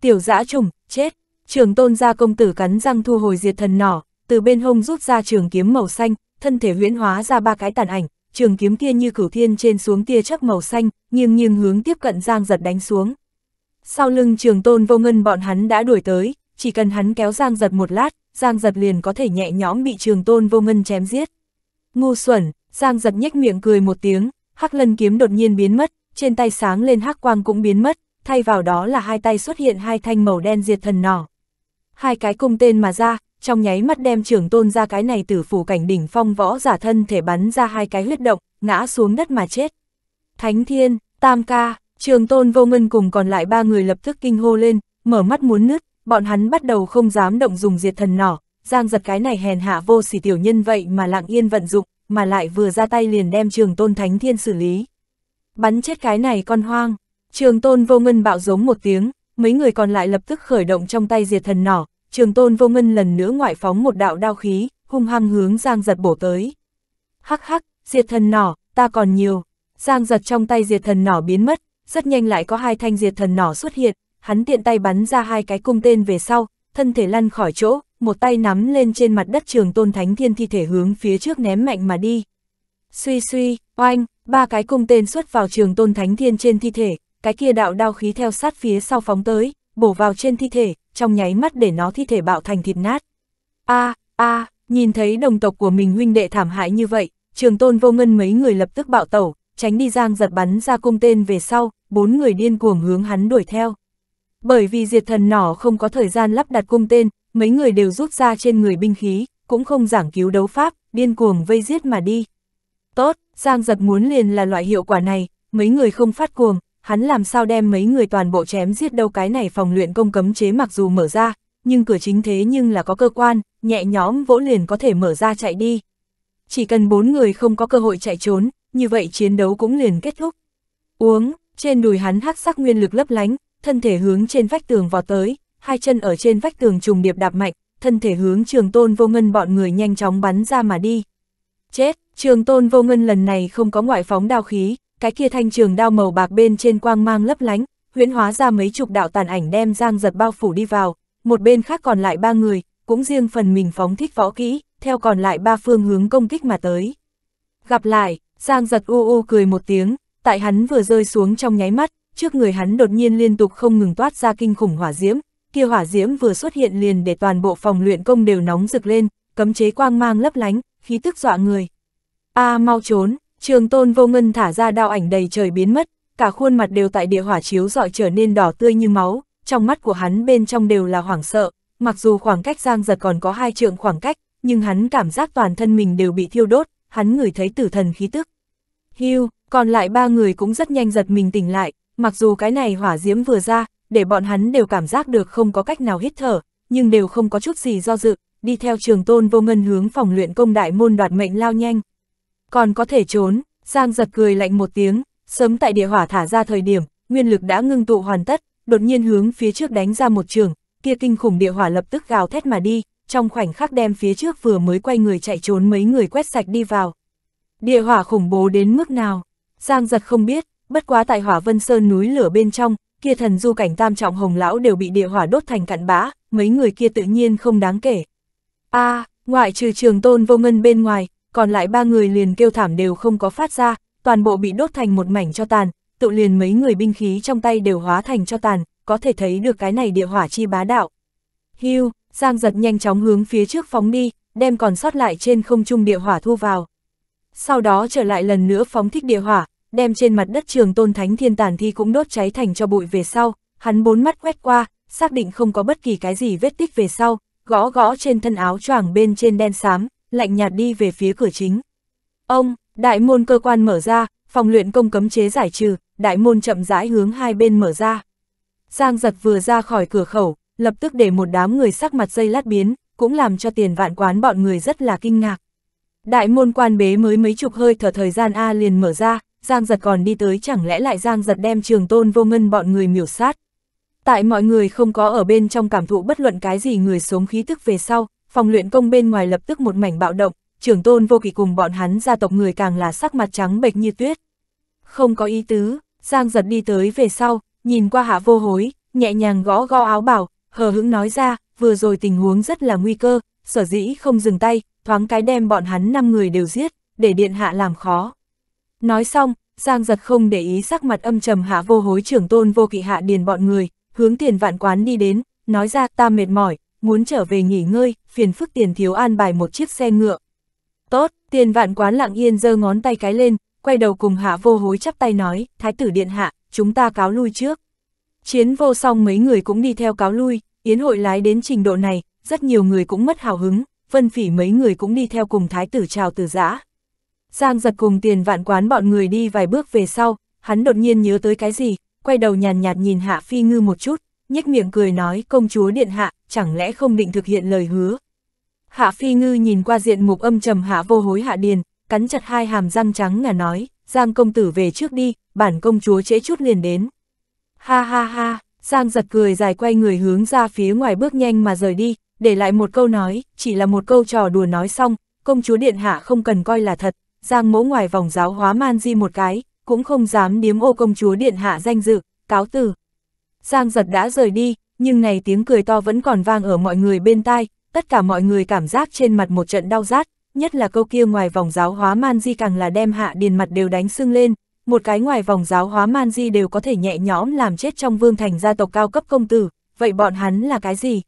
Tiểu dã trùng, chết, trưởng tôn gia công tử cắn răng thu hồi diệt thần nỏ, từ bên hông rút ra trường kiếm màu xanh, thân thể huyễn hóa ra ba cái tàn ảnh, trường kiếm kia như cửu thiên trên xuống tia chớp màu xanh, nghiêng nghiêng hướng tiếp cận Giang Giật đánh xuống. Sau lưng trường tôn vô ngân bọn hắn đã đuổi tới, chỉ cần hắn kéo Giang Giật một lát, Giang Giật liền có thể nhẹ nhõm bị trường tôn vô ngân chém giết. Ngu xuẩn, Giang Giật nhếch miệng cười một tiếng, hắc lân kiếm đột nhiên biến mất, trên tay sáng lên hắc quang cũng biến mất, thay vào đó là hai tay xuất hiện hai thanh màu đen diệt thần nỏ. Hai cái cung tên mà ra, trong nháy mắt đem trưởng tôn ra cái này tử phủ cảnh đỉnh phong võ giả thân thể bắn ra hai cái huyết động, ngã xuống đất mà chết. Thánh thiên, tam ca, trường tôn vô ngân cùng còn lại ba người lập tức kinh hô lên, mở mắt muốn nứt, bọn hắn bắt đầu không dám động dùng diệt thần nỏ, giang giật cái này hèn hạ vô sỉ tiểu nhân vậy mà lặng yên vận dụng, mà lại vừa ra tay liền đem trường tôn thánh thiên xử lý. Bắn chết cái này con hoang, trường tôn vô ngân bạo giống một tiếng, mấy người còn lại lập tức khởi động trong tay diệt thần nỏ, trường tôn vô ngân lần nữa ngoại phóng một đạo đao khí, hung hăng hướng giang giật bổ tới. Hắc hắc, diệt thần nỏ, ta còn nhiều. Giang giật trong tay diệt thần nỏ biến mất, rất nhanh lại có hai thanh diệt thần nỏ xuất hiện, hắn tiện tay bắn ra hai cái cung tên về sau, thân thể lăn khỏi chỗ, một tay nắm lên trên mặt đất trường tôn thánh thiên thi thể hướng phía trước ném mạnh mà đi. Suy suy, oanh, ba cái cung tên xuất vào trường tôn thánh thiên trên thi thể, cái kia đạo đao khí theo sát phía sau phóng tới, bổ vào trên thi thể, trong nháy mắt để nó thi thể bạo thành thịt nát. A, a, nhìn thấy đồng tộc của mình huynh đệ thảm hại như vậy, trường tôn vô ngân mấy người lập tức bạo tẩu, tránh đi giang giật bắn ra cung tên về sau, bốn người điên cuồng hướng hắn đuổi theo. Bởi vì diệt thần nỏ không có thời gian lắp đặt cung tên, mấy người đều rút ra trên người binh khí, cũng không giảng cứu đấu pháp, điên cuồng vây giết mà đi. Tốt, giang giật muốn liền là loại hiệu quả này, mấy người không phát cuồng, hắn làm sao đem mấy người toàn bộ chém giết đâu cái này phòng luyện công cấm chế mặc dù mở ra, nhưng cửa chính thế nhưng là có cơ quan, nhẹ nhóm vỗ liền có thể mở ra chạy đi. Chỉ cần bốn người không có cơ hội chạy trốn, như vậy chiến đấu cũng liền kết thúc. Uống, trên đùi hắn hắc sắc nguyên lực lấp lánh, thân thể hướng trên vách tường vọt tới, hai chân ở trên vách tường trùng điệp đạp mạnh, thân thể hướng trường tôn vô ngân bọn người nhanh chóng bắn ra mà đi. Chết, trường tôn vô ngân lần này không có ngoại phóng đao khí, cái kia thanh trường đao màu bạc bên trên quang mang lấp lánh, huyễn hóa ra mấy chục đạo tàn ảnh đem Giang Giật bao phủ đi vào, một bên khác còn lại ba người, cũng riêng phần mình phóng thích võ kỹ, theo còn lại ba phương hướng công kích mà tới. Gặp lại, Giang Giật u u cười một tiếng, tại hắn vừa rơi xuống trong nháy mắt, trước người hắn đột nhiên liên tục không ngừng toát ra kinh khủng hỏa diễm, kia hỏa diễm vừa xuất hiện liền để toàn bộ phòng luyện công đều nóng rực lên, cấm chế quang mang lấp lánh, khí tức dọa người. A à, mau trốn, Trường tôn vô ngân thả ra đao ảnh đầy trời biến mất, cả khuôn mặt đều tại địa hỏa chiếu dọi trở nên đỏ tươi như máu, trong mắt của hắn bên trong đều là hoảng sợ, mặc dù khoảng cách giang giật còn có hai trượng khoảng cách, nhưng hắn cảm giác toàn thân mình đều bị thiêu đốt, hắn ngửi thấy tử thần khí tức. Hiu, còn lại ba người cũng rất nhanh giật mình tỉnh lại, mặc dù cái này hỏa diễm vừa ra, để bọn hắn đều cảm giác được không có cách nào hít thở, nhưng đều không có chút gì do dự, đi theo trường tôn vô ngân hướng phòng luyện công đại môn đoạt mệnh lao nhanh còn có thể trốn, Giang giật cười lạnh một tiếng, sớm tại địa hỏa thả ra thời điểm, nguyên lực đã ngưng tụ hoàn tất, đột nhiên hướng phía trước đánh ra một trường, kia kinh khủng địa hỏa lập tức gào thét mà đi, trong khoảnh khắc đem phía trước vừa mới quay người chạy trốn mấy người quét sạch đi vào. Địa hỏa khủng bố đến mức nào? Giang giật không biết, bất quá tại hỏa vân sơn núi lửa bên trong, kia thần du cảnh tam trọng hồng lão đều bị địa hỏa đốt thành cặn bã, mấy người kia tự nhiên không đáng kể. a à, ngoại trừ trường tôn vô ngân bên ngoài, còn lại ba người liền kêu thảm đều không có phát ra, toàn bộ bị đốt thành một mảnh cho tàn, tự liền mấy người binh khí trong tay đều hóa thành cho tàn, có thể thấy được cái này địa hỏa chi bá đạo. Hưu, Giang giật nhanh chóng hướng phía trước phóng đi, đem còn sót lại trên không trung địa hỏa thu vào. Sau đó trở lại lần nữa phóng thích địa hỏa, đem trên mặt đất trường tôn thánh thiên tàn thi cũng đốt cháy thành cho bụi về sau, hắn bốn mắt quét qua, xác định không có bất kỳ cái gì vết tích về sau, gõ gõ trên thân áo choàng bên trên đen xám, lạnh nhạt đi về phía cửa chính. Ông, đại môn cơ quan mở ra, phòng luyện công cấm chế giải trừ, đại môn chậm rãi hướng hai bên mở ra. Giang giật vừa ra khỏi cửa khẩu, lập tức để một đám người sắc mặt dây lát biến, cũng làm cho tiền vạn quán bọn người rất là kinh ngạc. Đại môn quan bế mới mấy chục hơi thở thời gian A liền mở ra, Giang giật còn đi tới chẳng lẽ lại Giang giật đem trường tôn vô ngân bọn người miểu sát. Tại mọi người không có ở bên trong cảm thụ bất luận cái gì người sống khí thức về sau, phòng luyện công bên ngoài lập tức một mảnh bạo động, trưởng tôn vô kỵ cùng bọn hắn gia tộc người càng là sắc mặt trắng bệch như tuyết. Không có ý tứ, Giang giật đi tới về sau, nhìn qua hạ vô hối, nhẹ nhàng gõ gõ áo bảo, hờ hững nói ra, vừa rồi tình huống rất là nguy cơ, sở dĩ không dừng tay, thoáng cái đem bọn hắn năm người đều giết, để điện hạ làm khó. Nói xong, Giang giật không để ý sắc mặt âm trầm hạ vô hối trưởng tôn vô kỵ hạ điền bọn người, hướng tiền vạn quán đi đến, nói ra ta mệt mỏi, muốn trở về nghỉ ngơi, phiền phức tiền thiếu an bài một chiếc xe ngựa. Tốt, tiền vạn quán lặng yên giơ ngón tay cái lên, quay đầu cùng hạ vô hối chắp tay nói, thái tử điện hạ, chúng ta cáo lui trước. Chiến vô xong mấy người cũng đi theo cáo lui, yến hội lái đến trình độ này, rất nhiều người cũng mất hào hứng, vân phỉ mấy người cũng đi theo cùng thái tử chào từ giã. Giang giật cùng tiền vạn quán bọn người đi vài bước về sau, hắn đột nhiên nhớ tới cái gì, quay đầu nhàn nhạt, nhạt nhìn hạ phi ngư một chút, nhếch miệng cười nói công chúa điện hạ, chẳng lẽ không định thực hiện lời hứa. Hạ Phi Ngư nhìn qua diện mục âm trầm hạ vô hối hạ điền, cắn chặt hai hàm răng trắng ngà nói, Giang công tử về trước đi, bản công chúa trễ chút liền đến. Ha ha ha, Giang giật cười dài quay người hướng ra phía ngoài bước nhanh mà rời đi, để lại một câu nói, chỉ là một câu trò đùa nói xong, công chúa điện hạ không cần coi là thật, Giang mỗ ngoài vòng giáo hóa man di một cái, cũng không dám điếm ô công chúa điện hạ danh dự, cáo từ. Giang giật đã rời đi, nhưng này tiếng cười to vẫn còn vang ở mọi người bên tai, tất cả mọi người cảm giác trên mặt một trận đau rát, nhất là câu kia ngoài vòng giáo hóa man di càng là đem hạ điền mặt đều đánh sưng lên, một cái ngoài vòng giáo hóa man di đều có thể nhẹ nhõm làm chết trong vương thành gia tộc cao cấp công tử, vậy bọn hắn là cái gì?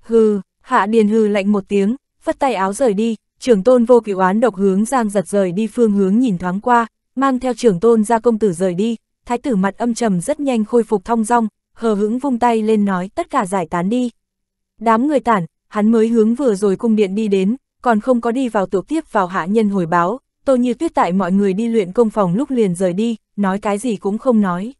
Hừ, hạ điền hừ lạnh một tiếng, phất tay áo rời đi, trưởng tôn vô cựu án độc hướng giang giật rời đi phương hướng nhìn thoáng qua, mang theo trưởng tôn ra công tử rời đi, thái tử mặt âm trầm rất nhanh khôi phục thong dong, hờ hững vung tay lên nói tất cả giải tán đi. Đám người tản, hắn mới hướng vừa rồi cung điện đi đến, còn không có đi vào tổ tiếp vào hạ nhân hồi báo, tô như tuyết tại mọi người đi luyện công phòng lúc liền rời đi, nói cái gì cũng không nói.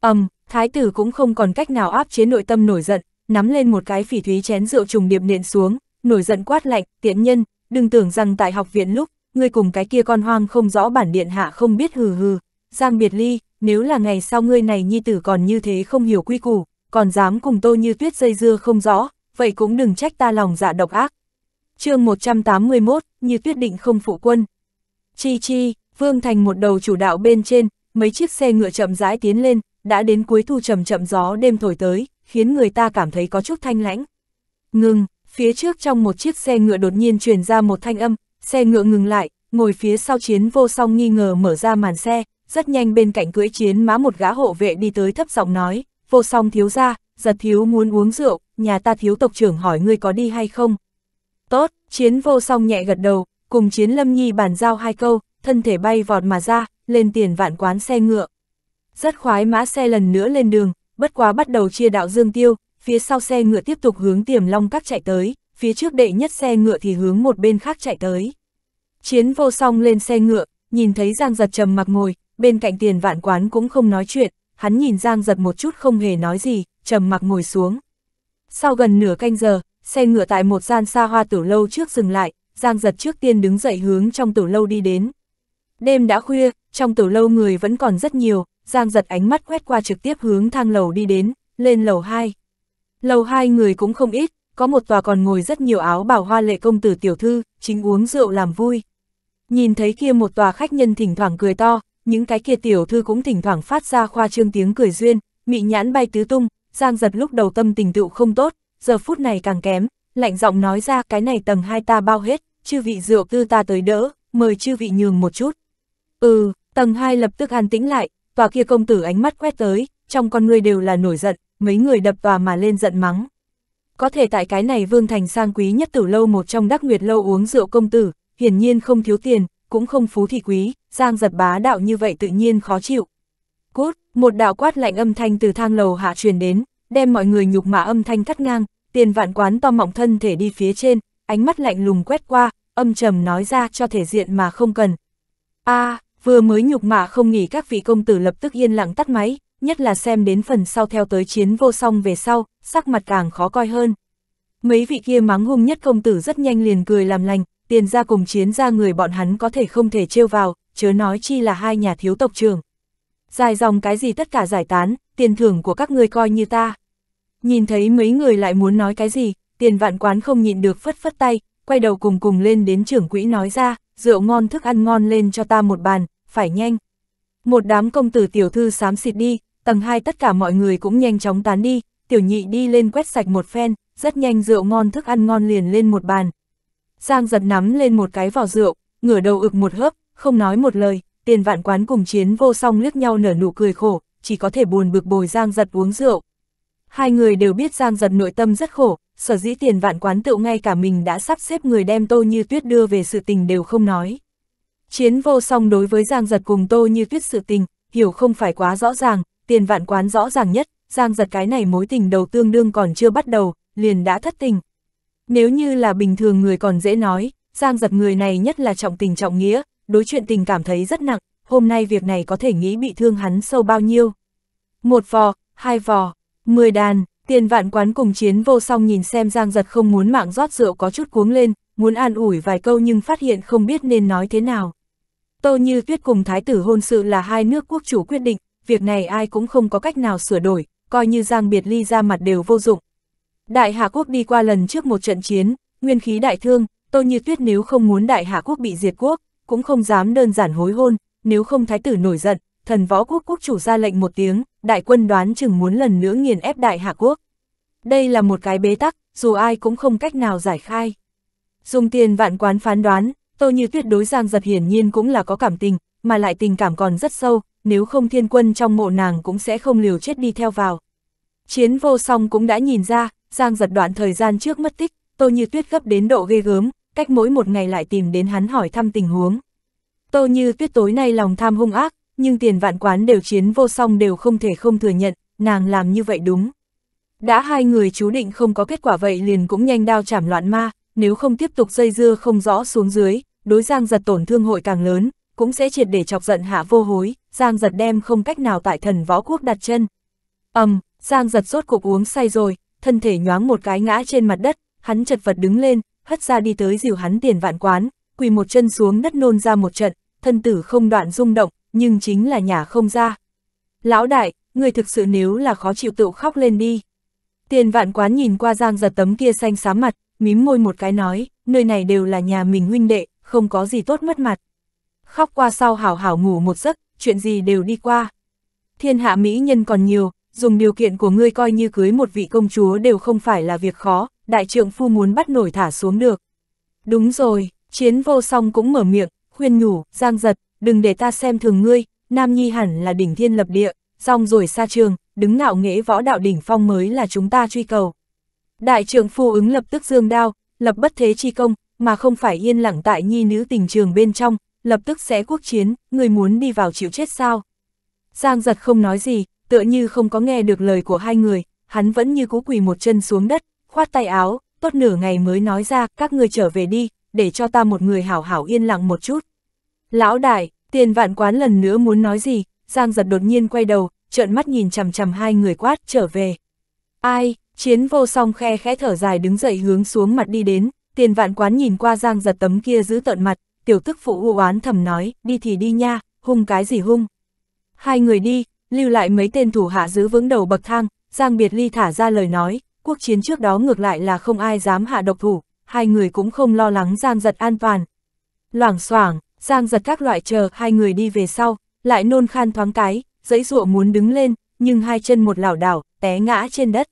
ầm um, thái tử cũng không còn cách nào áp chế nội tâm nổi giận, nắm lên một cái phỉ thúy chén rượu trùng điệp nện xuống, nổi giận quát lạnh, tiện nhân, đừng tưởng rằng tại học viện lúc, ngươi cùng cái kia con hoang không rõ bản điện hạ không biết hừ hừ, Giang Biệt Ly, nếu là ngày sau ngươi này nhi tử còn như thế không hiểu quy củ, còn dám cùng tôi như tuyết dây dưa không rõ, vậy cũng đừng trách ta lòng dạ độc ác. chương 181, như tuyết định không phụ quân. Chi chi, Vương Thành một đầu chủ đạo bên trên, mấy chiếc xe ngựa chậm rãi tiến lên, đã đến cuối thu chậm chậm gió đêm thổi tới, khiến người ta cảm thấy có chút thanh lãnh. Ngừng, phía trước trong một chiếc xe ngựa đột nhiên truyền ra một thanh âm, xe ngựa ngừng lại, ngồi phía sau chiến vô song nghi ngờ mở ra màn xe, rất nhanh bên cạnh cưỡi chiến mã một gã hộ vệ đi tới thấp giọng nói, vô song thiếu ra, giật thiếu muốn uống rượu, nhà ta thiếu tộc trưởng hỏi ngươi có đi hay không. Tốt, chiến vô song nhẹ gật đầu, cùng chiến lâm nhi bàn giao hai câu, thân thể bay vọt mà ra, lên tiền vạn quán xe ngựa. Rất khoái mã xe lần nữa lên đường, bất quá bắt đầu chia đạo dương tiêu, phía sau xe ngựa tiếp tục hướng tiềm long các chạy tới, phía trước đệ nhất xe ngựa thì hướng một bên khác chạy tới. Chiến vô song lên xe ngựa, nhìn thấy Giang giật trầm mặc ngồi, bên cạnh tiền vạn quán cũng không nói chuyện, hắn nhìn Giang giật một chút không hề nói gì, trầm mặc ngồi xuống. Sau gần nửa canh giờ, xe ngựa tại một gian xa hoa tử lâu trước dừng lại, Giang giật trước tiên đứng dậy hướng trong tử lâu đi đến. Đêm đã khuya, trong tử lâu người vẫn còn rất nhiều, Giang giật ánh mắt quét qua trực tiếp hướng thang lầu đi đến, lên lầu 2. Lầu 2 người cũng không ít, có một tòa còn ngồi rất nhiều áo bảo hoa lệ công tử tiểu thư, chính uống rượu làm vui. Nhìn thấy kia một tòa khách nhân thỉnh thoảng cười to, những cái kia tiểu thư cũng thỉnh thoảng phát ra khoa trương tiếng cười duyên, mị nhãn bay tứ tung, Giang giật lúc đầu tâm tình tựu không tốt, giờ phút này càng kém, lạnh giọng nói ra cái này tầng hai ta bao hết, chư vị rượu tư ta tới đỡ, mời chư vị nhường một chút. Ừ, tầng hai lập tức an tĩnh lại, tòa kia công tử ánh mắt quét tới, trong con người đều là nổi giận, mấy người đập tòa mà lên giận mắng. Có thể tại cái này vương thành sang quý nhất tử lâu một trong đắc nguyệt lâu uống rượu công tử, hiển nhiên không thiếu tiền, cũng không phú thì quý, giang giật bá đạo như vậy tự nhiên khó chịu. Cút, một đạo quát lạnh âm thanh từ thang lầu hạ truyền đến, đem mọi người nhục mà âm thanh cắt ngang, tiền vạn quán to mỏng thân thể đi phía trên, ánh mắt lạnh lùng quét qua, âm trầm nói ra cho thể diện mà không cần. a à, vừa mới nhục mạ không nghỉ các vị công tử lập tức yên lặng tắt máy, nhất là xem đến phần sau theo tới chiến vô song về sau, sắc mặt càng khó coi hơn. Mấy vị kia mắng hung nhất công tử rất nhanh liền cười làm lành, tiền ra cùng chiến ra người bọn hắn có thể không thể trêu vào, chớ nói chi là hai nhà thiếu tộc trường. Dài dòng cái gì tất cả giải tán, tiền thưởng của các người coi như ta. Nhìn thấy mấy người lại muốn nói cái gì, tiền vạn quán không nhịn được phất phất tay, quay đầu cùng cùng lên đến trưởng quỹ nói ra, rượu ngon thức ăn ngon lên cho ta một bàn, phải nhanh. Một đám công tử tiểu thư xám xịt đi, tầng hai tất cả mọi người cũng nhanh chóng tán đi, tiểu nhị đi lên quét sạch một phen, rất nhanh rượu ngon thức ăn ngon liền lên một bàn, Giang giật nắm lên một cái vỏ rượu, ngửa đầu ực một hớp, không nói một lời, tiền vạn quán cùng chiến vô song liếc nhau nở nụ cười khổ, chỉ có thể buồn bực bồi Giang giật uống rượu. Hai người đều biết Giang giật nội tâm rất khổ, sở dĩ tiền vạn quán tựu ngay cả mình đã sắp xếp người đem tô như tuyết đưa về sự tình đều không nói. Chiến vô song đối với Giang giật cùng tô như tuyết sự tình, hiểu không phải quá rõ ràng, tiền vạn quán rõ ràng nhất, Giang giật cái này mối tình đầu tương đương còn chưa bắt đầu, liền đã thất tình, nếu như là bình thường người còn dễ nói, Giang giật người này nhất là trọng tình trọng nghĩa, đối chuyện tình cảm thấy rất nặng, hôm nay việc này có thể nghĩ bị thương hắn sâu bao nhiêu. Một vò, hai vò, mười đàn, tiền vạn quán cùng chiến vô song nhìn xem Giang giật không muốn mạng rót rượu có chút cuống lên, muốn an ủi vài câu nhưng phát hiện không biết nên nói thế nào. Tô Như Tuyết cùng Thái tử hôn sự là hai nước quốc chủ quyết định, việc này ai cũng không có cách nào sửa đổi, coi như Giang Biệt Ly ra mặt đều vô dụng, Đại Hà Quốc đi qua lần trước một trận chiến, nguyên khí đại thương, Tô Như Tuyết nếu không muốn Đại Hà Quốc bị diệt quốc, cũng không dám đơn giản hối hôn, nếu không thái tử nổi giận, thần võ quốc quốc chủ ra lệnh một tiếng, đại quân đoán chừng muốn lần nữa nghiền ép Đại Hà Quốc. Đây là một cái bế tắc, dù ai cũng không cách nào giải khai. Dùng tiền vạn quán phán đoán, Tô Như Tuyết đối Giang Giật hiển nhiên cũng là có cảm tình, mà lại tình cảm còn rất sâu, nếu không thiên quân trong mộ nàng cũng sẽ không liều chết đi theo vào. Chiến vô song cũng đã nhìn ra, Giang giật đoạn thời gian trước mất tích, Tô Như Tuyết gấp đến độ ghê gớm, cách mỗi một ngày lại tìm đến hắn hỏi thăm tình huống. Tô Như Tuyết tối nay lòng tham hung ác, nhưng tiền vạn quán đều chiến vô song đều không thể không thừa nhận, nàng làm như vậy đúng. Đã hai người chú định không có kết quả vậy liền cũng nhanh đao chảm loạn ma, nếu không tiếp tục dây dưa không rõ xuống dưới, đối Giang giật tổn thương hội càng lớn, cũng sẽ triệt để chọc giận hạ vô hối, Giang giật đem không cách nào tại thần võ quốc đặt chân. ầm, um, Giang giật rốt cuộc uống say rồi, thân thể nhoáng một cái ngã trên mặt đất, hắn chật vật đứng lên, hất ra đi tới dìu hắn tiền vạn quán, quỳ một chân xuống đất nôn ra một trận, thân tử không đoạn rung động, nhưng chính là nhà không ra. Lão đại, người thực sự nếu là khó chịu tự khóc lên đi. Tiền vạn quán nhìn qua giang giật tấm kia xanh xám mặt, mím môi một cái nói, nơi này đều là nhà mình huynh đệ, không có gì tốt mất mặt. Khóc qua sau hảo hảo ngủ một giấc, chuyện gì đều đi qua. Thiên hạ mỹ nhân còn nhiều, dùng điều kiện của ngươi coi như cưới một vị công chúa đều không phải là việc khó, đại trượng phu muốn bắt nổi thả xuống được. Đúng rồi, chiến vô song cũng mở miệng, khuyên nhủ, giang giật, đừng để ta xem thường ngươi, nam nhi hẳn là đỉnh thiên lập địa, xong rồi xa trường, đứng ngạo nghễ võ đạo đỉnh phong mới là chúng ta truy cầu. Đại trượng phu ứng lập tức dương đao, lập bất thế chi công, mà không phải yên lặng tại nhi nữ tình trường bên trong, lập tức sẽ quốc chiến, người muốn đi vào chịu chết sao. Giang giật không nói gì, tựa như không có nghe được lời của hai người, hắn vẫn như cú quỳ một chân xuống đất, khoát tay áo, tốt nửa ngày mới nói ra, các người trở về đi, để cho ta một người hảo hảo yên lặng một chút. Lão đại, tiền vạn quán lần nữa muốn nói gì, Giang giật đột nhiên quay đầu, trợn mắt nhìn chằm chằm hai người quát, trở về. Ai, chiến vô song khe khẽ thở dài đứng dậy hướng xuống mặt đi đến, tiền vạn quán nhìn qua Giang giật tấm kia giữ tợn mặt, tiểu tức phụ u oán thầm nói, đi thì đi nha, hung cái gì hung. Hai người đi, lưu lại mấy tên thủ hạ giữ vững đầu bậc thang, Giang Biệt Ly thả ra lời nói, quốc chiến trước đó ngược lại là không ai dám hạ độc thủ, hai người cũng không lo lắng Giang giật an toàn. Loảng xoảng, Giang giật các loại chờ hai người đi về sau, lại nôn khan thoáng cái, dãy dụa muốn đứng lên, nhưng hai chân một lảo đảo, té ngã trên đất.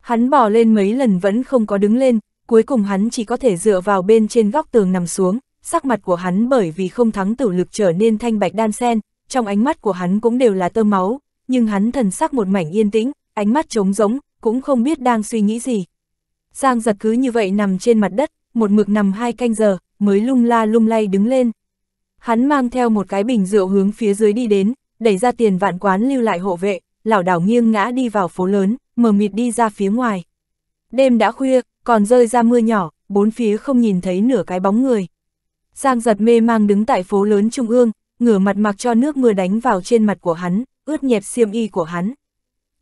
Hắn bò lên mấy lần vẫn không có đứng lên, cuối cùng hắn chỉ có thể dựa vào bên trên góc tường nằm xuống, sắc mặt của hắn bởi vì không thắng tử lực trở nên thanh bạch đan sen, trong ánh mắt của hắn cũng đều là tơ máu, nhưng hắn thần sắc một mảnh yên tĩnh, ánh mắt trống rỗng, cũng không biết đang suy nghĩ gì. Giang giật cứ như vậy nằm trên mặt đất, một mực nằm hai canh giờ, mới lung la lung lay đứng lên. Hắn mang theo một cái bình rượu hướng phía dưới đi đến, đẩy ra tiền vạn quán lưu lại hộ vệ, lảo đảo nghiêng ngã đi vào phố lớn, mờ mịt đi ra phía ngoài. Đêm đã khuya, còn rơi ra mưa nhỏ, bốn phía không nhìn thấy nửa cái bóng người. Giang giật mê mang đứng tại phố lớn trung ương, ngửa mặt mặc cho nước mưa đánh vào trên mặt của hắn, ướt nhẹp xiêm y của hắn.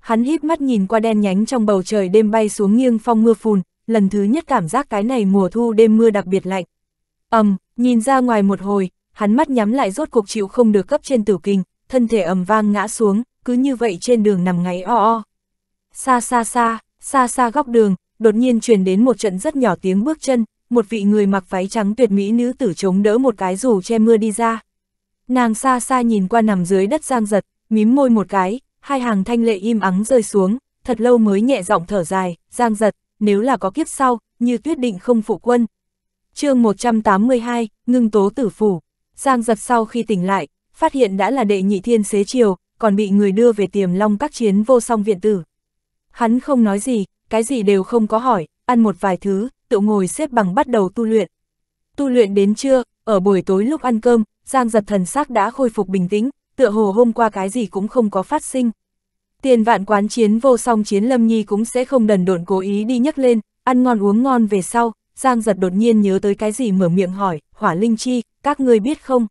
Hắn híp mắt nhìn qua đen nhánh trong bầu trời đêm bay xuống nghiêng phong mưa phùn, lần thứ nhất cảm giác cái này mùa thu đêm mưa đặc biệt lạnh. Ầm, um, nhìn ra ngoài một hồi, hắn mắt nhắm lại rốt cuộc chịu không được cấp trên tử kinh, thân thể ầm vang ngã xuống, cứ như vậy trên đường nằm ngáy o o. Xa xa xa, xa xa góc đường, đột nhiên truyền đến một trận rất nhỏ tiếng bước chân, một vị người mặc váy trắng tuyệt mỹ nữ tử chống đỡ một cái dù che mưa đi ra. Nàng xa xa nhìn qua nằm dưới đất giang giật, mím môi một cái, hai hàng thanh lệ im ắng rơi xuống, thật lâu mới nhẹ giọng thở dài, giang giật, nếu là có kiếp sau, như tuyết định không phụ quân. chương 182, ngưng tố tử phủ, giang giật sau khi tỉnh lại, phát hiện đã là đệ nhị thiên xế chiều, còn bị người đưa về tiềm long các chiến vô song viện tử. Hắn không nói gì, cái gì đều không có hỏi, ăn một vài thứ, tự ngồi xếp bằng bắt đầu tu luyện. Tu luyện đến trưa, ở buổi tối lúc ăn cơm, Giang giật thần sắc đã khôi phục bình tĩnh, tựa hồ hôm qua cái gì cũng không có phát sinh. Tiền vạn quán chiến vô song chiến lâm nhi cũng sẽ không đần độn cố ý đi nhắc lên, ăn ngon uống ngon về sau, Giang giật đột nhiên nhớ tới cái gì mở miệng hỏi, hỏa linh chi, các ngươi biết không?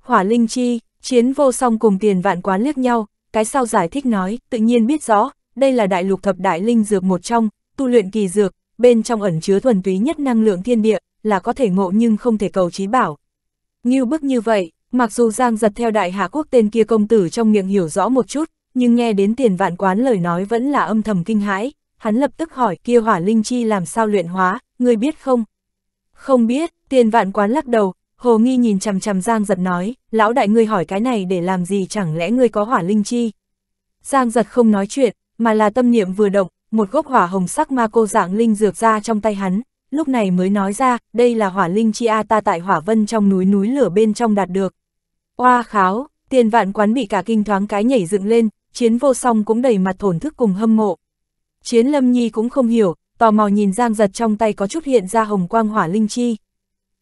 Hỏa linh chi, chiến vô song cùng tiền vạn quán liếc nhau, cái sau giải thích nói, tự nhiên biết rõ, đây là đại lục thập đại linh dược một trong, tu luyện kỳ dược, bên trong ẩn chứa thuần túy nhất năng lượng thiên địa, là có thể ngộ nhưng không thể cầu trí bảo, như bức như vậy, mặc dù Giang giật theo đại hạ quốc tên kia công tử trong miệng hiểu rõ một chút, nhưng nghe đến tiền vạn quán lời nói vẫn là âm thầm kinh hãi, hắn lập tức hỏi kia hỏa linh chi làm sao luyện hóa, người biết không? Không biết, tiền vạn quán lắc đầu, hồ nghi nhìn chằm chằm Giang giật nói, lão đại ngươi hỏi cái này để làm gì chẳng lẽ ngươi có hỏa linh chi? Giang giật không nói chuyện, mà là tâm niệm vừa động, một gốc hỏa hồng sắc ma cô dạng linh dược ra trong tay hắn, lúc này mới nói ra, đây là hỏa linh chi A ta tại hỏa vân trong núi núi lửa bên trong đạt được. Oa kháo, tiền vạn quán bị cả kinh thoáng cái nhảy dựng lên, chiến vô song cũng đầy mặt thổn thức cùng hâm mộ. Chiến lâm nhi cũng không hiểu, tò mò nhìn giang giật trong tay có chút hiện ra hồng quang hỏa linh chi.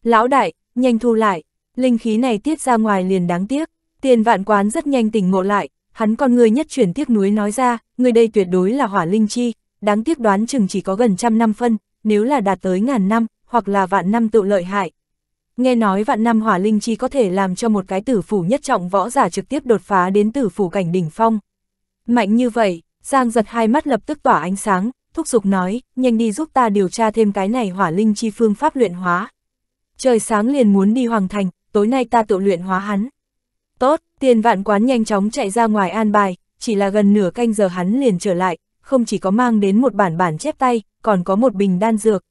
Lão đại, nhanh thu lại, linh khí này tiết ra ngoài liền đáng tiếc, tiền vạn quán rất nhanh tỉnh ngộ lại, hắn con người nhất chuyển tiếc núi nói ra, người đây tuyệt đối là hỏa linh chi, đáng tiếc đoán chừng chỉ có gần trăm năm phân, nếu là đạt tới ngàn năm, hoặc là vạn năm tự lợi hại. Nghe nói vạn năm hỏa linh chi có thể làm cho một cái tử phủ nhất trọng võ giả trực tiếp đột phá đến tử phủ cảnh đỉnh phong. Mạnh như vậy, Giang giật hai mắt lập tức tỏa ánh sáng, thúc giục nói, nhanh đi giúp ta điều tra thêm cái này hỏa linh chi phương pháp luyện hóa. Trời sáng liền muốn đi hoàng thành, tối nay ta tự luyện hóa hắn. Tốt, tiền vạn quán nhanh chóng chạy ra ngoài an bài, chỉ là gần nửa canh giờ hắn liền trở lại, không chỉ có mang đến một bản bản chép tay, còn có một bình đan dược.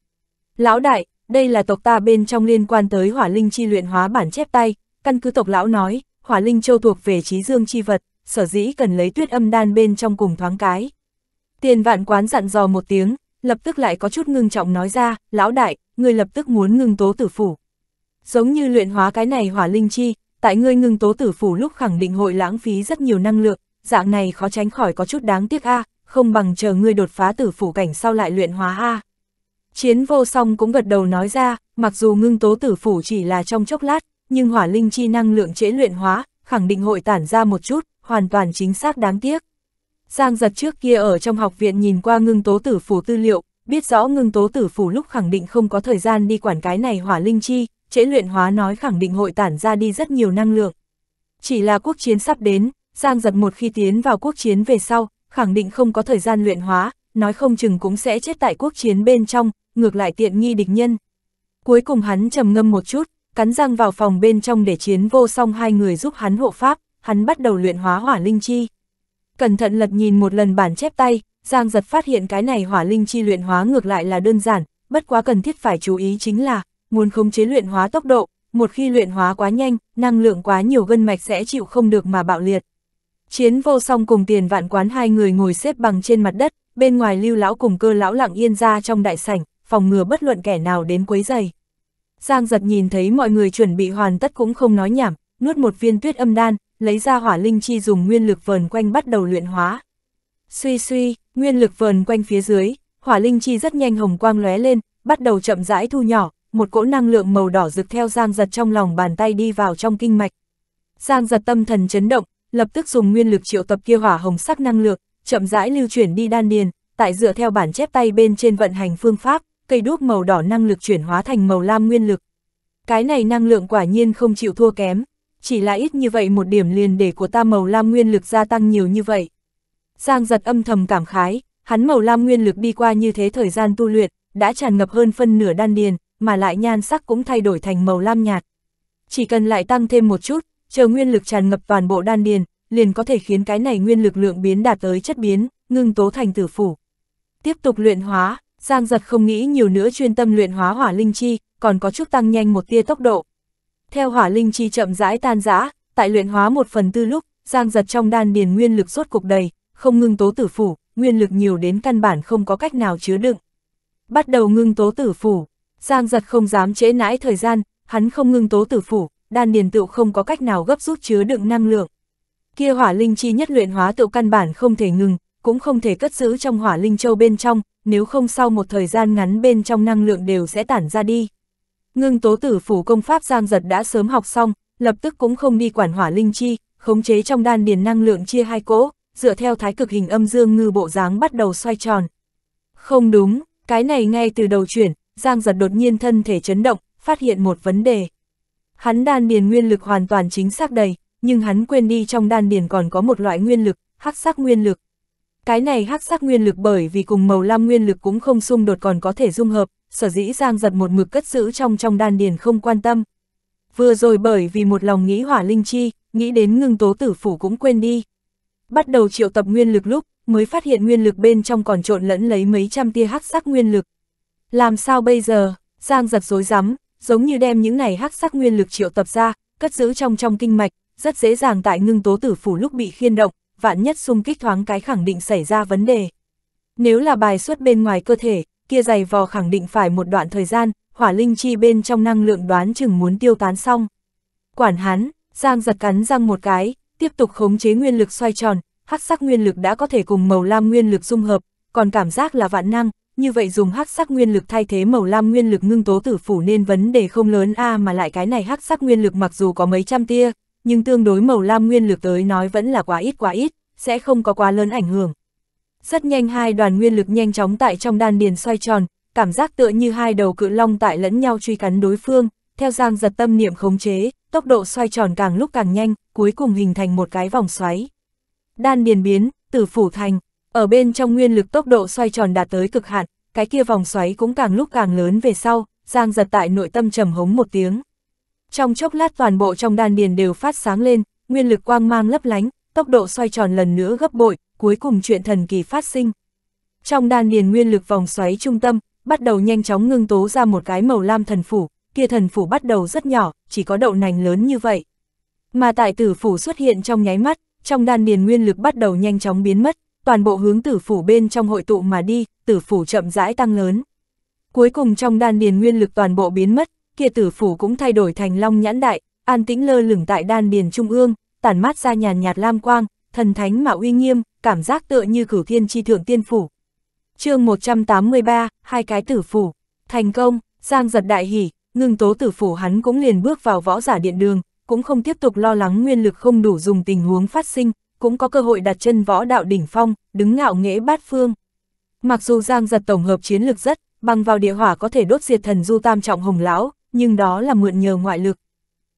Lão đại, đây là tộc ta bên trong liên quan tới hỏa linh chi luyện hóa bản chép tay, căn cứ tộc lão nói, hỏa linh châu thuộc về trí dương chi vật, sở dĩ cần lấy tuyết âm đan bên trong cùng thoáng cái. Tiền vạn quán dặn dò một tiếng, lập tức lại có chút ngưng trọng nói ra, lão đại, ngươi lập tức muốn ngưng tố tử phủ. Giống như luyện hóa cái này hỏa linh chi, tại ngươi ngưng tố tử phủ lúc khẳng định hội lãng phí rất nhiều năng lượng, dạng này khó tránh khỏi có chút đáng tiếc a à, không bằng chờ ngươi đột phá tử phủ cảnh sau lại luyện hóa a. Chiến vô song cũng gật đầu nói ra, mặc dù ngưng tố tử phủ chỉ là trong chốc lát, nhưng hỏa linh chi năng lượng trễ luyện hóa, khẳng định hội tản ra một chút, hoàn toàn chính xác đáng tiếc. Giang giật trước kia ở trong học viện nhìn qua ngưng tố tử phủ tư liệu, biết rõ ngưng tố tử phủ lúc khẳng định không có thời gian đi quản cái này hỏa linh chi, trễ luyện hóa nói khẳng định hội tản ra đi rất nhiều năng lượng. Chỉ là quốc chiến sắp đến, Giang giật một khi tiến vào quốc chiến về sau, khẳng định không có thời gian luyện hóa, nói không chừng cũng sẽ chết tại quốc chiến bên trong, ngược lại tiện nghi địch nhân. Cuối cùng hắn trầm ngâm một chút, cắn răng vào phòng bên trong để chiến vô song hai người giúp hắn hộ pháp, hắn bắt đầu luyện hóa hỏa linh chi. Cẩn thận lật nhìn một lần bản chép tay, Giang giật phát hiện cái này hỏa linh chi luyện hóa ngược lại là đơn giản, bất quá cần thiết phải chú ý chính là, muốn khống chế luyện hóa tốc độ, một khi luyện hóa quá nhanh, năng lượng quá nhiều gân mạch sẽ chịu không được mà bạo liệt, Chiến vô song cùng tiền vạn quán hai người ngồi xếp bằng trên mặt đất, bên ngoài lưu lão cùng cơ lão lặng yên ra trong đại sảnh, phòng ngừa bất luận kẻ nào đến quấy giày. Giang giật nhìn thấy mọi người chuẩn bị hoàn tất cũng không nói nhảm, nuốt một viên tuyết âm đan, lấy ra hỏa linh chi dùng nguyên lực vờn quanh bắt đầu luyện hóa. Suy suy, nguyên lực vờn quanh phía dưới, hỏa linh chi rất nhanh hồng quang lóe lên, bắt đầu chậm rãi thu nhỏ, một cỗ năng lượng màu đỏ rực theo giang giật trong lòng bàn tay đi vào trong kinh mạch. Giang giật tâm thần chấn động, lập tức dùng nguyên lực triệu tập kia hỏa hồng sắc năng lượng, chậm rãi lưu chuyển đi đan điền, tại dựa theo bản chép tay bên trên vận hành phương pháp, cây đuốc màu đỏ năng lực chuyển hóa thành màu lam nguyên lực. Cái này năng lượng quả nhiên không chịu thua kém, chỉ là ít như vậy một điểm liền để của ta màu lam nguyên lực gia tăng nhiều như vậy. Giang giật âm thầm cảm khái, hắn màu lam nguyên lực đi qua như thế thời gian tu luyện, đã tràn ngập hơn phân nửa đan điền, mà lại nhan sắc cũng thay đổi thành màu lam nhạt. Chỉ cần lại tăng thêm một chút, chờ nguyên lực tràn ngập toàn bộ đan điền, liền có thể khiến cái này nguyên lực lượng biến đạt tới chất biến, ngưng tố thành tử phủ. Tiếp tục luyện hóa, Giang giật không nghĩ nhiều nữa chuyên tâm luyện hóa hỏa linh chi, còn có chút tăng nhanh một tia tốc độ. Theo hỏa linh chi chậm rãi tan rã, tại luyện hóa một phần tư lúc, Giang giật trong đan điền nguyên lực rốt cục đầy, không ngưng tố tử phủ, nguyên lực nhiều đến căn bản không có cách nào chứa đựng. Bắt đầu ngưng tố tử phủ, Giang giật không dám trễ nãi thời gian, hắn không ngưng tố tử phủ, đan điền tựu không có cách nào gấp rút chứa đựng năng lượng. Kia hỏa linh chi nhất luyện hóa tựu căn bản không thể ngừng, cũng không thể cất giữ trong hỏa linh châu bên trong, nếu không sau một thời gian ngắn bên trong năng lượng đều sẽ tản ra đi. Ngưng tố tử phủ công pháp Giang Giật đã sớm học xong, lập tức cũng không đi quản hỏa linh chi, khống chế trong đan điền năng lượng chia hai cỗ, dựa theo thái cực hình âm dương ngư bộ dáng bắt đầu xoay tròn. Không đúng, cái này ngay từ đầu chuyển, Giang Giật đột nhiên thân thể chấn động, phát hiện một vấn đề. Hắn đan điền nguyên lực hoàn toàn chính xác đầy, nhưng hắn quên đi trong đan điền còn có một loại nguyên lực, hắc sắc nguyên lực. Cái này hắc sắc nguyên lực bởi vì cùng màu lam nguyên lực cũng không xung đột còn có thể dung hợp, sở dĩ Giang giật một mực cất giữ trong trong đan điền không quan tâm. Vừa rồi bởi vì một lòng nghĩ hỏa linh chi, nghĩ đến ngưng tố tử phủ cũng quên đi. Bắt đầu triệu tập nguyên lực lúc, mới phát hiện nguyên lực bên trong còn trộn lẫn lấy mấy trăm tia hắc sắc nguyên lực. Làm sao bây giờ? Giang giật dối rắm giống như đem những này hắc sắc nguyên lực triệu tập ra, cất giữ trong trong kinh mạch, rất dễ dàng tại ngưng tố tử phủ lúc bị khiên động, vạn nhất xung kích thoáng cái khẳng định xảy ra vấn đề. Nếu là bài xuất bên ngoài cơ thể, kia dày vò khẳng định phải một đoạn thời gian, hỏa linh chi bên trong năng lượng đoán chừng muốn tiêu tán xong. Quản hắn, Giang giật cắn răng một cái, tiếp tục khống chế nguyên lực xoay tròn, hắc sắc nguyên lực đã có thể cùng màu lam nguyên lực dung hợp, còn cảm giác là vạn năng, như vậy dùng hắc sắc nguyên lực thay thế màu lam nguyên lực ngưng tố tử phủ nên vấn đề không lớn a à mà lại cái này hắc sắc nguyên lực mặc dù có mấy trăm tia, nhưng tương đối màu lam nguyên lực tới nói vẫn là quá ít quá ít, sẽ không có quá lớn ảnh hưởng. Rất nhanh hai đoàn nguyên lực nhanh chóng tại trong đan điền xoay tròn, cảm giác tựa như hai đầu cự long tại lẫn nhau truy cắn đối phương, theo giang giật tâm niệm khống chế, tốc độ xoay tròn càng lúc càng nhanh, cuối cùng hình thành một cái vòng xoáy. Đan điền biến, tử phủ thành, ở bên trong nguyên lực tốc độ xoay tròn đạt tới cực hạn, cái kia vòng xoáy cũng càng lúc càng lớn về sau, Giang giật tại nội tâm trầm hống một tiếng. Trong chốc lát toàn bộ trong đan điền đều phát sáng lên, nguyên lực quang mang lấp lánh, tốc độ xoay tròn lần nữa gấp bội, cuối cùng chuyện thần kỳ phát sinh. Trong đan điền nguyên lực vòng xoáy trung tâm, bắt đầu nhanh chóng ngưng tố ra một cái màu lam thần phủ, kia thần phủ bắt đầu rất nhỏ, chỉ có đậu nành lớn như vậy. Mà tại tử phủ xuất hiện trong nháy mắt, trong đan điền nguyên lực bắt đầu nhanh chóng biến mất, toàn bộ hướng tử phủ bên trong hội tụ mà đi, tử phủ chậm rãi tăng lớn. Cuối cùng trong đan điền nguyên lực toàn bộ biến mất, kia tử phủ cũng thay đổi thành long nhãn đại, an tĩnh lơ lửng tại đan điền trung ương, tản mát ra nhàn nhạt lam quang, thần thánh mà uy nghiêm, cảm giác tựa như cửu thiên chi thượng tiên phủ. chương 183, hai cái tử phủ, thành công, Giang giật đại hỉ, ngưng tố tử phủ hắn cũng liền bước vào võ giả điện đường, cũng không tiếp tục lo lắng nguyên lực không đủ dùng tình huống phát sinh, cũng có cơ hội đặt chân võ đạo đỉnh phong, đứng ngạo nghễ bát phương. Mặc dù Giang giật tổng hợp chiến lược rất, bằng vào địa hỏa có thể đốt diệt thần du tam trọng hồng lão, nhưng đó là mượn nhờ ngoại lực.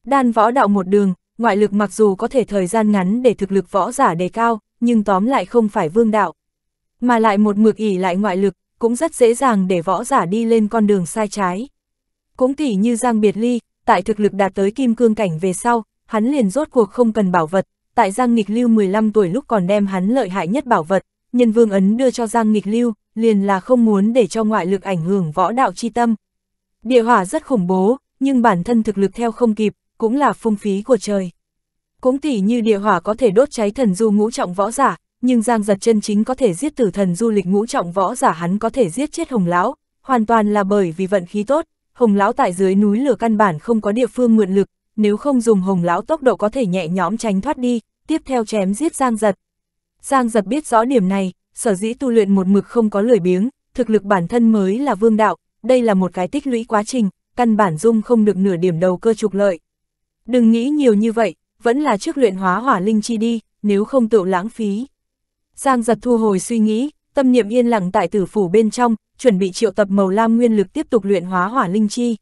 Đan võ đạo một đường, ngoại lực mặc dù có thể thời gian ngắn để thực lực võ giả đề cao, nhưng tóm lại không phải vương đạo. Mà lại một mực ỉ lại ngoại lực, cũng rất dễ dàng để võ giả đi lên con đường sai trái. Cũng tỉ như Giang Biệt Ly, tại thực lực đạt tới kim cương cảnh về sau, hắn liền rốt cuộc không cần bảo vật, tại Giang Nghịch Lưu 15 tuổi lúc còn đem hắn lợi hại nhất bảo vật, nhân vương ấn đưa cho Giang Nghịch Lưu, liền là không muốn để cho ngoại lực ảnh hưởng võ đạo chi tâm. Địa hỏa rất khủng bố, nhưng bản thân thực lực theo không kịp, cũng là phung phí của trời. Cũng tỉ như địa hỏa có thể đốt cháy thần du ngũ trọng võ giả, nhưng Giang giật chân chính có thể giết tử thần du lịch ngũ trọng võ giả hắn có thể giết chết hồng lão, hoàn toàn là bởi vì vận khí tốt, hồng lão tại dưới núi lửa căn bản không có địa phương mượn lực, nếu không dùng hồng lão tốc độ có thể nhẹ nhõm tránh thoát đi, tiếp theo chém giết Giang Giật. Giang Giật biết rõ điểm này, sở dĩ tu luyện một mực không có lười biếng, thực lực bản thân mới là vương đạo, đây là một cái tích lũy quá trình, căn bản dung không được nửa điểm đầu cơ trục lợi. Đừng nghĩ nhiều như vậy, vẫn là trước luyện hóa hỏa linh chi đi, nếu không tự lãng phí. Giang giật thu hồi suy nghĩ, tâm niệm yên lặng tại tử phủ bên trong, chuẩn bị triệu tập màu lam nguyên lực tiếp tục luyện hóa hỏa linh chi.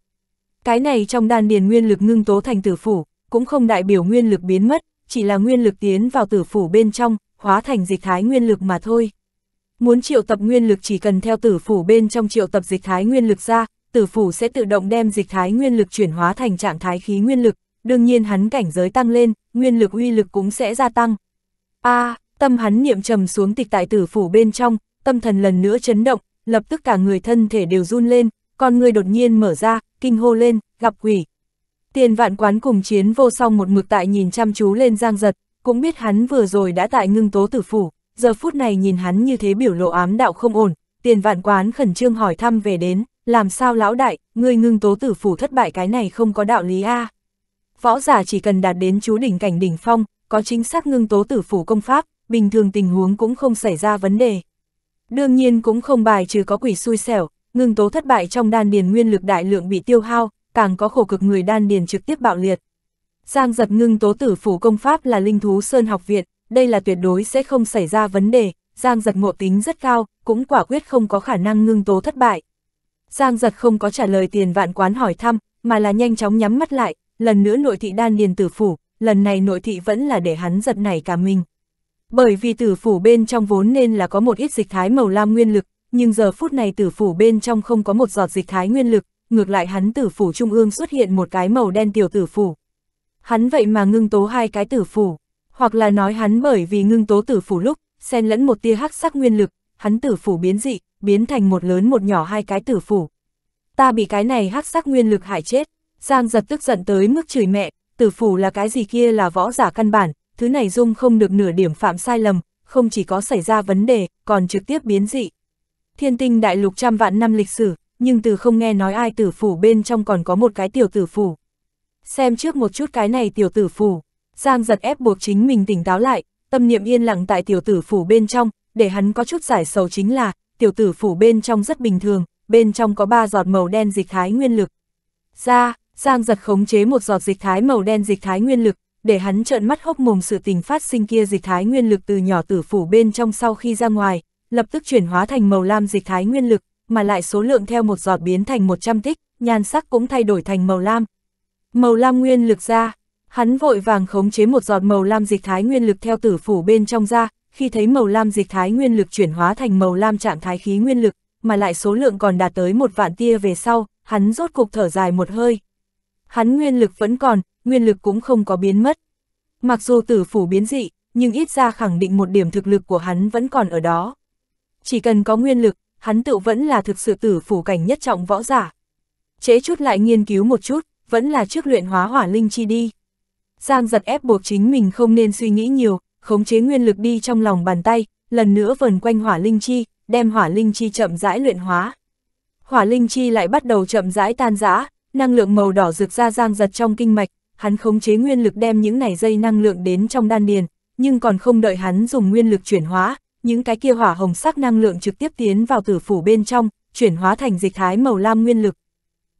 Cái này trong đan điền nguyên lực ngưng tố thành tử phủ, cũng không đại biểu nguyên lực biến mất, chỉ là nguyên lực tiến vào tử phủ bên trong, hóa thành dịch thái nguyên lực mà thôi. Muốn triệu tập nguyên lực chỉ cần theo tử phủ bên trong triệu tập dịch thái nguyên lực ra, tử phủ sẽ tự động đem dịch thái nguyên lực chuyển hóa thành trạng thái khí nguyên lực, đương nhiên hắn cảnh giới tăng lên, nguyên lực uy lực cũng sẽ gia tăng. A, à, tâm hắn niệm trầm xuống tịch tại tử phủ bên trong, tâm thần lần nữa chấn động, lập tức cả người thân thể đều run lên, con người đột nhiên mở ra, kinh hô lên, gặp quỷ. Tiền vạn quán cùng chiến vô song một mực tại nhìn chăm chú lên giang giật, cũng biết hắn vừa rồi đã tại ngưng tố tử phủ, giờ phút này nhìn hắn như thế biểu lộ ám đạo không ổn, tiền vạn quán khẩn trương hỏi thăm về đến, làm sao lão đại, ngươi ngưng tố tử phủ thất bại cái này không có đạo lý a à. Võ giả chỉ cần đạt đến chú đỉnh cảnh đỉnh phong, có chính xác ngưng tố tử phủ công pháp, bình thường tình huống cũng không xảy ra vấn đề. Đương nhiên cũng không bài trừ có quỷ xui xẻo, ngưng tố thất bại trong đan điền nguyên lực đại lượng bị tiêu hao, càng có khổ cực người đan điền trực tiếp bạo liệt. Giang giật ngưng tố tử phủ công pháp là linh thú Sơn học viện, đây là tuyệt đối sẽ không xảy ra vấn đề, Giang giật ngộ tính rất cao, cũng quả quyết không có khả năng ngưng tố thất bại. Giang giật không có trả lời tiền vạn quán hỏi thăm, mà là nhanh chóng nhắm mắt lại, lần nữa nội thị đan điền tử phủ, lần này nội thị vẫn là để hắn giật nảy cả mình. Bởi vì tử phủ bên trong vốn nên là có một ít dịch thái màu lam nguyên lực, nhưng giờ phút này tử phủ bên trong không có một giọt dịch thái nguyên lực, ngược lại hắn tử phủ trung ương xuất hiện một cái màu đen tiểu tử phủ. Hắn vậy mà ngưng tố hai cái tử phủ, hoặc là nói hắn bởi vì ngưng tố tử phủ lúc, xen lẫn một tia hắc sắc nguyên lực, hắn tử phủ biến dị, biến thành một lớn một nhỏ hai cái tử phủ. Ta bị cái này hắc sắc nguyên lực hại chết, Giang giật tức giận tới mức chửi mẹ, tử phủ là cái gì kia là võ giả căn bản, thứ này dung không được nửa điểm phạm sai lầm, không chỉ có xảy ra vấn đề, còn trực tiếp biến dị. Thiên tinh đại lục trăm vạn năm lịch sử, nhưng từ không nghe nói ai tử phủ bên trong còn có một cái tiểu tử phủ. Xem trước một chút cái này tiểu tử phủ, Giang giật ép buộc chính mình tỉnh táo lại, tâm niệm yên lặng tại tiểu tử phủ bên trong, để hắn có chút giải sầu chính là, tiểu tử phủ bên trong rất bình thường, bên trong có ba giọt màu đen dịch thái nguyên lực. Ra, Giang giật khống chế một giọt dịch thái màu đen dịch thái nguyên lực, để hắn trợn mắt hốc mồm sự tình phát sinh kia dịch thái nguyên lực từ nhỏ tử phủ bên trong sau khi ra ngoài, lập tức chuyển hóa thành màu lam dịch thái nguyên lực, mà lại số lượng theo một giọt biến thành 100 tích, nhan sắc cũng thay đổi thành màu lam. Màu lam nguyên lực ra, hắn vội vàng khống chế một giọt màu lam dịch thái nguyên lực theo tử phủ bên trong ra, khi thấy màu lam dịch thái nguyên lực chuyển hóa thành màu lam trạng thái khí nguyên lực, mà lại số lượng còn đạt tới một vạn tia về sau, hắn rốt cục thở dài một hơi. Hắn nguyên lực vẫn còn, nguyên lực cũng không có biến mất. Mặc dù tử phủ biến dị, nhưng ít ra khẳng định một điểm thực lực của hắn vẫn còn ở đó chỉ cần có nguyên lực, hắn tự vẫn là thực sự tử phủ cảnh nhất trọng võ giả. Chế chút lại nghiên cứu một chút, vẫn là trước luyện hóa hỏa linh chi đi. Giang giật ép buộc chính mình không nên suy nghĩ nhiều, khống chế nguyên lực đi trong lòng bàn tay, lần nữa vần quanh hỏa linh chi, đem hỏa linh chi chậm rãi luyện hóa. Hỏa linh chi lại bắt đầu chậm rãi tan rã, năng lượng màu đỏ rực ra giang giật trong kinh mạch, hắn khống chế nguyên lực đem những nảy dây năng lượng đến trong đan điền, nhưng còn không đợi hắn dùng nguyên lực chuyển hóa, những cái kia hỏa hồng sắc năng lượng trực tiếp tiến vào tử phủ bên trong, chuyển hóa thành dịch thái màu lam nguyên lực.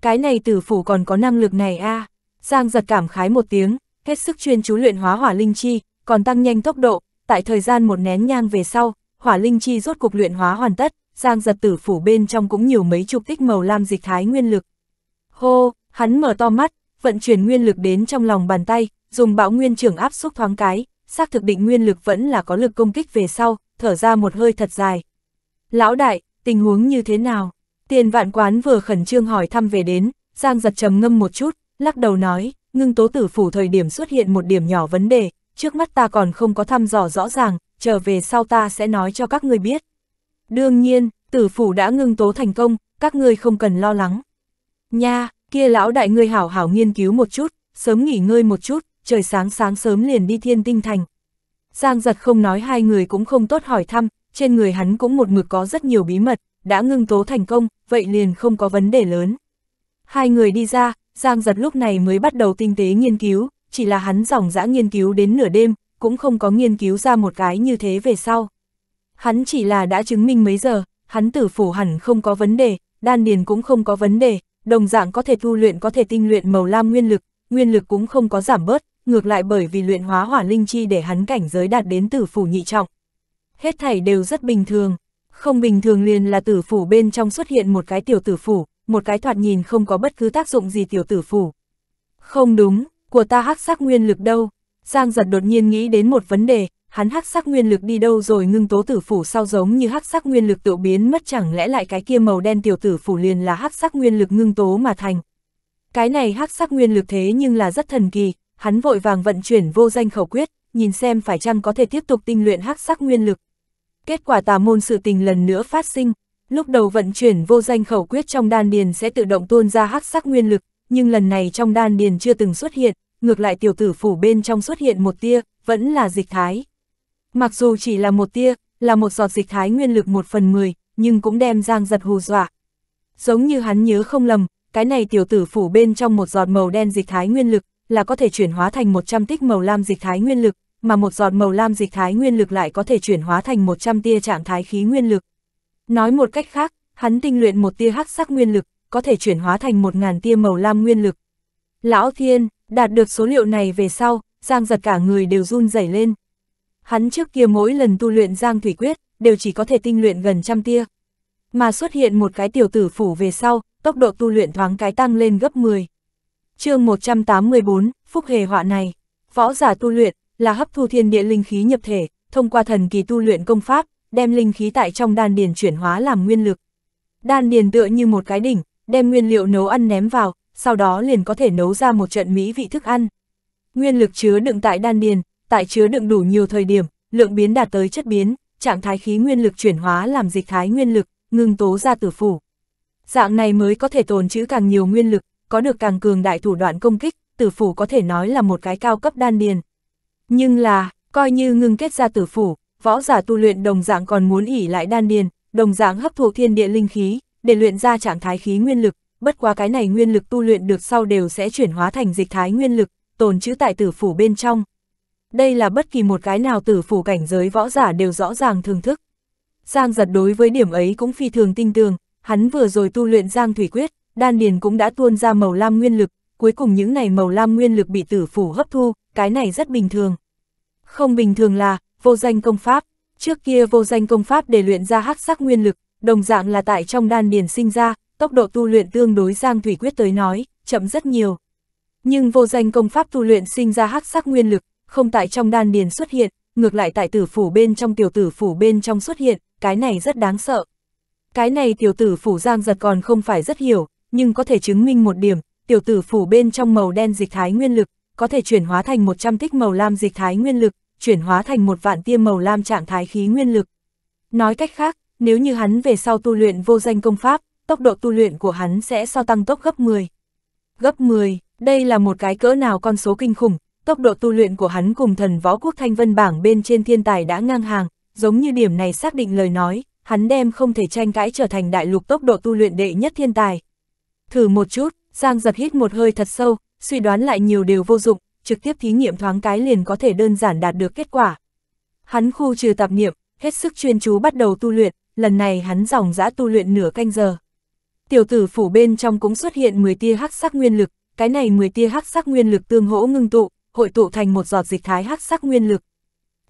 Cái này tử phủ còn có năng lực này a Giang giật cảm khái một tiếng, hết sức chuyên chú luyện hóa hỏa linh chi, còn tăng nhanh tốc độ, tại thời gian một nén nhang về sau, hỏa linh chi rốt cục luyện hóa hoàn tất, Giang giật tử phủ bên trong cũng nhiều mấy chục tích màu lam dịch thái nguyên lực. Hô, hắn mở to mắt, vận chuyển nguyên lực đến trong lòng bàn tay, dùng bão nguyên trưởng áp xúc thoáng cái, xác thực định nguyên lực vẫn là có lực công kích về sau, thở ra một hơi thật dài. Lão đại, tình huống như thế nào? Tiền vạn quán vừa khẩn trương hỏi thăm về đến, Giang giật trầm ngâm một chút, lắc đầu nói, ngưng tố tử phủ thời điểm xuất hiện một điểm nhỏ vấn đề, trước mắt ta còn không có thăm dò rõ ràng, trở về sau ta sẽ nói cho các ngươi biết. Đương nhiên, tử phủ đã ngưng tố thành công, các ngươi không cần lo lắng. Nha, kia lão đại ngươi hảo hảo nghiên cứu một chút, sớm nghỉ ngơi một chút, trời sáng sáng sớm liền đi thiên tinh thành, Giang giật không nói hai người cũng không tốt hỏi thăm, trên người hắn cũng một mực có rất nhiều bí mật, đã ngưng tố thành công, vậy liền không có vấn đề lớn. Hai người đi ra, Giang giật lúc này mới bắt đầu tinh tế nghiên cứu, chỉ là hắn dòng dã nghiên cứu đến nửa đêm, cũng không có nghiên cứu ra một cái như thế về sau. Hắn chỉ là đã chứng minh mấy giờ, hắn tử phủ hẳn không có vấn đề, đan điền cũng không có vấn đề, đồng dạng có thể tu luyện có thể tinh luyện màu lam nguyên lực, nguyên lực cũng không có giảm bớt, ngược lại bởi vì luyện hóa hỏa linh chi để hắn cảnh giới đạt đến tử phủ nhị trọng. Hết thảy đều rất bình thường, không bình thường liền là tử phủ bên trong xuất hiện một cái tiểu tử phủ, một cái thoạt nhìn không có bất cứ tác dụng gì tiểu tử phủ. Không đúng, của ta hắc sắc nguyên lực đâu? Giang giật đột nhiên nghĩ đến một vấn đề, hắn hắc sắc nguyên lực đi đâu rồi ngưng tố tử phủ sau giống như hắc sắc nguyên lực tự biến mất chẳng lẽ lại cái kia màu đen tiểu tử phủ liền là hắc sắc nguyên lực ngưng tố mà thành. Cái này hắc sắc nguyên lực thế nhưng là rất thần kỳ, hắn vội vàng vận chuyển vô danh khẩu quyết, nhìn xem phải chăng có thể tiếp tục tinh luyện hắc sắc nguyên lực. Kết quả tà môn sự tình lần nữa phát sinh, lúc đầu vận chuyển vô danh khẩu quyết trong đan điền sẽ tự động tuôn ra hắc sắc nguyên lực, nhưng lần này trong đan điền chưa từng xuất hiện, ngược lại tiểu tử phủ bên trong xuất hiện một tia, vẫn là dịch thái. Mặc dù chỉ là một tia, là một giọt dịch thái nguyên lực một phần mười, nhưng cũng đem Giang giật hù dọa. Giống như hắn nhớ không lầm, cái này tiểu tử phủ bên trong một giọt màu đen dịch thái nguyên lực, là có thể chuyển hóa thành 100 tích màu lam dịch thái nguyên lực, mà một giọt màu lam dịch thái nguyên lực lại có thể chuyển hóa thành 100 tia trạng thái khí nguyên lực. Nói một cách khác, hắn tinh luyện một tia hắc sắc nguyên lực, có thể chuyển hóa thành 1.000 tia màu lam nguyên lực. Lão Thiên, đạt được số liệu này về sau, Giang giật cả người đều run rẩy lên. Hắn trước kia mỗi lần tu luyện Giang Thủy Quyết, đều chỉ có thể tinh luyện gần trăm tia. Mà xuất hiện một cái tiểu tử phủ về sau, tốc độ tu luyện thoáng cái tăng lên gấp 10 chương 184, Phúc Hề Họa này, võ giả tu luyện, là hấp thu thiên địa linh khí nhập thể, thông qua thần kỳ tu luyện công pháp, đem linh khí tại trong đan điền chuyển hóa làm nguyên lực. Đan điền tựa như một cái đỉnh, đem nguyên liệu nấu ăn ném vào, sau đó liền có thể nấu ra một trận mỹ vị thức ăn. Nguyên lực chứa đựng tại đan điền, tại chứa đựng đủ nhiều thời điểm, lượng biến đạt tới chất biến, trạng thái khí nguyên lực chuyển hóa làm dịch thái nguyên lực, ngưng tố ra tử phủ. Dạng này mới có thể tồn trữ càng nhiều nguyên lực, có được càng cường đại thủ đoạn công kích, tử phủ có thể nói là một cái cao cấp đan điền. Nhưng là, coi như ngưng kết ra tử phủ, võ giả tu luyện đồng dạng còn muốn ỉ lại đan điền, đồng dạng hấp thụ thiên địa linh khí, để luyện ra trạng thái khí nguyên lực, bất quá cái này nguyên lực tu luyện được sau đều sẽ chuyển hóa thành dịch thái nguyên lực, tồn trữ tại tử phủ bên trong. Đây là bất kỳ một cái nào tử phủ cảnh giới võ giả đều rõ ràng thưởng thức. Giang giật đối với điểm ấy cũng phi thường tinh tường, hắn vừa rồi tu luyện Giang Thủy Quyết, đan điền cũng đã tuôn ra màu lam nguyên lực, cuối cùng những này màu lam nguyên lực bị tử phủ hấp thu, cái này rất bình thường. Không bình thường là, vô danh công pháp, trước kia vô danh công pháp để luyện ra hắc sắc nguyên lực, đồng dạng là tại trong đan điền sinh ra, tốc độ tu luyện tương đối Giang Thủy Quyết tới nói, chậm rất nhiều. Nhưng vô danh công pháp tu luyện sinh ra hắc sắc nguyên lực, không tại trong đan điền xuất hiện, ngược lại tại tử phủ bên trong tiểu tử phủ bên trong xuất hiện, cái này rất đáng sợ. Cái này tiểu tử phủ Giang giật còn không phải rất hiểu, nhưng có thể chứng minh một điểm, tiểu tử phủ bên trong màu đen dịch thái nguyên lực, có thể chuyển hóa thành 100 tích màu lam dịch thái nguyên lực, chuyển hóa thành một vạn tia màu lam trạng thái khí nguyên lực. Nói cách khác, nếu như hắn về sau tu luyện vô danh công pháp, tốc độ tu luyện của hắn sẽ so tăng tốc gấp 10. Gấp 10, đây là một cái cỡ nào con số kinh khủng, tốc độ tu luyện của hắn cùng thần võ quốc thanh vân bảng bên trên thiên tài đã ngang hàng, giống như điểm này xác định lời nói, hắn đem không thể tranh cãi trở thành đại lục tốc độ tu luyện đệ nhất thiên tài, Thử một chút, Giang giật hít một hơi thật sâu, suy đoán lại nhiều điều vô dụng, trực tiếp thí nghiệm thoáng cái liền có thể đơn giản đạt được kết quả. Hắn khu trừ tạp niệm, hết sức chuyên chú bắt đầu tu luyện, lần này hắn dòng dã tu luyện nửa canh giờ. Tiểu tử phủ bên trong cũng xuất hiện 10 tia hắc sắc nguyên lực, cái này 10 tia hắc sắc nguyên lực tương hỗ ngưng tụ, hội tụ thành một giọt dịch thái hắc sắc nguyên lực.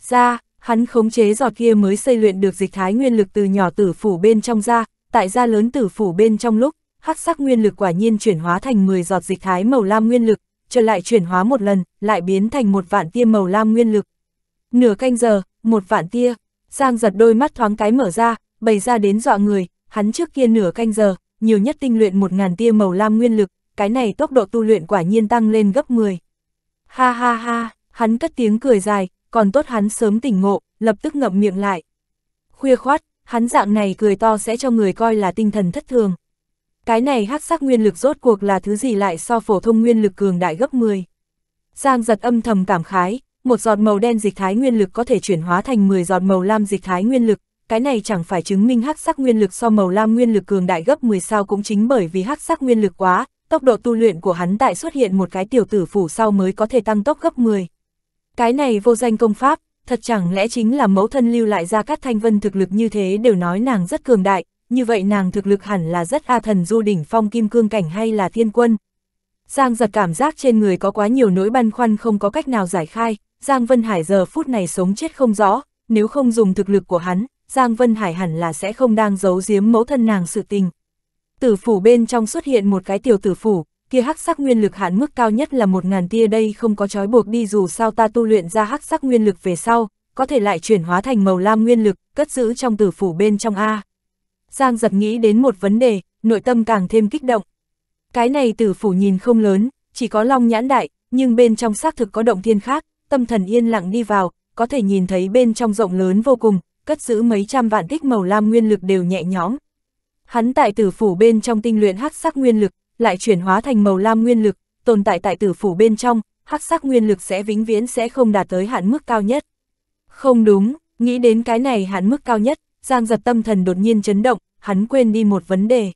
Ra, hắn khống chế giọt kia mới xây luyện được dịch thái nguyên lực từ nhỏ tử phủ bên trong ra, tại ra lớn tử phủ bên trong lúc, hắc sắc nguyên lực quả nhiên chuyển hóa thành 10 giọt dịch thái màu lam nguyên lực, trở lại chuyển hóa một lần, lại biến thành một vạn tia màu lam nguyên lực. Nửa canh giờ, một vạn tia, Giang giật đôi mắt thoáng cái mở ra, bày ra đến dọa người, hắn trước kia nửa canh giờ, nhiều nhất tinh luyện một ngàn tia màu lam nguyên lực, cái này tốc độ tu luyện quả nhiên tăng lên gấp 10. Ha ha ha, hắn cất tiếng cười dài, còn tốt hắn sớm tỉnh ngộ, lập tức ngậm miệng lại. Khuya khoát, hắn dạng này cười to sẽ cho người coi là tinh thần thất thường cái này hắc sắc nguyên lực rốt cuộc là thứ gì lại so phổ thông nguyên lực cường đại gấp 10. Giang giật âm thầm cảm khái, một giọt màu đen dịch thái nguyên lực có thể chuyển hóa thành 10 giọt màu lam dịch thái nguyên lực, cái này chẳng phải chứng minh hắc sắc nguyên lực so màu lam nguyên lực cường đại gấp 10 sao cũng chính bởi vì hắc sắc nguyên lực quá, tốc độ tu luyện của hắn tại xuất hiện một cái tiểu tử phủ sau mới có thể tăng tốc gấp 10. Cái này vô danh công pháp, thật chẳng lẽ chính là mẫu thân lưu lại ra các thanh vân thực lực như thế đều nói nàng rất cường đại, như vậy nàng thực lực hẳn là rất a thần du đỉnh phong kim cương cảnh hay là thiên quân. Giang giật cảm giác trên người có quá nhiều nỗi băn khoăn không có cách nào giải khai, Giang Vân Hải giờ phút này sống chết không rõ, nếu không dùng thực lực của hắn, Giang Vân Hải hẳn là sẽ không đang giấu giếm mẫu thân nàng sự tình. Tử phủ bên trong xuất hiện một cái tiểu tử phủ, kia hắc sắc nguyên lực hạn mức cao nhất là một ngàn tia đây không có trói buộc đi dù sao ta tu luyện ra hắc sắc nguyên lực về sau, có thể lại chuyển hóa thành màu lam nguyên lực, cất giữ trong tử phủ bên trong a. Giang giật nghĩ đến một vấn đề, nội tâm càng thêm kích động. Cái này tử phủ nhìn không lớn, chỉ có long nhãn đại, nhưng bên trong xác thực có động thiên khác, tâm thần yên lặng đi vào, có thể nhìn thấy bên trong rộng lớn vô cùng, cất giữ mấy trăm vạn tích màu lam nguyên lực đều nhẹ nhõm. Hắn tại tử phủ bên trong tinh luyện hắc sắc nguyên lực, lại chuyển hóa thành màu lam nguyên lực, tồn tại tại tử phủ bên trong, hắc sắc nguyên lực sẽ vĩnh viễn sẽ không đạt tới hạn mức cao nhất. Không đúng, nghĩ đến cái này hạn mức cao nhất, Giang giật tâm thần đột nhiên chấn động, hắn quên đi một vấn đề.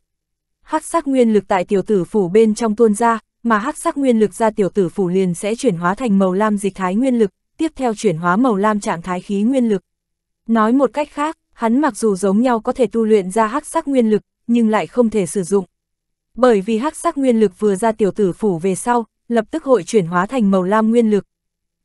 Hắc sắc nguyên lực tại tiểu tử phủ bên trong tuôn ra, mà hắc sắc nguyên lực ra tiểu tử phủ liền sẽ chuyển hóa thành màu lam dịch thái nguyên lực, tiếp theo chuyển hóa màu lam trạng thái khí nguyên lực. Nói một cách khác, hắn mặc dù giống nhau có thể tu luyện ra hắc sắc nguyên lực, nhưng lại không thể sử dụng. Bởi vì hắc sắc nguyên lực vừa ra tiểu tử phủ về sau, lập tức hội chuyển hóa thành màu lam nguyên lực.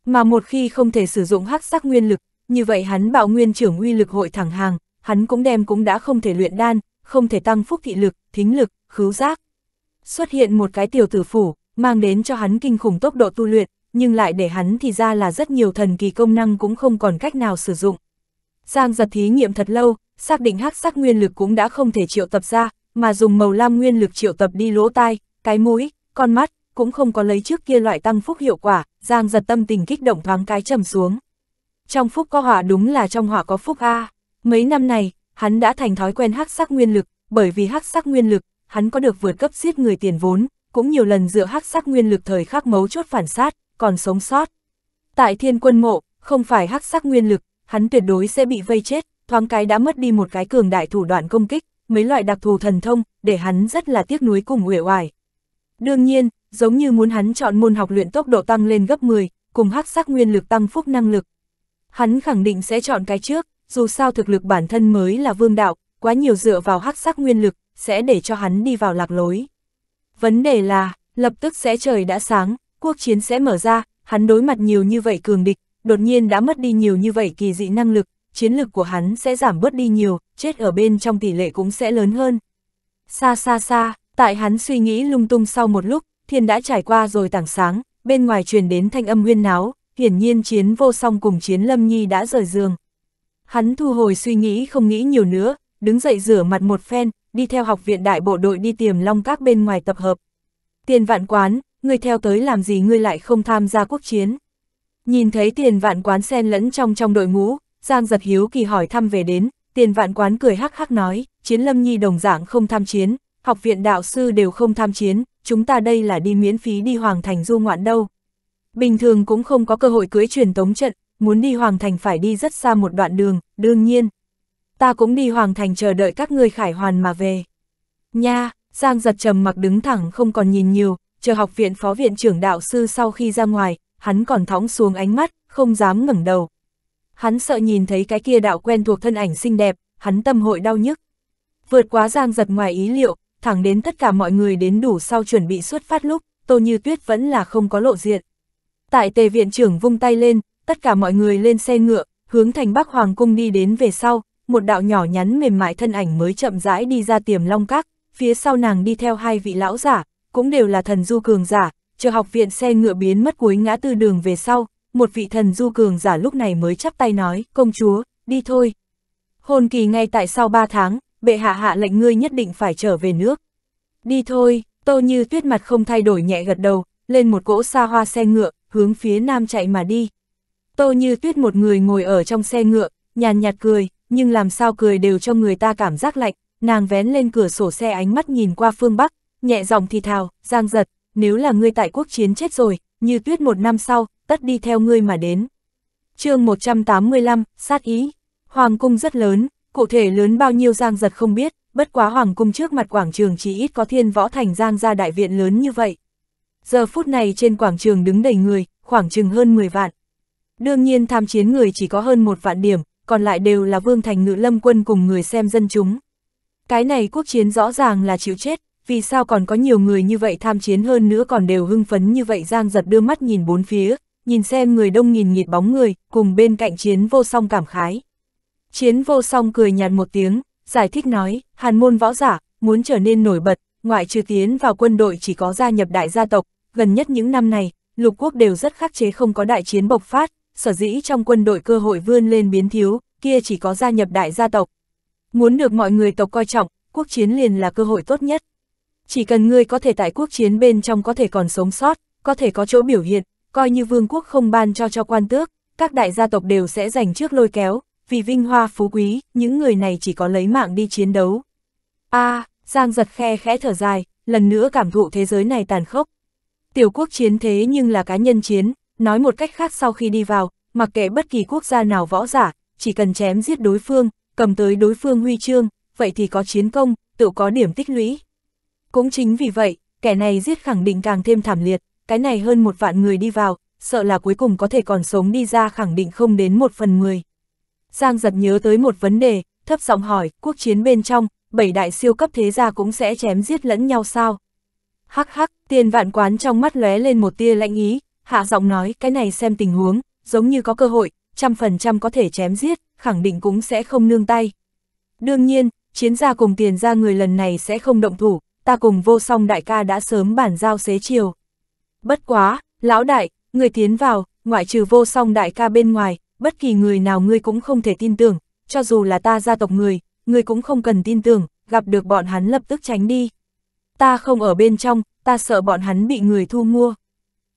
Mà một khi không thể sử dụng hắc sắc nguyên lực, như vậy hắn bạo nguyên trưởng uy lực hội thẳng hàng, hắn cũng đem cũng đã không thể luyện đan, không thể tăng phúc thị lực, thính lực, khứu giác. Xuất hiện một cái tiểu tử phủ, mang đến cho hắn kinh khủng tốc độ tu luyện, nhưng lại để hắn thì ra là rất nhiều thần kỳ công năng cũng không còn cách nào sử dụng. Giang giật thí nghiệm thật lâu, xác định hắc sắc nguyên lực cũng đã không thể triệu tập ra, mà dùng màu lam nguyên lực triệu tập đi lỗ tai, cái mũi, con mắt, cũng không có lấy trước kia loại tăng phúc hiệu quả, Giang giật tâm tình kích động thoáng cái trầm xuống. Trong phúc có họa đúng là trong họa có phúc A. Mấy năm này, hắn đã thành thói quen hắc sắc nguyên lực, bởi vì hắc sắc nguyên lực, hắn có được vượt cấp giết người tiền vốn, cũng nhiều lần dựa hắc sắc nguyên lực thời khắc mấu chốt phản sát, còn sống sót. Tại thiên quân mộ, không phải hắc sắc nguyên lực, hắn tuyệt đối sẽ bị vây chết, thoáng cái đã mất đi một cái cường đại thủ đoạn công kích, mấy loại đặc thù thần thông, để hắn rất là tiếc nuối cùng uể oải. Đương nhiên, giống như muốn hắn chọn môn học luyện tốc độ tăng lên gấp 10, cùng hắc sắc nguyên lực tăng phúc năng lực. Hắn khẳng định sẽ chọn cái trước, dù sao thực lực bản thân mới là vương đạo, quá nhiều dựa vào hắc sắc nguyên lực, sẽ để cho hắn đi vào lạc lối. Vấn đề là, lập tức sẽ trời đã sáng, quốc chiến sẽ mở ra, hắn đối mặt nhiều như vậy cường địch, đột nhiên đã mất đi nhiều như vậy kỳ dị năng lực, chiến lực của hắn sẽ giảm bớt đi nhiều, chết ở bên trong tỷ lệ cũng sẽ lớn hơn. Xa xa xa, tại hắn suy nghĩ lung tung sau một lúc, thiên đã trải qua rồi tảng sáng, bên ngoài truyền đến thanh âm huyên náo, hiển nhiên chiến vô song cùng chiến lâm nhi đã rời giường. Hắn thu hồi suy nghĩ không nghĩ nhiều nữa, đứng dậy rửa mặt một phen, đi theo học viện đại bộ đội đi tìm long các bên ngoài tập hợp. Tiền vạn quán, ngươi theo tới làm gì ngươi lại không tham gia quốc chiến. Nhìn thấy tiền vạn quán xen lẫn trong trong đội ngũ, Giang giật hiếu kỳ hỏi thăm về đến, tiền vạn quán cười hắc hắc nói, chiến lâm nhi đồng dạng không tham chiến, học viện đạo sư đều không tham chiến, chúng ta đây là đi miễn phí đi hoàng thành du ngoạn đâu. Bình thường cũng không có cơ hội cưới truyền tống trận, muốn đi Hoàng Thành phải đi rất xa một đoạn đường, đương nhiên. Ta cũng đi Hoàng Thành chờ đợi các ngươi khải hoàn mà về. Nha, Giang giật trầm mặc đứng thẳng không còn nhìn nhiều, chờ học viện phó viện trưởng đạo sư sau khi ra ngoài, hắn còn thõng xuống ánh mắt, không dám ngẩng đầu. Hắn sợ nhìn thấy cái kia đạo quen thuộc thân ảnh xinh đẹp, hắn tâm hội đau nhức. Vượt quá Giang giật ngoài ý liệu, thẳng đến tất cả mọi người đến đủ sau chuẩn bị xuất phát lúc, Tô Như Tuyết vẫn là không có lộ diện. Tại tề viện trưởng vung tay lên, tất cả mọi người lên xe ngựa, hướng thành Bắc Hoàng Cung đi đến về sau, một đạo nhỏ nhắn mềm mại thân ảnh mới chậm rãi đi ra tiềm long các, phía sau nàng đi theo hai vị lão giả, cũng đều là thần du cường giả, chờ học viện xe ngựa biến mất cuối ngã tư đường về sau, một vị thần du cường giả lúc này mới chắp tay nói, công chúa, đi thôi. Hồn kỳ ngay tại sau ba tháng, bệ hạ hạ lệnh ngươi nhất định phải trở về nước. Đi thôi, tô như tuyết mặt không thay đổi nhẹ gật đầu, lên một cỗ xa hoa xe ngựa, hướng phía nam chạy mà đi. Tô Như Tuyết một người ngồi ở trong xe ngựa, nhàn nhạt cười, nhưng làm sao cười đều cho người ta cảm giác lạnh, nàng vén lên cửa sổ xe ánh mắt nhìn qua phương Bắc, nhẹ giọng thì thào, giang giật, nếu là ngươi tại quốc chiến chết rồi, như tuyết một năm sau, tất đi theo ngươi mà đến. chương 185, sát ý, Hoàng cung rất lớn, cụ thể lớn bao nhiêu giang giật không biết, bất quá Hoàng cung trước mặt quảng trường chỉ ít có thiên võ thành giang ra đại viện lớn như vậy. Giờ phút này trên quảng trường đứng đầy người, khoảng chừng hơn 10 vạn, Đương nhiên tham chiến người chỉ có hơn một vạn điểm, còn lại đều là vương thành ngự lâm quân cùng người xem dân chúng. Cái này quốc chiến rõ ràng là chịu chết, vì sao còn có nhiều người như vậy tham chiến hơn nữa còn đều hưng phấn như vậy giang giật đưa mắt nhìn bốn phía, nhìn xem người đông nghìn nghịt bóng người, cùng bên cạnh chiến vô song cảm khái. Chiến vô song cười nhạt một tiếng, giải thích nói, hàn môn võ giả, muốn trở nên nổi bật, ngoại trừ tiến vào quân đội chỉ có gia nhập đại gia tộc, gần nhất những năm này, lục quốc đều rất khắc chế không có đại chiến bộc phát, sở dĩ trong quân đội cơ hội vươn lên biến thiếu, kia chỉ có gia nhập đại gia tộc. Muốn được mọi người tộc coi trọng, quốc chiến liền là cơ hội tốt nhất. Chỉ cần ngươi có thể tại quốc chiến bên trong có thể còn sống sót, có thể có chỗ biểu hiện, coi như vương quốc không ban cho cho quan tước, các đại gia tộc đều sẽ giành trước lôi kéo, vì vinh hoa phú quý, những người này chỉ có lấy mạng đi chiến đấu. a à, Giang giật khe khẽ thở dài, lần nữa cảm thụ thế giới này tàn khốc. Tiểu quốc chiến thế nhưng là cá nhân chiến, nói một cách khác sau khi đi vào, mặc kệ bất kỳ quốc gia nào võ giả, chỉ cần chém giết đối phương, cầm tới đối phương huy chương, vậy thì có chiến công, tự có điểm tích lũy. Cũng chính vì vậy, kẻ này giết khẳng định càng thêm thảm liệt, cái này hơn một vạn người đi vào, sợ là cuối cùng có thể còn sống đi ra khẳng định không đến một phần mười. Giang giật nhớ tới một vấn đề, thấp giọng hỏi, quốc chiến bên trong, bảy đại siêu cấp thế gia cũng sẽ chém giết lẫn nhau sao? Hắc hắc, tiền vạn quán trong mắt lóe lên một tia lạnh ý, hạ giọng nói cái này xem tình huống, giống như có cơ hội, trăm phần trăm có thể chém giết, khẳng định cũng sẽ không nương tay. Đương nhiên, chiến gia cùng tiền gia người lần này sẽ không động thủ, ta cùng vô song đại ca đã sớm bản giao xế chiều. Bất quá, lão đại, người tiến vào, ngoại trừ vô song đại ca bên ngoài, bất kỳ người nào ngươi cũng không thể tin tưởng, cho dù là ta gia tộc người, ngươi cũng không cần tin tưởng, gặp được bọn hắn lập tức tránh đi. Ta không ở bên trong, ta sợ bọn hắn bị người thu mua.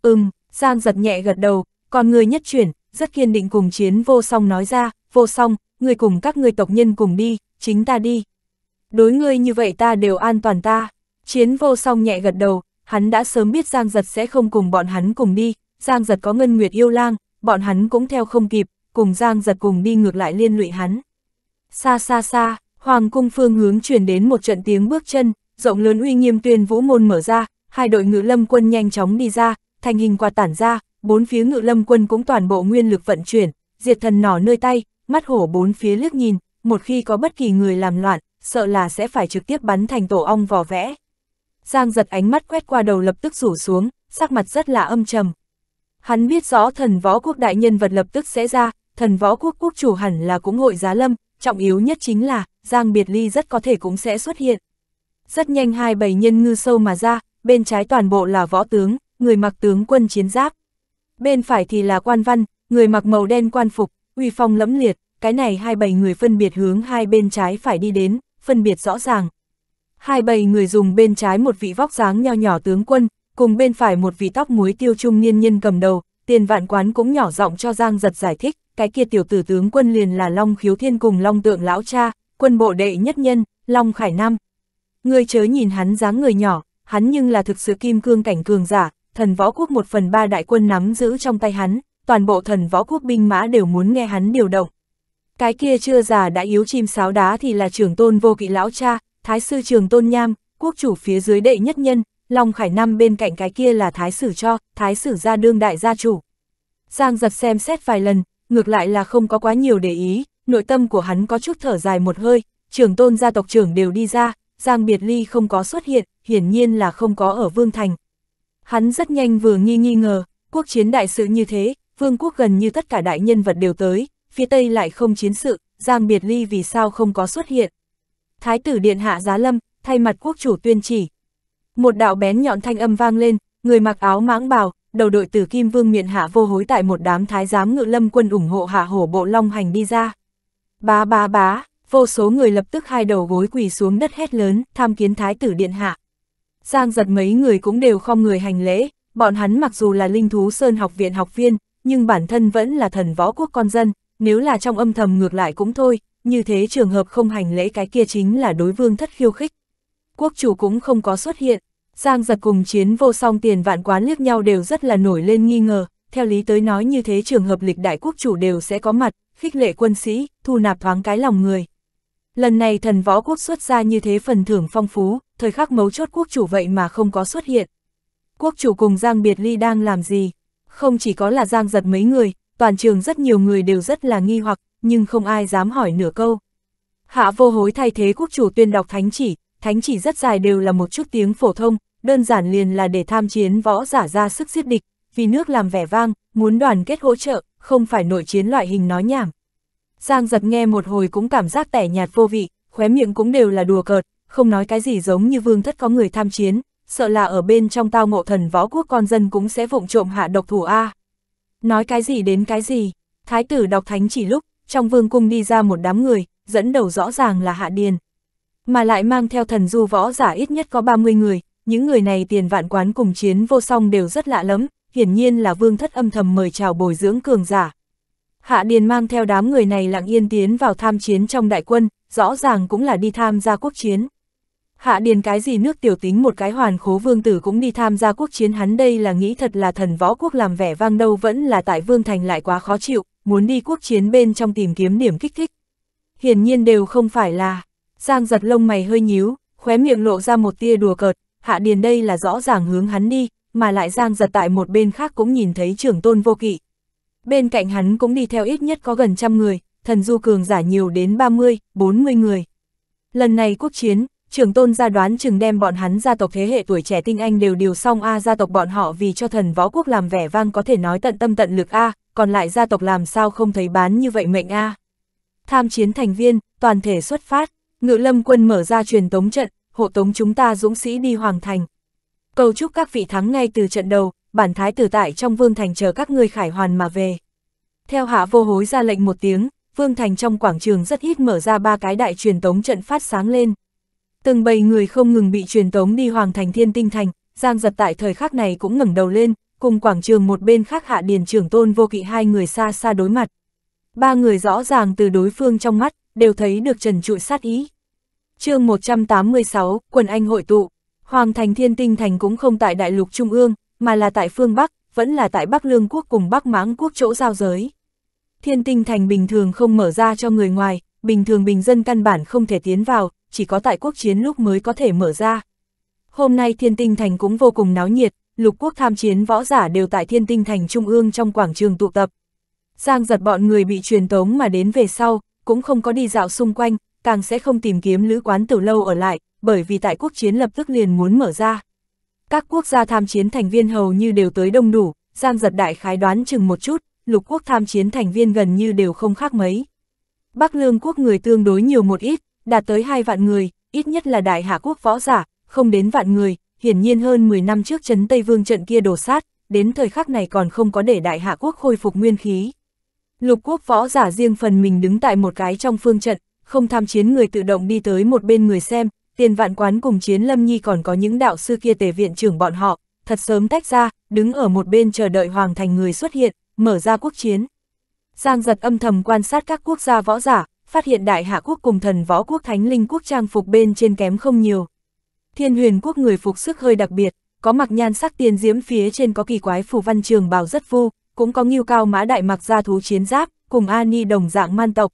Ừm, Giang giật nhẹ gật đầu, còn người nhất chuyển, rất kiên định cùng chiến vô song nói ra, vô song, người cùng các người tộc nhân cùng đi, chính ta đi. Đối ngươi như vậy ta đều an toàn ta. Chiến vô song nhẹ gật đầu, hắn đã sớm biết Giang giật sẽ không cùng bọn hắn cùng đi, Giang giật có ngân nguyệt yêu lang, bọn hắn cũng theo không kịp, cùng Giang giật cùng đi ngược lại liên lụy hắn. Xa xa xa, Hoàng cung phương hướng chuyển đến một trận tiếng bước chân, rộng lớn uy nghiêm tuyên vũ môn mở ra, hai đội ngữ lâm quân nhanh chóng đi ra, thành hình quạt tản ra, bốn phía ngự lâm quân cũng toàn bộ nguyên lực vận chuyển, diệt thần nỏ nơi tay, mắt hổ bốn phía liếc nhìn, một khi có bất kỳ người làm loạn, sợ là sẽ phải trực tiếp bắn thành tổ ong vò vẽ. Giang giật ánh mắt quét qua đầu lập tức rủ xuống, sắc mặt rất là âm trầm. Hắn biết rõ thần võ quốc đại nhân vật lập tức sẽ ra, thần võ quốc quốc chủ hẳn là cũng hội giá lâm, trọng yếu nhất chính là, Giang Biệt Ly rất có thể cũng sẽ xuất hiện. Rất nhanh hai bầy nhân ngư sâu mà ra, bên trái toàn bộ là võ tướng, người mặc tướng quân chiến giáp. Bên phải thì là quan văn, người mặc màu đen quan phục, uy phong lẫm liệt, cái này hai bầy người phân biệt hướng hai bên trái phải đi đến, phân biệt rõ ràng. Hai bầy người dùng bên trái một vị vóc dáng nho nhỏ tướng quân, cùng bên phải một vị tóc muối tiêu trung niên nhân cầm đầu, tiền vạn quán cũng nhỏ giọng cho Giang giật giải thích, cái kia tiểu tử tướng quân liền là Long Khiếu Thiên cùng Long Tượng Lão Cha, quân bộ đệ nhất nhân, Long Khải Nam. Người chớ nhìn hắn dáng người nhỏ, hắn nhưng là thực sự kim cương cảnh cường giả, thần võ quốc một phần ba đại quân nắm giữ trong tay hắn, toàn bộ thần võ quốc binh mã đều muốn nghe hắn điều động. Cái kia chưa già đã yếu chim sáo đá thì là trưởng tôn vô kỵ lão cha, thái sư trường tôn nham, quốc chủ phía dưới đệ nhất nhân, Long Khải Năm bên cạnh cái kia là thái sử cho, thái sử gia đương đại gia chủ. Giang giật xem xét vài lần, ngược lại là không có quá nhiều để ý, nội tâm của hắn có chút thở dài một hơi, trưởng tôn gia tộc trưởng đều đi ra, Giang Biệt Ly không có xuất hiện, hiển nhiên là không có ở Vương Thành, Hắn rất nhanh vừa nghi nghi ngờ, quốc chiến đại sự như thế, vương quốc gần như tất cả đại nhân vật đều tới, phía Tây lại không chiến sự, Giang Biệt Ly vì sao không có xuất hiện. Thái tử Điện Hạ Giá Lâm, thay mặt quốc chủ tuyên chỉ. Một đạo bén nhọn thanh âm vang lên, người mặc áo mãng bào, đầu đội tử kim vương miện hạ vô hối tại một đám thái giám ngự lâm quân ủng hộ hạ hổ bộ long hành đi ra. Bá bá bá, vô số người lập tức hai đầu gối quỳ xuống đất hét lớn, tham kiến thái tử điện hạ. Giang giật mấy người cũng đều không người hành lễ, bọn hắn mặc dù là linh thú sơn học viện học viên, nhưng bản thân vẫn là thần võ quốc con dân, nếu là trong âm thầm ngược lại cũng thôi, như thế trường hợp không hành lễ cái kia chính là đối vương thất khiêu khích. Quốc chủ cũng không có xuất hiện, Giang giật cùng chiến vô song tiền vạn quán liếc nhau đều rất là nổi lên nghi ngờ, theo lý tới nói như thế trường hợp lịch đại quốc chủ đều sẽ có mặt, khích lệ quân sĩ, thu nạp thoáng cái lòng người. Lần này thần võ quốc xuất ra như thế phần thưởng phong phú, thời khắc mấu chốt quốc chủ vậy mà không có xuất hiện. Quốc chủ cùng Giang Biệt Ly đang làm gì? Không chỉ có là Giang giật mấy người, toàn trường rất nhiều người đều rất là nghi hoặc, nhưng không ai dám hỏi nửa câu. Hạ vô hối thay thế quốc chủ tuyên đọc thánh chỉ, thánh chỉ rất dài đều là một chút tiếng phổ thông, đơn giản liền là để tham chiến võ giả ra sức giết địch, vì nước làm vẻ vang, muốn đoàn kết hỗ trợ, không phải nội chiến loại hình nói nhảm. Giang giật nghe một hồi cũng cảm giác tẻ nhạt vô vị, khóe miệng cũng đều là đùa cợt, không nói cái gì giống như vương thất có người tham chiến, sợ là ở bên trong tao ngộ thần võ quốc con dân cũng sẽ vụng trộm hạ độc thủ A. Nói cái gì đến cái gì, thái tử đọc thánh chỉ lúc, trong vương cung đi ra một đám người, dẫn đầu rõ ràng là hạ điền. Mà lại mang theo thần du võ giả ít nhất có 30 người, những người này tiền vạn quán cùng chiến vô song đều rất lạ lắm, hiển nhiên là vương thất âm thầm mời chào bồi dưỡng cường giả. Hạ Điền mang theo đám người này lặng yên tiến vào tham chiến trong đại quân, rõ ràng cũng là đi tham gia quốc chiến. Hạ điền cái gì nước tiểu tính một cái hoàn khố vương tử cũng đi tham gia quốc chiến hắn đây là nghĩ thật là thần võ quốc làm vẻ vang đâu vẫn là tại vương thành lại quá khó chịu, muốn đi quốc chiến bên trong tìm kiếm điểm kích thích. Hiển nhiên đều không phải là, Giang giật lông mày hơi nhíu, khóe miệng lộ ra một tia đùa cợt, hạ điền đây là rõ ràng hướng hắn đi, mà lại Giang giật tại một bên khác cũng nhìn thấy trưởng tôn vô kỵ. Bên cạnh hắn cũng đi theo ít nhất có gần trăm người, thần du cường giả nhiều đến 30, 40 người. Lần này quốc chiến, trưởng tôn gia đoán chừng đem bọn hắn gia tộc thế hệ tuổi trẻ tinh anh đều điều xong A à, gia tộc bọn họ vì cho thần võ quốc làm vẻ vang có thể nói tận tâm tận lực A, à, còn lại gia tộc làm sao không thấy bán như vậy mệnh A. À. Tham chiến thành viên, toàn thể xuất phát, ngự lâm quân mở ra truyền tống trận, hộ tống chúng ta dũng sĩ đi hoàng thành. Cầu chúc các vị thắng ngay từ trận đầu, bản thái tử tại trong vương thành chờ các ngươi khải hoàn mà về. Theo hạ vô hối ra lệnh một tiếng, vương thành trong quảng trường rất ít mở ra ba cái đại truyền tống trận phát sáng lên. Từng bầy người không ngừng bị truyền tống đi hoàng thành thiên tinh thành, Giang giật tại thời khắc này cũng ngẩng đầu lên, cùng quảng trường một bên khác hạ điền trưởng tôn vô kỵ hai người xa xa đối mặt. Ba người rõ ràng từ đối phương trong mắt, đều thấy được trần trụi sát ý. chương 186, quần anh hội tụ, hoàng thành thiên tinh thành cũng không tại đại lục trung ương, mà là tại phương Bắc, vẫn là tại Bắc Lương quốc cùng Bắc Mãng quốc chỗ giao giới. Thiên tinh thành bình thường không mở ra cho người ngoài, bình thường bình dân căn bản không thể tiến vào, chỉ có tại quốc chiến lúc mới có thể mở ra. Hôm nay thiên tinh thành cũng vô cùng náo nhiệt, lục quốc tham chiến võ giả đều tại thiên tinh thành trung ương trong quảng trường tụ tập. Giang giật bọn người bị truyền tống mà đến về sau, cũng không có đi dạo xung quanh, càng sẽ không tìm kiếm lữ quán từ lâu ở lại, bởi vì tại quốc chiến lập tức liền muốn mở ra. Các quốc gia tham chiến thành viên hầu như đều tới đông đủ, Giang giật đại khái đoán chừng một chút, lục quốc tham chiến thành viên gần như đều không khác mấy. Bắc lương quốc người tương đối nhiều một ít, đạt tới hai vạn người, ít nhất là đại hạ quốc võ giả, không đến vạn người, hiển nhiên hơn 10 năm trước chấn Tây Vương trận kia đổ sát, đến thời khắc này còn không có để đại hạ quốc khôi phục nguyên khí. Lục quốc võ giả riêng phần mình đứng tại một cái trong phương trận, không tham chiến người tự động đi tới một bên người xem, tiền vạn quán cùng chiến lâm nhi còn có những đạo sư kia tề viện trưởng bọn họ, thật sớm tách ra, đứng ở một bên chờ đợi hoàng thành người xuất hiện, mở ra quốc chiến. Giang giật âm thầm quan sát các quốc gia võ giả, phát hiện đại hạ quốc cùng thần võ quốc thánh linh quốc trang phục bên trên kém không nhiều. Thiên huyền quốc người phục sức hơi đặc biệt, có mặc nhan sắc tiên diễm phía trên có kỳ quái phù văn trường bào rất vu, cũng có nghiêu cao mã đại mặc gia thú chiến giáp, cùng Ani đồng dạng man tộc.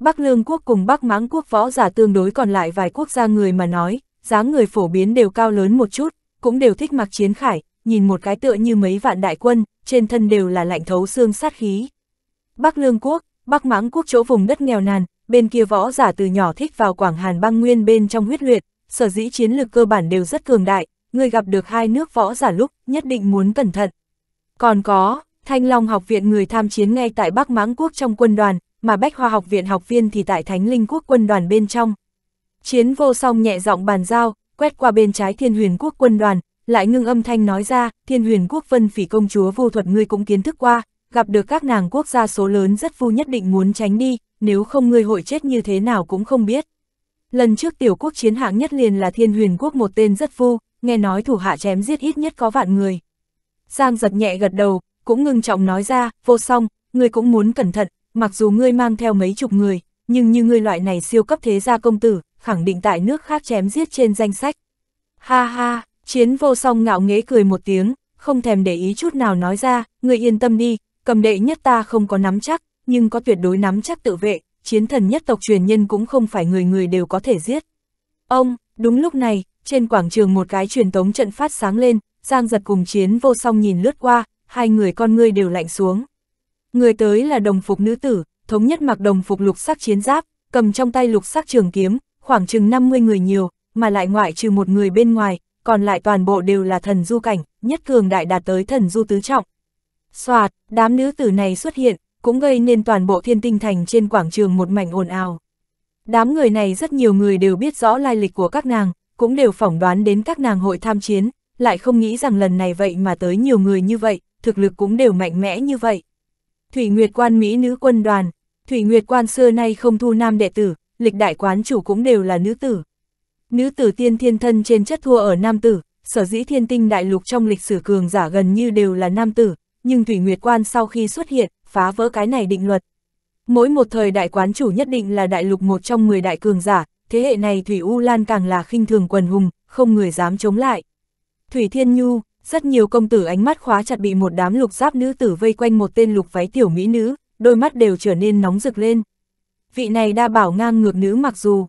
Bắc lương quốc cùng Bắc mãng quốc võ giả tương đối còn lại vài quốc gia người mà nói, dáng người phổ biến đều cao lớn một chút, cũng đều thích mặc chiến khải, nhìn một cái tựa như mấy vạn đại quân, trên thân đều là lạnh thấu xương sát khí. Bắc lương quốc, Bắc mãng quốc chỗ vùng đất nghèo nàn, bên kia võ giả từ nhỏ thích vào Quảng Hàn băng nguyên bên trong huyết luyện, sở dĩ chiến lược cơ bản đều rất cường đại, người gặp được hai nước võ giả lúc nhất định muốn cẩn thận. Còn có, Thanh Long học viện người tham chiến ngay tại Bắc mãng quốc trong quân đoàn, mà Bách Hoa học viện học viên thì tại Thánh Linh quốc quân đoàn bên trong. Chiến vô song nhẹ giọng bàn giao, quét qua bên trái thiên huyền quốc quân đoàn, lại ngưng âm thanh nói ra, thiên huyền quốc vân phỉ công chúa vô thuật ngươi cũng kiến thức qua, gặp được các nàng quốc gia số lớn rất vu nhất định muốn tránh đi, nếu không ngươi hội chết như thế nào cũng không biết. Lần trước tiểu quốc chiến hạng nhất liền là thiên huyền quốc một tên rất vu, nghe nói thủ hạ chém giết ít nhất có vạn người. Giang giật nhẹ gật đầu, cũng ngưng trọng nói ra, vô song, ngươi cũng muốn cẩn thận, mặc dù ngươi mang theo mấy chục người, nhưng như ngươi loại này siêu cấp thế gia công tử, khẳng định tại nước khác chém giết trên danh sách. Ha ha, chiến vô song ngạo nghễ cười một tiếng, không thèm để ý chút nào nói ra, ngươi yên tâm đi, cầm đệ nhất ta không có nắm chắc, nhưng có tuyệt đối nắm chắc tự vệ, chiến thần nhất tộc truyền nhân cũng không phải người người đều có thể giết. Ông, đúng lúc này, trên quảng trường một cái truyền tống trận phát sáng lên, Giang giật cùng chiến vô song nhìn lướt qua, hai người con ngươi đều lạnh xuống. Người tới là đồng phục nữ tử, thống nhất mặc đồng phục lục sắc chiến giáp, cầm trong tay lục sắc trường kiếm, khoảng chừng 50 người nhiều, mà lại ngoại trừ một người bên ngoài, còn lại toàn bộ đều là thần du cảnh, nhất cường đại đạt tới thần du tứ trọng, Soạt, đám nữ tử này xuất hiện, cũng gây nên toàn bộ thiên tinh thành trên quảng trường một mảnh ồn ào. Đám người này rất nhiều người đều biết rõ lai lịch của các nàng, cũng đều phỏng đoán đến các nàng hội tham chiến, lại không nghĩ rằng lần này vậy mà tới nhiều người như vậy, thực lực cũng đều mạnh mẽ như vậy. Thủy Nguyệt quan Mỹ nữ quân đoàn, Thủy Nguyệt quan xưa nay không thu nam đệ tử, lịch đại quán chủ cũng đều là nữ tử. Nữ tử tiên thiên thân trên chất thua ở nam tử, sở dĩ thiên tinh đại lục trong lịch sử cường giả gần như đều là nam tử, nhưng Thủy Nguyệt Quan sau khi xuất hiện, phá vỡ cái này định luật. Mỗi một thời đại quán chủ nhất định là đại lục một trong 10 đại cường giả, thế hệ này Thủy U Lan càng là khinh thường quần hùng, không người dám chống lại. Thủy Thiên Nhu, rất nhiều công tử ánh mắt khóa chặt bị một đám lục giáp nữ tử vây quanh một tên lục váy tiểu mỹ nữ, đôi mắt đều trở nên nóng rực lên. Vị này đa bảo ngang ngược nữ mặc dù